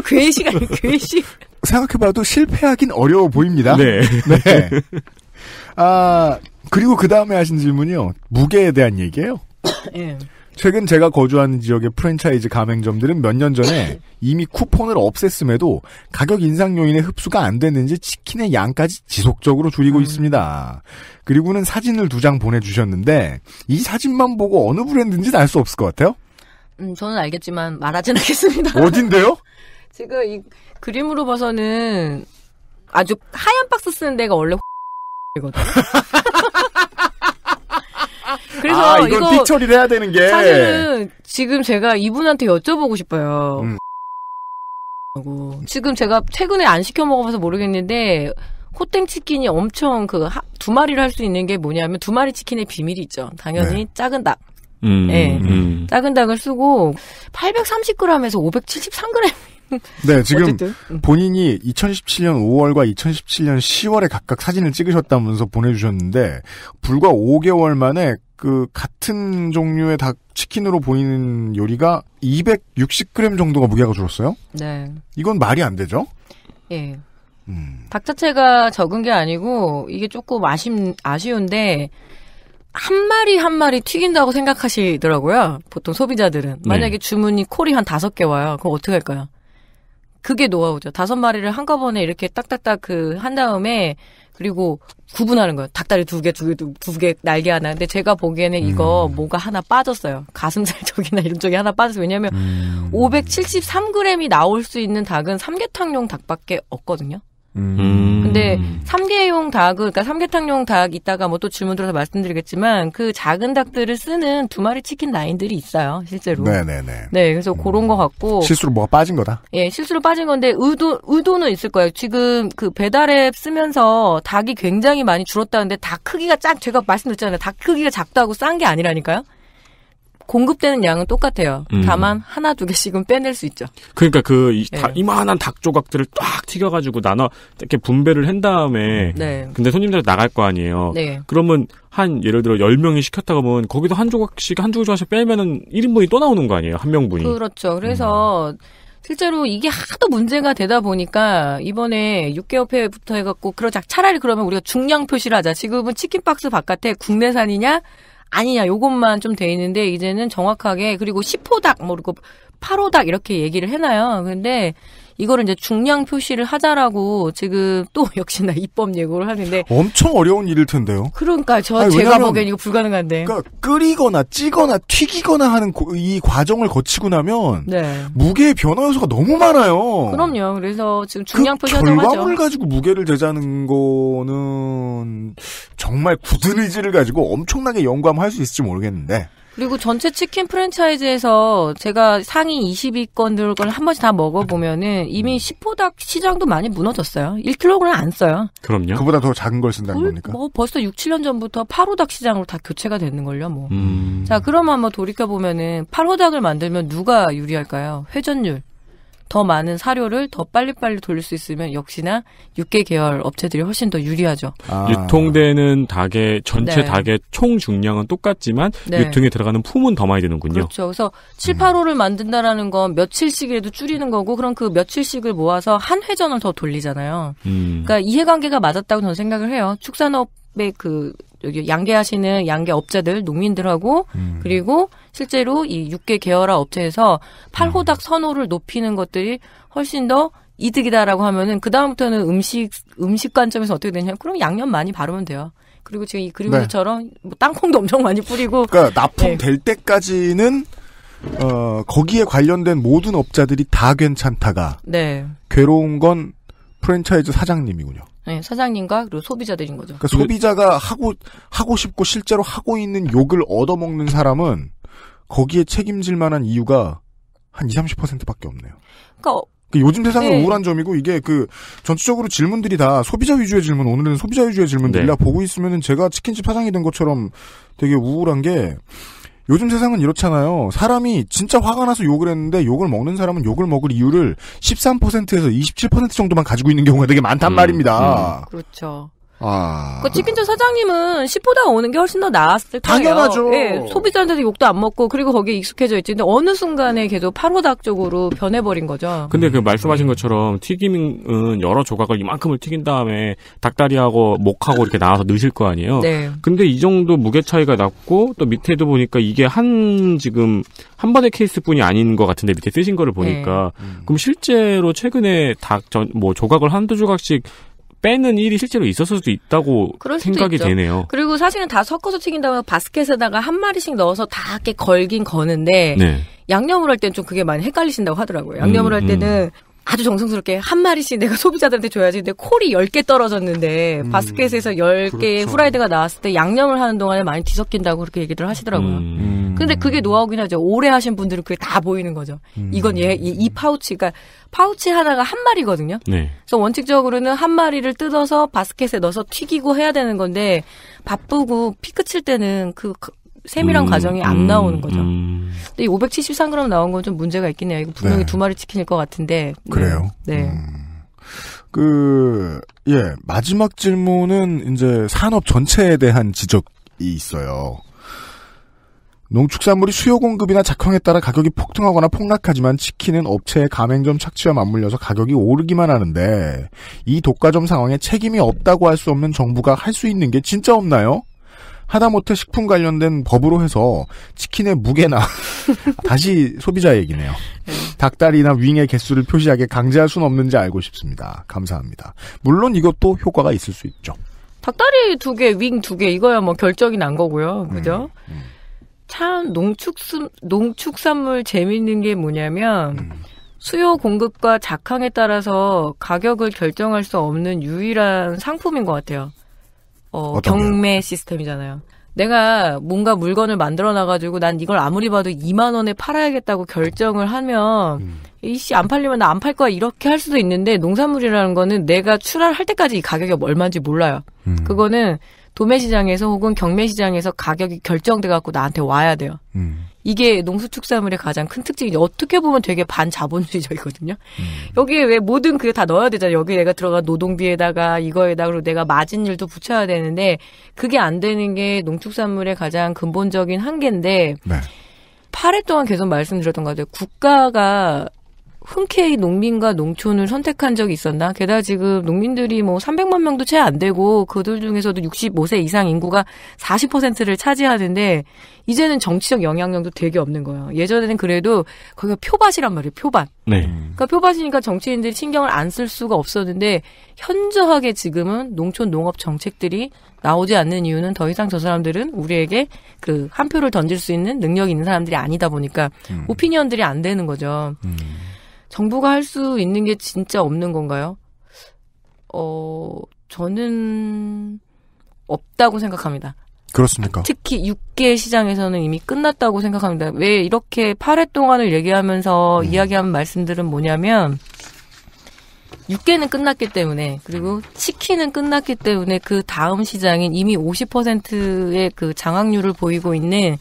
괴식 아니 괴식 생각해봐도 실패하긴 어려워 보입니다 네. 네. 아 그리고 그 다음에 하신 질문이요 무게에 대한 얘기예요 예. 최근 제가 거주하는 지역의 프랜차이즈 가맹점들은 몇 년 전에 네. 이미 쿠폰을 없앴음에도 가격 인상 요인에 흡수가 안 됐는지 치킨의 양까지 지속적으로 줄이고 음. 있습니다. 그리고는 사진을 두 장 보내주셨는데 이 사진만 보고 어느 브랜드인지는 알 수 없을 것 같아요. 음, 저는 알겠지만 말하진 않겠습니다. 어딘데요? 지금 이 그림으로 봐서는 아주 하얀 박스 쓰는 데가 원래 이거든. 그래서 아, 이걸 이거 처리를 해야 되는 게 사실은 지금 제가 이분한테 여쭤보고 싶어요. 음. 지금 제가 최근에 안 시켜 먹어봐서 모르겠는데 호땡 치킨이 엄청 그 두 마리를 할 수 있는 게 뭐냐면 두 마리 치킨의 비밀이 있죠. 당연히 네. 작은 닭. 음, 네. 음. 작은 닭을 쓰고 830g에서 573g. 네, 지금 어쨌든. 음. 본인이 2017년 5월과 2017년 10월에 각각 사진을 찍으셨다면서 보내주셨는데 불과 5개월 만에 그 같은 종류의 닭 치킨으로 보이는 요리가 260g 정도가 무게가 줄었어요. 네. 이건 말이 안 되죠? 예. 음. 닭 자체가 적은 게 아니고 이게 조금 아쉽 아쉬운데 한 마리 한 마리 튀긴다고 생각하시더라고요. 보통 소비자들은. 네. 만약에 네. 주문이 콜이 한 다섯 개 와요. 그럼 어떻게 할까요? 그게 노하우죠. 다섯 마리를 한꺼번에 이렇게 딱딱딱 그 한 다음에 그리고 구분하는 거예요. 닭다리 두 개, 두 개, 두 개, 날개 하나. 근데 제가 보기에는 이거 음. 뭐가 하나 빠졌어요. 가슴살 쪽이나 이런 쪽이 하나 빠졌어요. 왜냐면 하 음. 573g이 나올 수 있는 닭은 삼계탕용 닭밖에 없거든요. 음. 근데 삼계용 닭은 그러니까 삼계탕용 닭있다가뭐 또 질문 들어서 말씀드리겠지만 그 작은 닭들을 쓰는 두 마리 치킨 라인들이 있어요 실제로. 네네네. 네 그래서 음. 그런 것 같고 실수로 뭐가 빠진 거다. 예 실수로 빠진 건데 의도 의도는 있을 거예요. 지금 그 배달앱 쓰면서 닭이 굉장히 많이 줄었다는데 닭 크기가 짝 제가 말씀드렸잖아요 닭 크기가 작다고 싼 게 아니라니까요. 공급되는 양은 똑같아요. 음. 다만 하나 두 개씩은 빼낼 수 있죠. 그러니까 그 이, 네. 이만한 닭 조각들을 쫙 튀겨가지고 나눠 이렇게 분배를 한 다음에 네. 근데 손님들 나갈 거 아니에요. 네. 그러면 한 예를 들어 10명이 시켰다고 하면 거기도 한 조각씩 한 조각씩 빼면은 1인분이 또 나오는 거 아니에요. 한 명분이. 그렇죠. 그래서 음. 실제로 이게 하도 문제가 되다 보니까 이번에 육개업회부터 해갖고 그러자 차라리 그러면 우리가 중량 표시를 하자. 지금은 치킨박스 바깥에 국내산이냐 아니냐 요것만 좀 돼 있는데 이제는 정확하게 그리고 10호닥 모르고 뭐 8호닭 이렇게 얘기를 해놔요. 근데 이거를 이제 중량 표시를 하자라고 지금 또 역시나 입법 예고를 하는데 엄청 어려운 일일 텐데요. 그러니까 저 아니, 제가 보기엔 이거 불가능한데. 그러니까 끓이거나 찌거나 튀기거나 하는 이 과정을 거치고 나면 네. 무게의 변화 요소가 너무 많아요. 그럼요. 그래서 지금 그 중량 그 표시 하자고 하죠. 결과물 가지고 무게를 재자는 거는 정말 굳은 의지를 가지고 엄청나게 영감할 수 있을지 모르겠는데. 그리고 전체 치킨 프랜차이즈에서 제가 상위 20위권들 걸 한 번씩 다 먹어보면은 이미 10호닭 음. 시장도 많이 무너졌어요. 1kg을 안 써요. 그럼요. 그보다 더 작은 걸 쓴다는 뭘, 겁니까? 뭐 벌써 6, 7년 전부터 8호닭 시장으로 다 교체가 되는걸요, 뭐. 음. 자, 그러면 한번 돌이켜보면은 8호닭을 만들면 누가 유리할까요? 회전율. 더 많은 사료를 더 빨리빨리 돌릴 수 있으면 역시나 육계 계열 업체들이 훨씬 더 유리하죠. 아. 유통되는 닭의 전체 네. 닭의 총 중량은 똑같지만 네. 유통에 들어가는 품은 더 많이 드는군요. 그렇죠. 그래서 7, 8호를 만든다라는 건 며칠씩이라도 줄이는 거고 그럼 그 며칠씩을 모아서 한 회전을 더 돌리잖아요. 음. 그러니까 이해관계가 맞았다고 저는 생각을 해요. 축산업 의그 네, 여기 양계하시는 양계 업자들, 농민들하고 음. 그리고 실제로 이 육계 계열화 업체에서 팔호닥 음. 선호를 높이는 것들이 훨씬 더 이득이다라고 하면은 그 다음부터는 음식 음식 관점에서 어떻게 되냐? 그럼 양념 많이 바르면 돼요. 그리고 지금 이 그림에서처럼 네. 뭐 땅콩도 엄청 많이 뿌리고 그러니까 납품될 네. 때까지는 어 거기에 관련된 모든 업자들이 다 괜찮다가 네. 괴로운 건 프랜차이즈 사장님이군요. 네, 사장님과 그리고 소비자들인 거죠. 그러니까 소비자가 하고 하고 싶고 실제로 하고 있는 욕을 얻어먹는 사람은 거기에 책임질 만한 이유가 한 20, 30%밖에 없네요. 그러니까, 어, 그러니까 요즘 세상은 네. 우울한 점이고 이게 그 전체적으로 질문들이 다 소비자 위주의 질문 오늘은 소비자 위주의 질문들이라 네. 보고 있으면은 제가 치킨집 사장이 된 것처럼 되게 우울한 게 요즘 세상은 이렇잖아요. 사람이 진짜 화가 나서 욕을 했는데 욕을 먹는 사람은 욕을 먹을 이유를 13%에서 27% 정도만 가지고 있는 경우가 되게 많단 음, 말입니다. 음, 그렇죠. 아. 그 치킨집 사장님은 1포보다 오는 게 훨씬 더 나았을 거예요. 당연하죠. 예, 소비자한테도 욕도 안 먹고 그리고 거기에 익숙해져 있지. 근데 어느 순간에 계속 8호닭 쪽으로 변해버린 거죠. 근데 그 말씀하신 것처럼 튀김은 여러 조각을 이만큼을 튀긴 다음에 닭다리하고 목하고 이렇게 나와서 넣으실 거 아니에요. 네. 근데 이 정도 무게 차이가 났고 또 밑에도 보니까 이게 한 지금 한 번의 케이스뿐이 아닌 것 같은데 밑에 쓰신 거를 보니까 네. 그럼 실제로 최근에 닭 전 뭐 조각을 한두 조각씩 빼는 일이 실제로 있었을 수도 있다고 수도 생각이 있죠. 되네요. 그리고 사실은 다 섞어서 튀긴 다면 바스켓에다가 한 마리씩 넣어서 다 이렇게 걸긴 거는데 네. 양념을 할 때는 좀 그게 많이 헷갈리신다고 하더라고요. 양념을 음, 할 음. 때는 음. 아주 정성스럽게 한 마리씩 내가 소비자들한테 줘야지. 근데 콜이 10개 떨어졌는데 음, 바스켓에서 10개의 그렇죠. 후라이드가 나왔을 때 양념을 하는 동안에 많이 뒤섞인다고 그렇게 얘기를 하시더라고요. 음, 음, 근데 그게 노하우긴 하죠. 오래 하신 분들은 그게 다 보이는 거죠. 음. 이건 얘, 이, 이 파우치, 가 그러니까 파우치 하나가 한 마리거든요. 네. 그래서 원칙적으로는 한 마리를 뜯어서 바스켓에 넣어서 튀기고 해야 되는 건데 바쁘고 피크 칠 때는 그 세밀한 음, 과정이 안 음, 나오는 거죠. 음. 근데 이 573g 나온 건 좀 문제가 있긴 해요. 이거 분명히 네. 두 마리 치킨일 것 같은데. 음, 그래요? 네. 음. 그, 예, 마지막 질문은 이제 산업 전체에 대한 지적이 있어요. 농축산물이 수요 공급이나 작황에 따라 가격이 폭등하거나 폭락하지만 치킨은 업체의 가맹점 착취와 맞물려서 가격이 오르기만 하는데 이 독과점 상황에 책임이 없다고 할 수 없는 정부가 할 수 있는 게 진짜 없나요? 하다못해 식품 관련된 법으로 해서 치킨의 무게나 다시 소비자 얘기네요. 네. 닭다리나 윙의 개수를 표시하게 강제할 수는 없는지 알고 싶습니다. 감사합니다. 물론 이것도 효과가 있을 수 있죠. 닭다리 두 개, 윙 두개 이거야 뭐 결정이 난 거고요. 그죠? 음, 음. 참 농축수, 농축산물 재밌는 게 뭐냐면 음. 수요 공급과 작황에 따라서 가격을 결정할 수 없는 유일한 상품인 것 같아요. 어, 경매 시스템이잖아요. 내가 뭔가 물건을 만들어 놔가지고 난 이걸 아무리 봐도 2만 원에 팔아야겠다고 결정을 하면 음. 이씨 안 팔리면 나 안 팔 거야 이렇게 할 수도 있는데 농산물이라는 거는 내가 출하할 때까지 이 가격이 얼마인지 몰라요. 음. 그거는 도매 시장에서 혹은 경매 시장에서 가격이 결정돼 갖고 나한테 와야 돼요. 음. 이게 농수축산물의 가장 큰 특징이 어떻게 보면 되게 반자본주의적이거든요. 음. 여기에 왜 모든 그게 다 넣어야 되잖아요. 여기 내가 들어간 노동비에다가 이거에다가 그리고 내가 맞은 일도 붙여야 되는데 그게 안 되는 게 농축산물의 가장 근본적인 한계인데 네. 8회 동안 계속 말씀드렸던 것 같아요. 국가가 흔쾌히 농민과 농촌을 선택한 적이 있었나? 게다가 지금 농민들이 뭐 300만 명도 채 안 되고 그들 중에서도 65세 이상 인구가 40%를 차지하는데 이제는 정치적 영향력도 되게 없는 거예요. 예전에는 그래도 거기가 표밭이란 말이에요. 표밭. 네. 그러니까 표밭이니까 정치인들이 신경을 안 쓸 수가 없었는데 현저하게 지금은 농촌 농업 정책들이 나오지 않는 이유는 더 이상 저 사람들은 우리에게 그 한 표를 던질 수 있는 능력이 있는 사람들이 아니다 보니까 음. 오피니언들이 안 되는 거죠. 음. 정부가 할 수 있는 게 진짜 없는 건가요? 어, 저는 없다고 생각합니다. 그렇습니까? 특히 육계 시장에서는 이미 끝났다고 생각합니다. 왜 이렇게 8회 동안을 얘기하면서 음. 이야기한 말씀들은 뭐냐면 육계는 끝났기 때문에 그리고 음. 치킨은 끝났기 때문에 그 다음 시장인 이미 50%의 그 장악률을 보이고 있는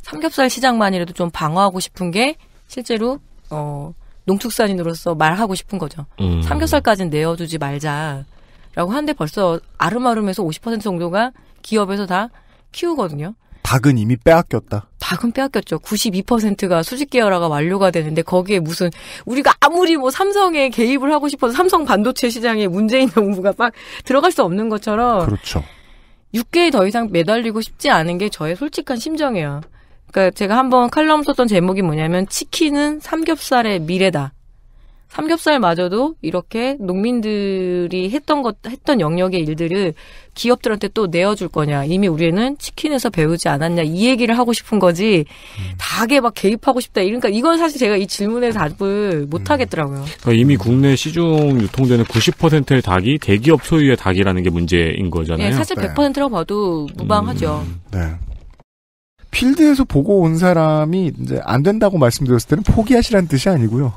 삼겹살 시장만이라도 좀 방어하고 싶은 게 실제로 어 농축산인으로서 말하고 싶은 거죠. 음. 삼겹살까지는 내어주지 말자라고 하는데 벌써 아름아름에서 50% 정도가 기업에서 다 키우거든요. 닭은 이미 빼앗겼다. 닭은 빼앗겼죠. 92%가 수직 계열화가 완료가 되는데 거기에 무슨 우리가 아무리 뭐 삼성에 개입을 하고 싶어도 삼성 반도체 시장에 문재인 정부가 막 들어갈 수 없는 것처럼 그렇죠. 6개에 더 이상 매달리고 싶지 않은 게 저의 솔직한 심정이에요. 그러니까 제가 한 번 칼럼 썼던 제목이 뭐냐면 치킨은 삼겹살의 미래다. 삼겹살마저도 이렇게 농민들이 했던 것 했던 영역의 일들을 기업들한테 또 내어줄 거냐 이미 우리는 치킨에서 배우지 않았냐 이 얘기를 하고 싶은 거지 닭에 음. 막 개입하고 싶다 이러니까 이건 사실 제가 이 질문에 답을 음. 못 하겠더라고요. 그러니까 이미 국내 시중 유통되는 90%의 닭이 대기업 소유의 닭이라는 게 문제인 거잖아요. 네, 사실 100%라고 봐도 무방하죠. 음. 네. 필드에서 보고 온 사람이 이제 안 된다고 말씀드렸을 때는 포기하시라는 뜻이 아니고요.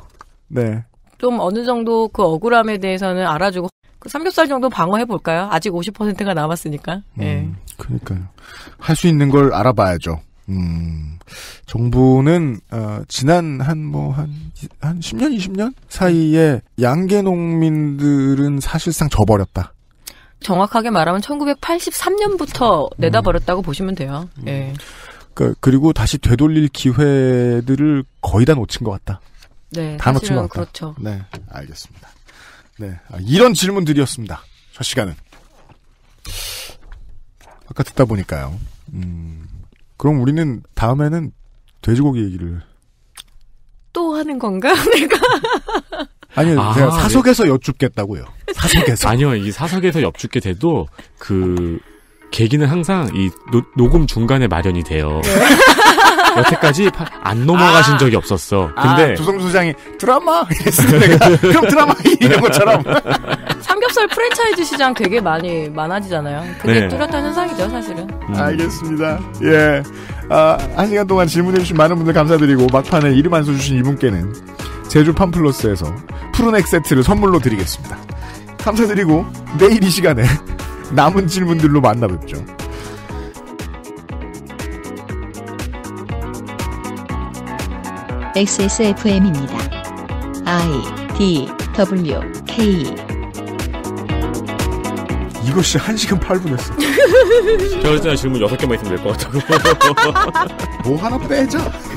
네. 좀 어느 정도 그 억울함에 대해서는 알아주고 그 삼겹살 정도 방어해 볼까요? 아직 50%가 남았으니까. 음, 예. 그러니까요. 할 수 있는 걸 알아봐야죠. 음, 정부는 어, 지난 한 뭐 한한 한 10년 20년 사이에 양계 농민들은 사실상 져버렸다. 정확하게 말하면 1983년부터 내다버렸다고 음. 보시면 돼요. 음. 예. 그, 그리고 다시 되돌릴 기회들을 거의 다 놓친 것 같다. 네, 다 놓친 것 같다. 그렇죠. 네, 알겠습니다. 네, 아, 이런 질문들이었습니다. 첫 시간은 아까 듣다 보니까요. 음, 그럼 우리는 다음에는 돼지고기 얘기를 또 하는 건가 내가? 아니요, 아, 제가 예. 사석에서 네. 엿죽겠다고요 사석에서 아니요, 이 사석에서 엿죽게 돼도 그 계기는 항상 이 노, 녹음 중간에 마련이 돼요. 네. 여태까지 파, 안 넘어가신 아, 적이 없었어. 아, 근데 아, 조성수 장이 드라마 그럼 드라마 이런 네. 것처럼 삼겹살 프랜차이즈 시장 되게 많이 많아지잖아요. 그게 네. 뚜렷한 현상이죠, 사실은. 음. 알겠습니다. 예. 아, 한 시간 동안 질문해주신 많은 분들 감사드리고 막판에 이름 안 써주신 이분께는 제주 팜플러스에서 푸른액 세트를 선물로 드리겠습니다. 감사드리고 내일 이 시간에 남은 질문들로 만나뵙죠. XSFM입니다. I D W K 이것이 1시간 8분 했어. 저였잖 질문 6개만 있으면 될 것 같다고. 뭐 하나 빼자.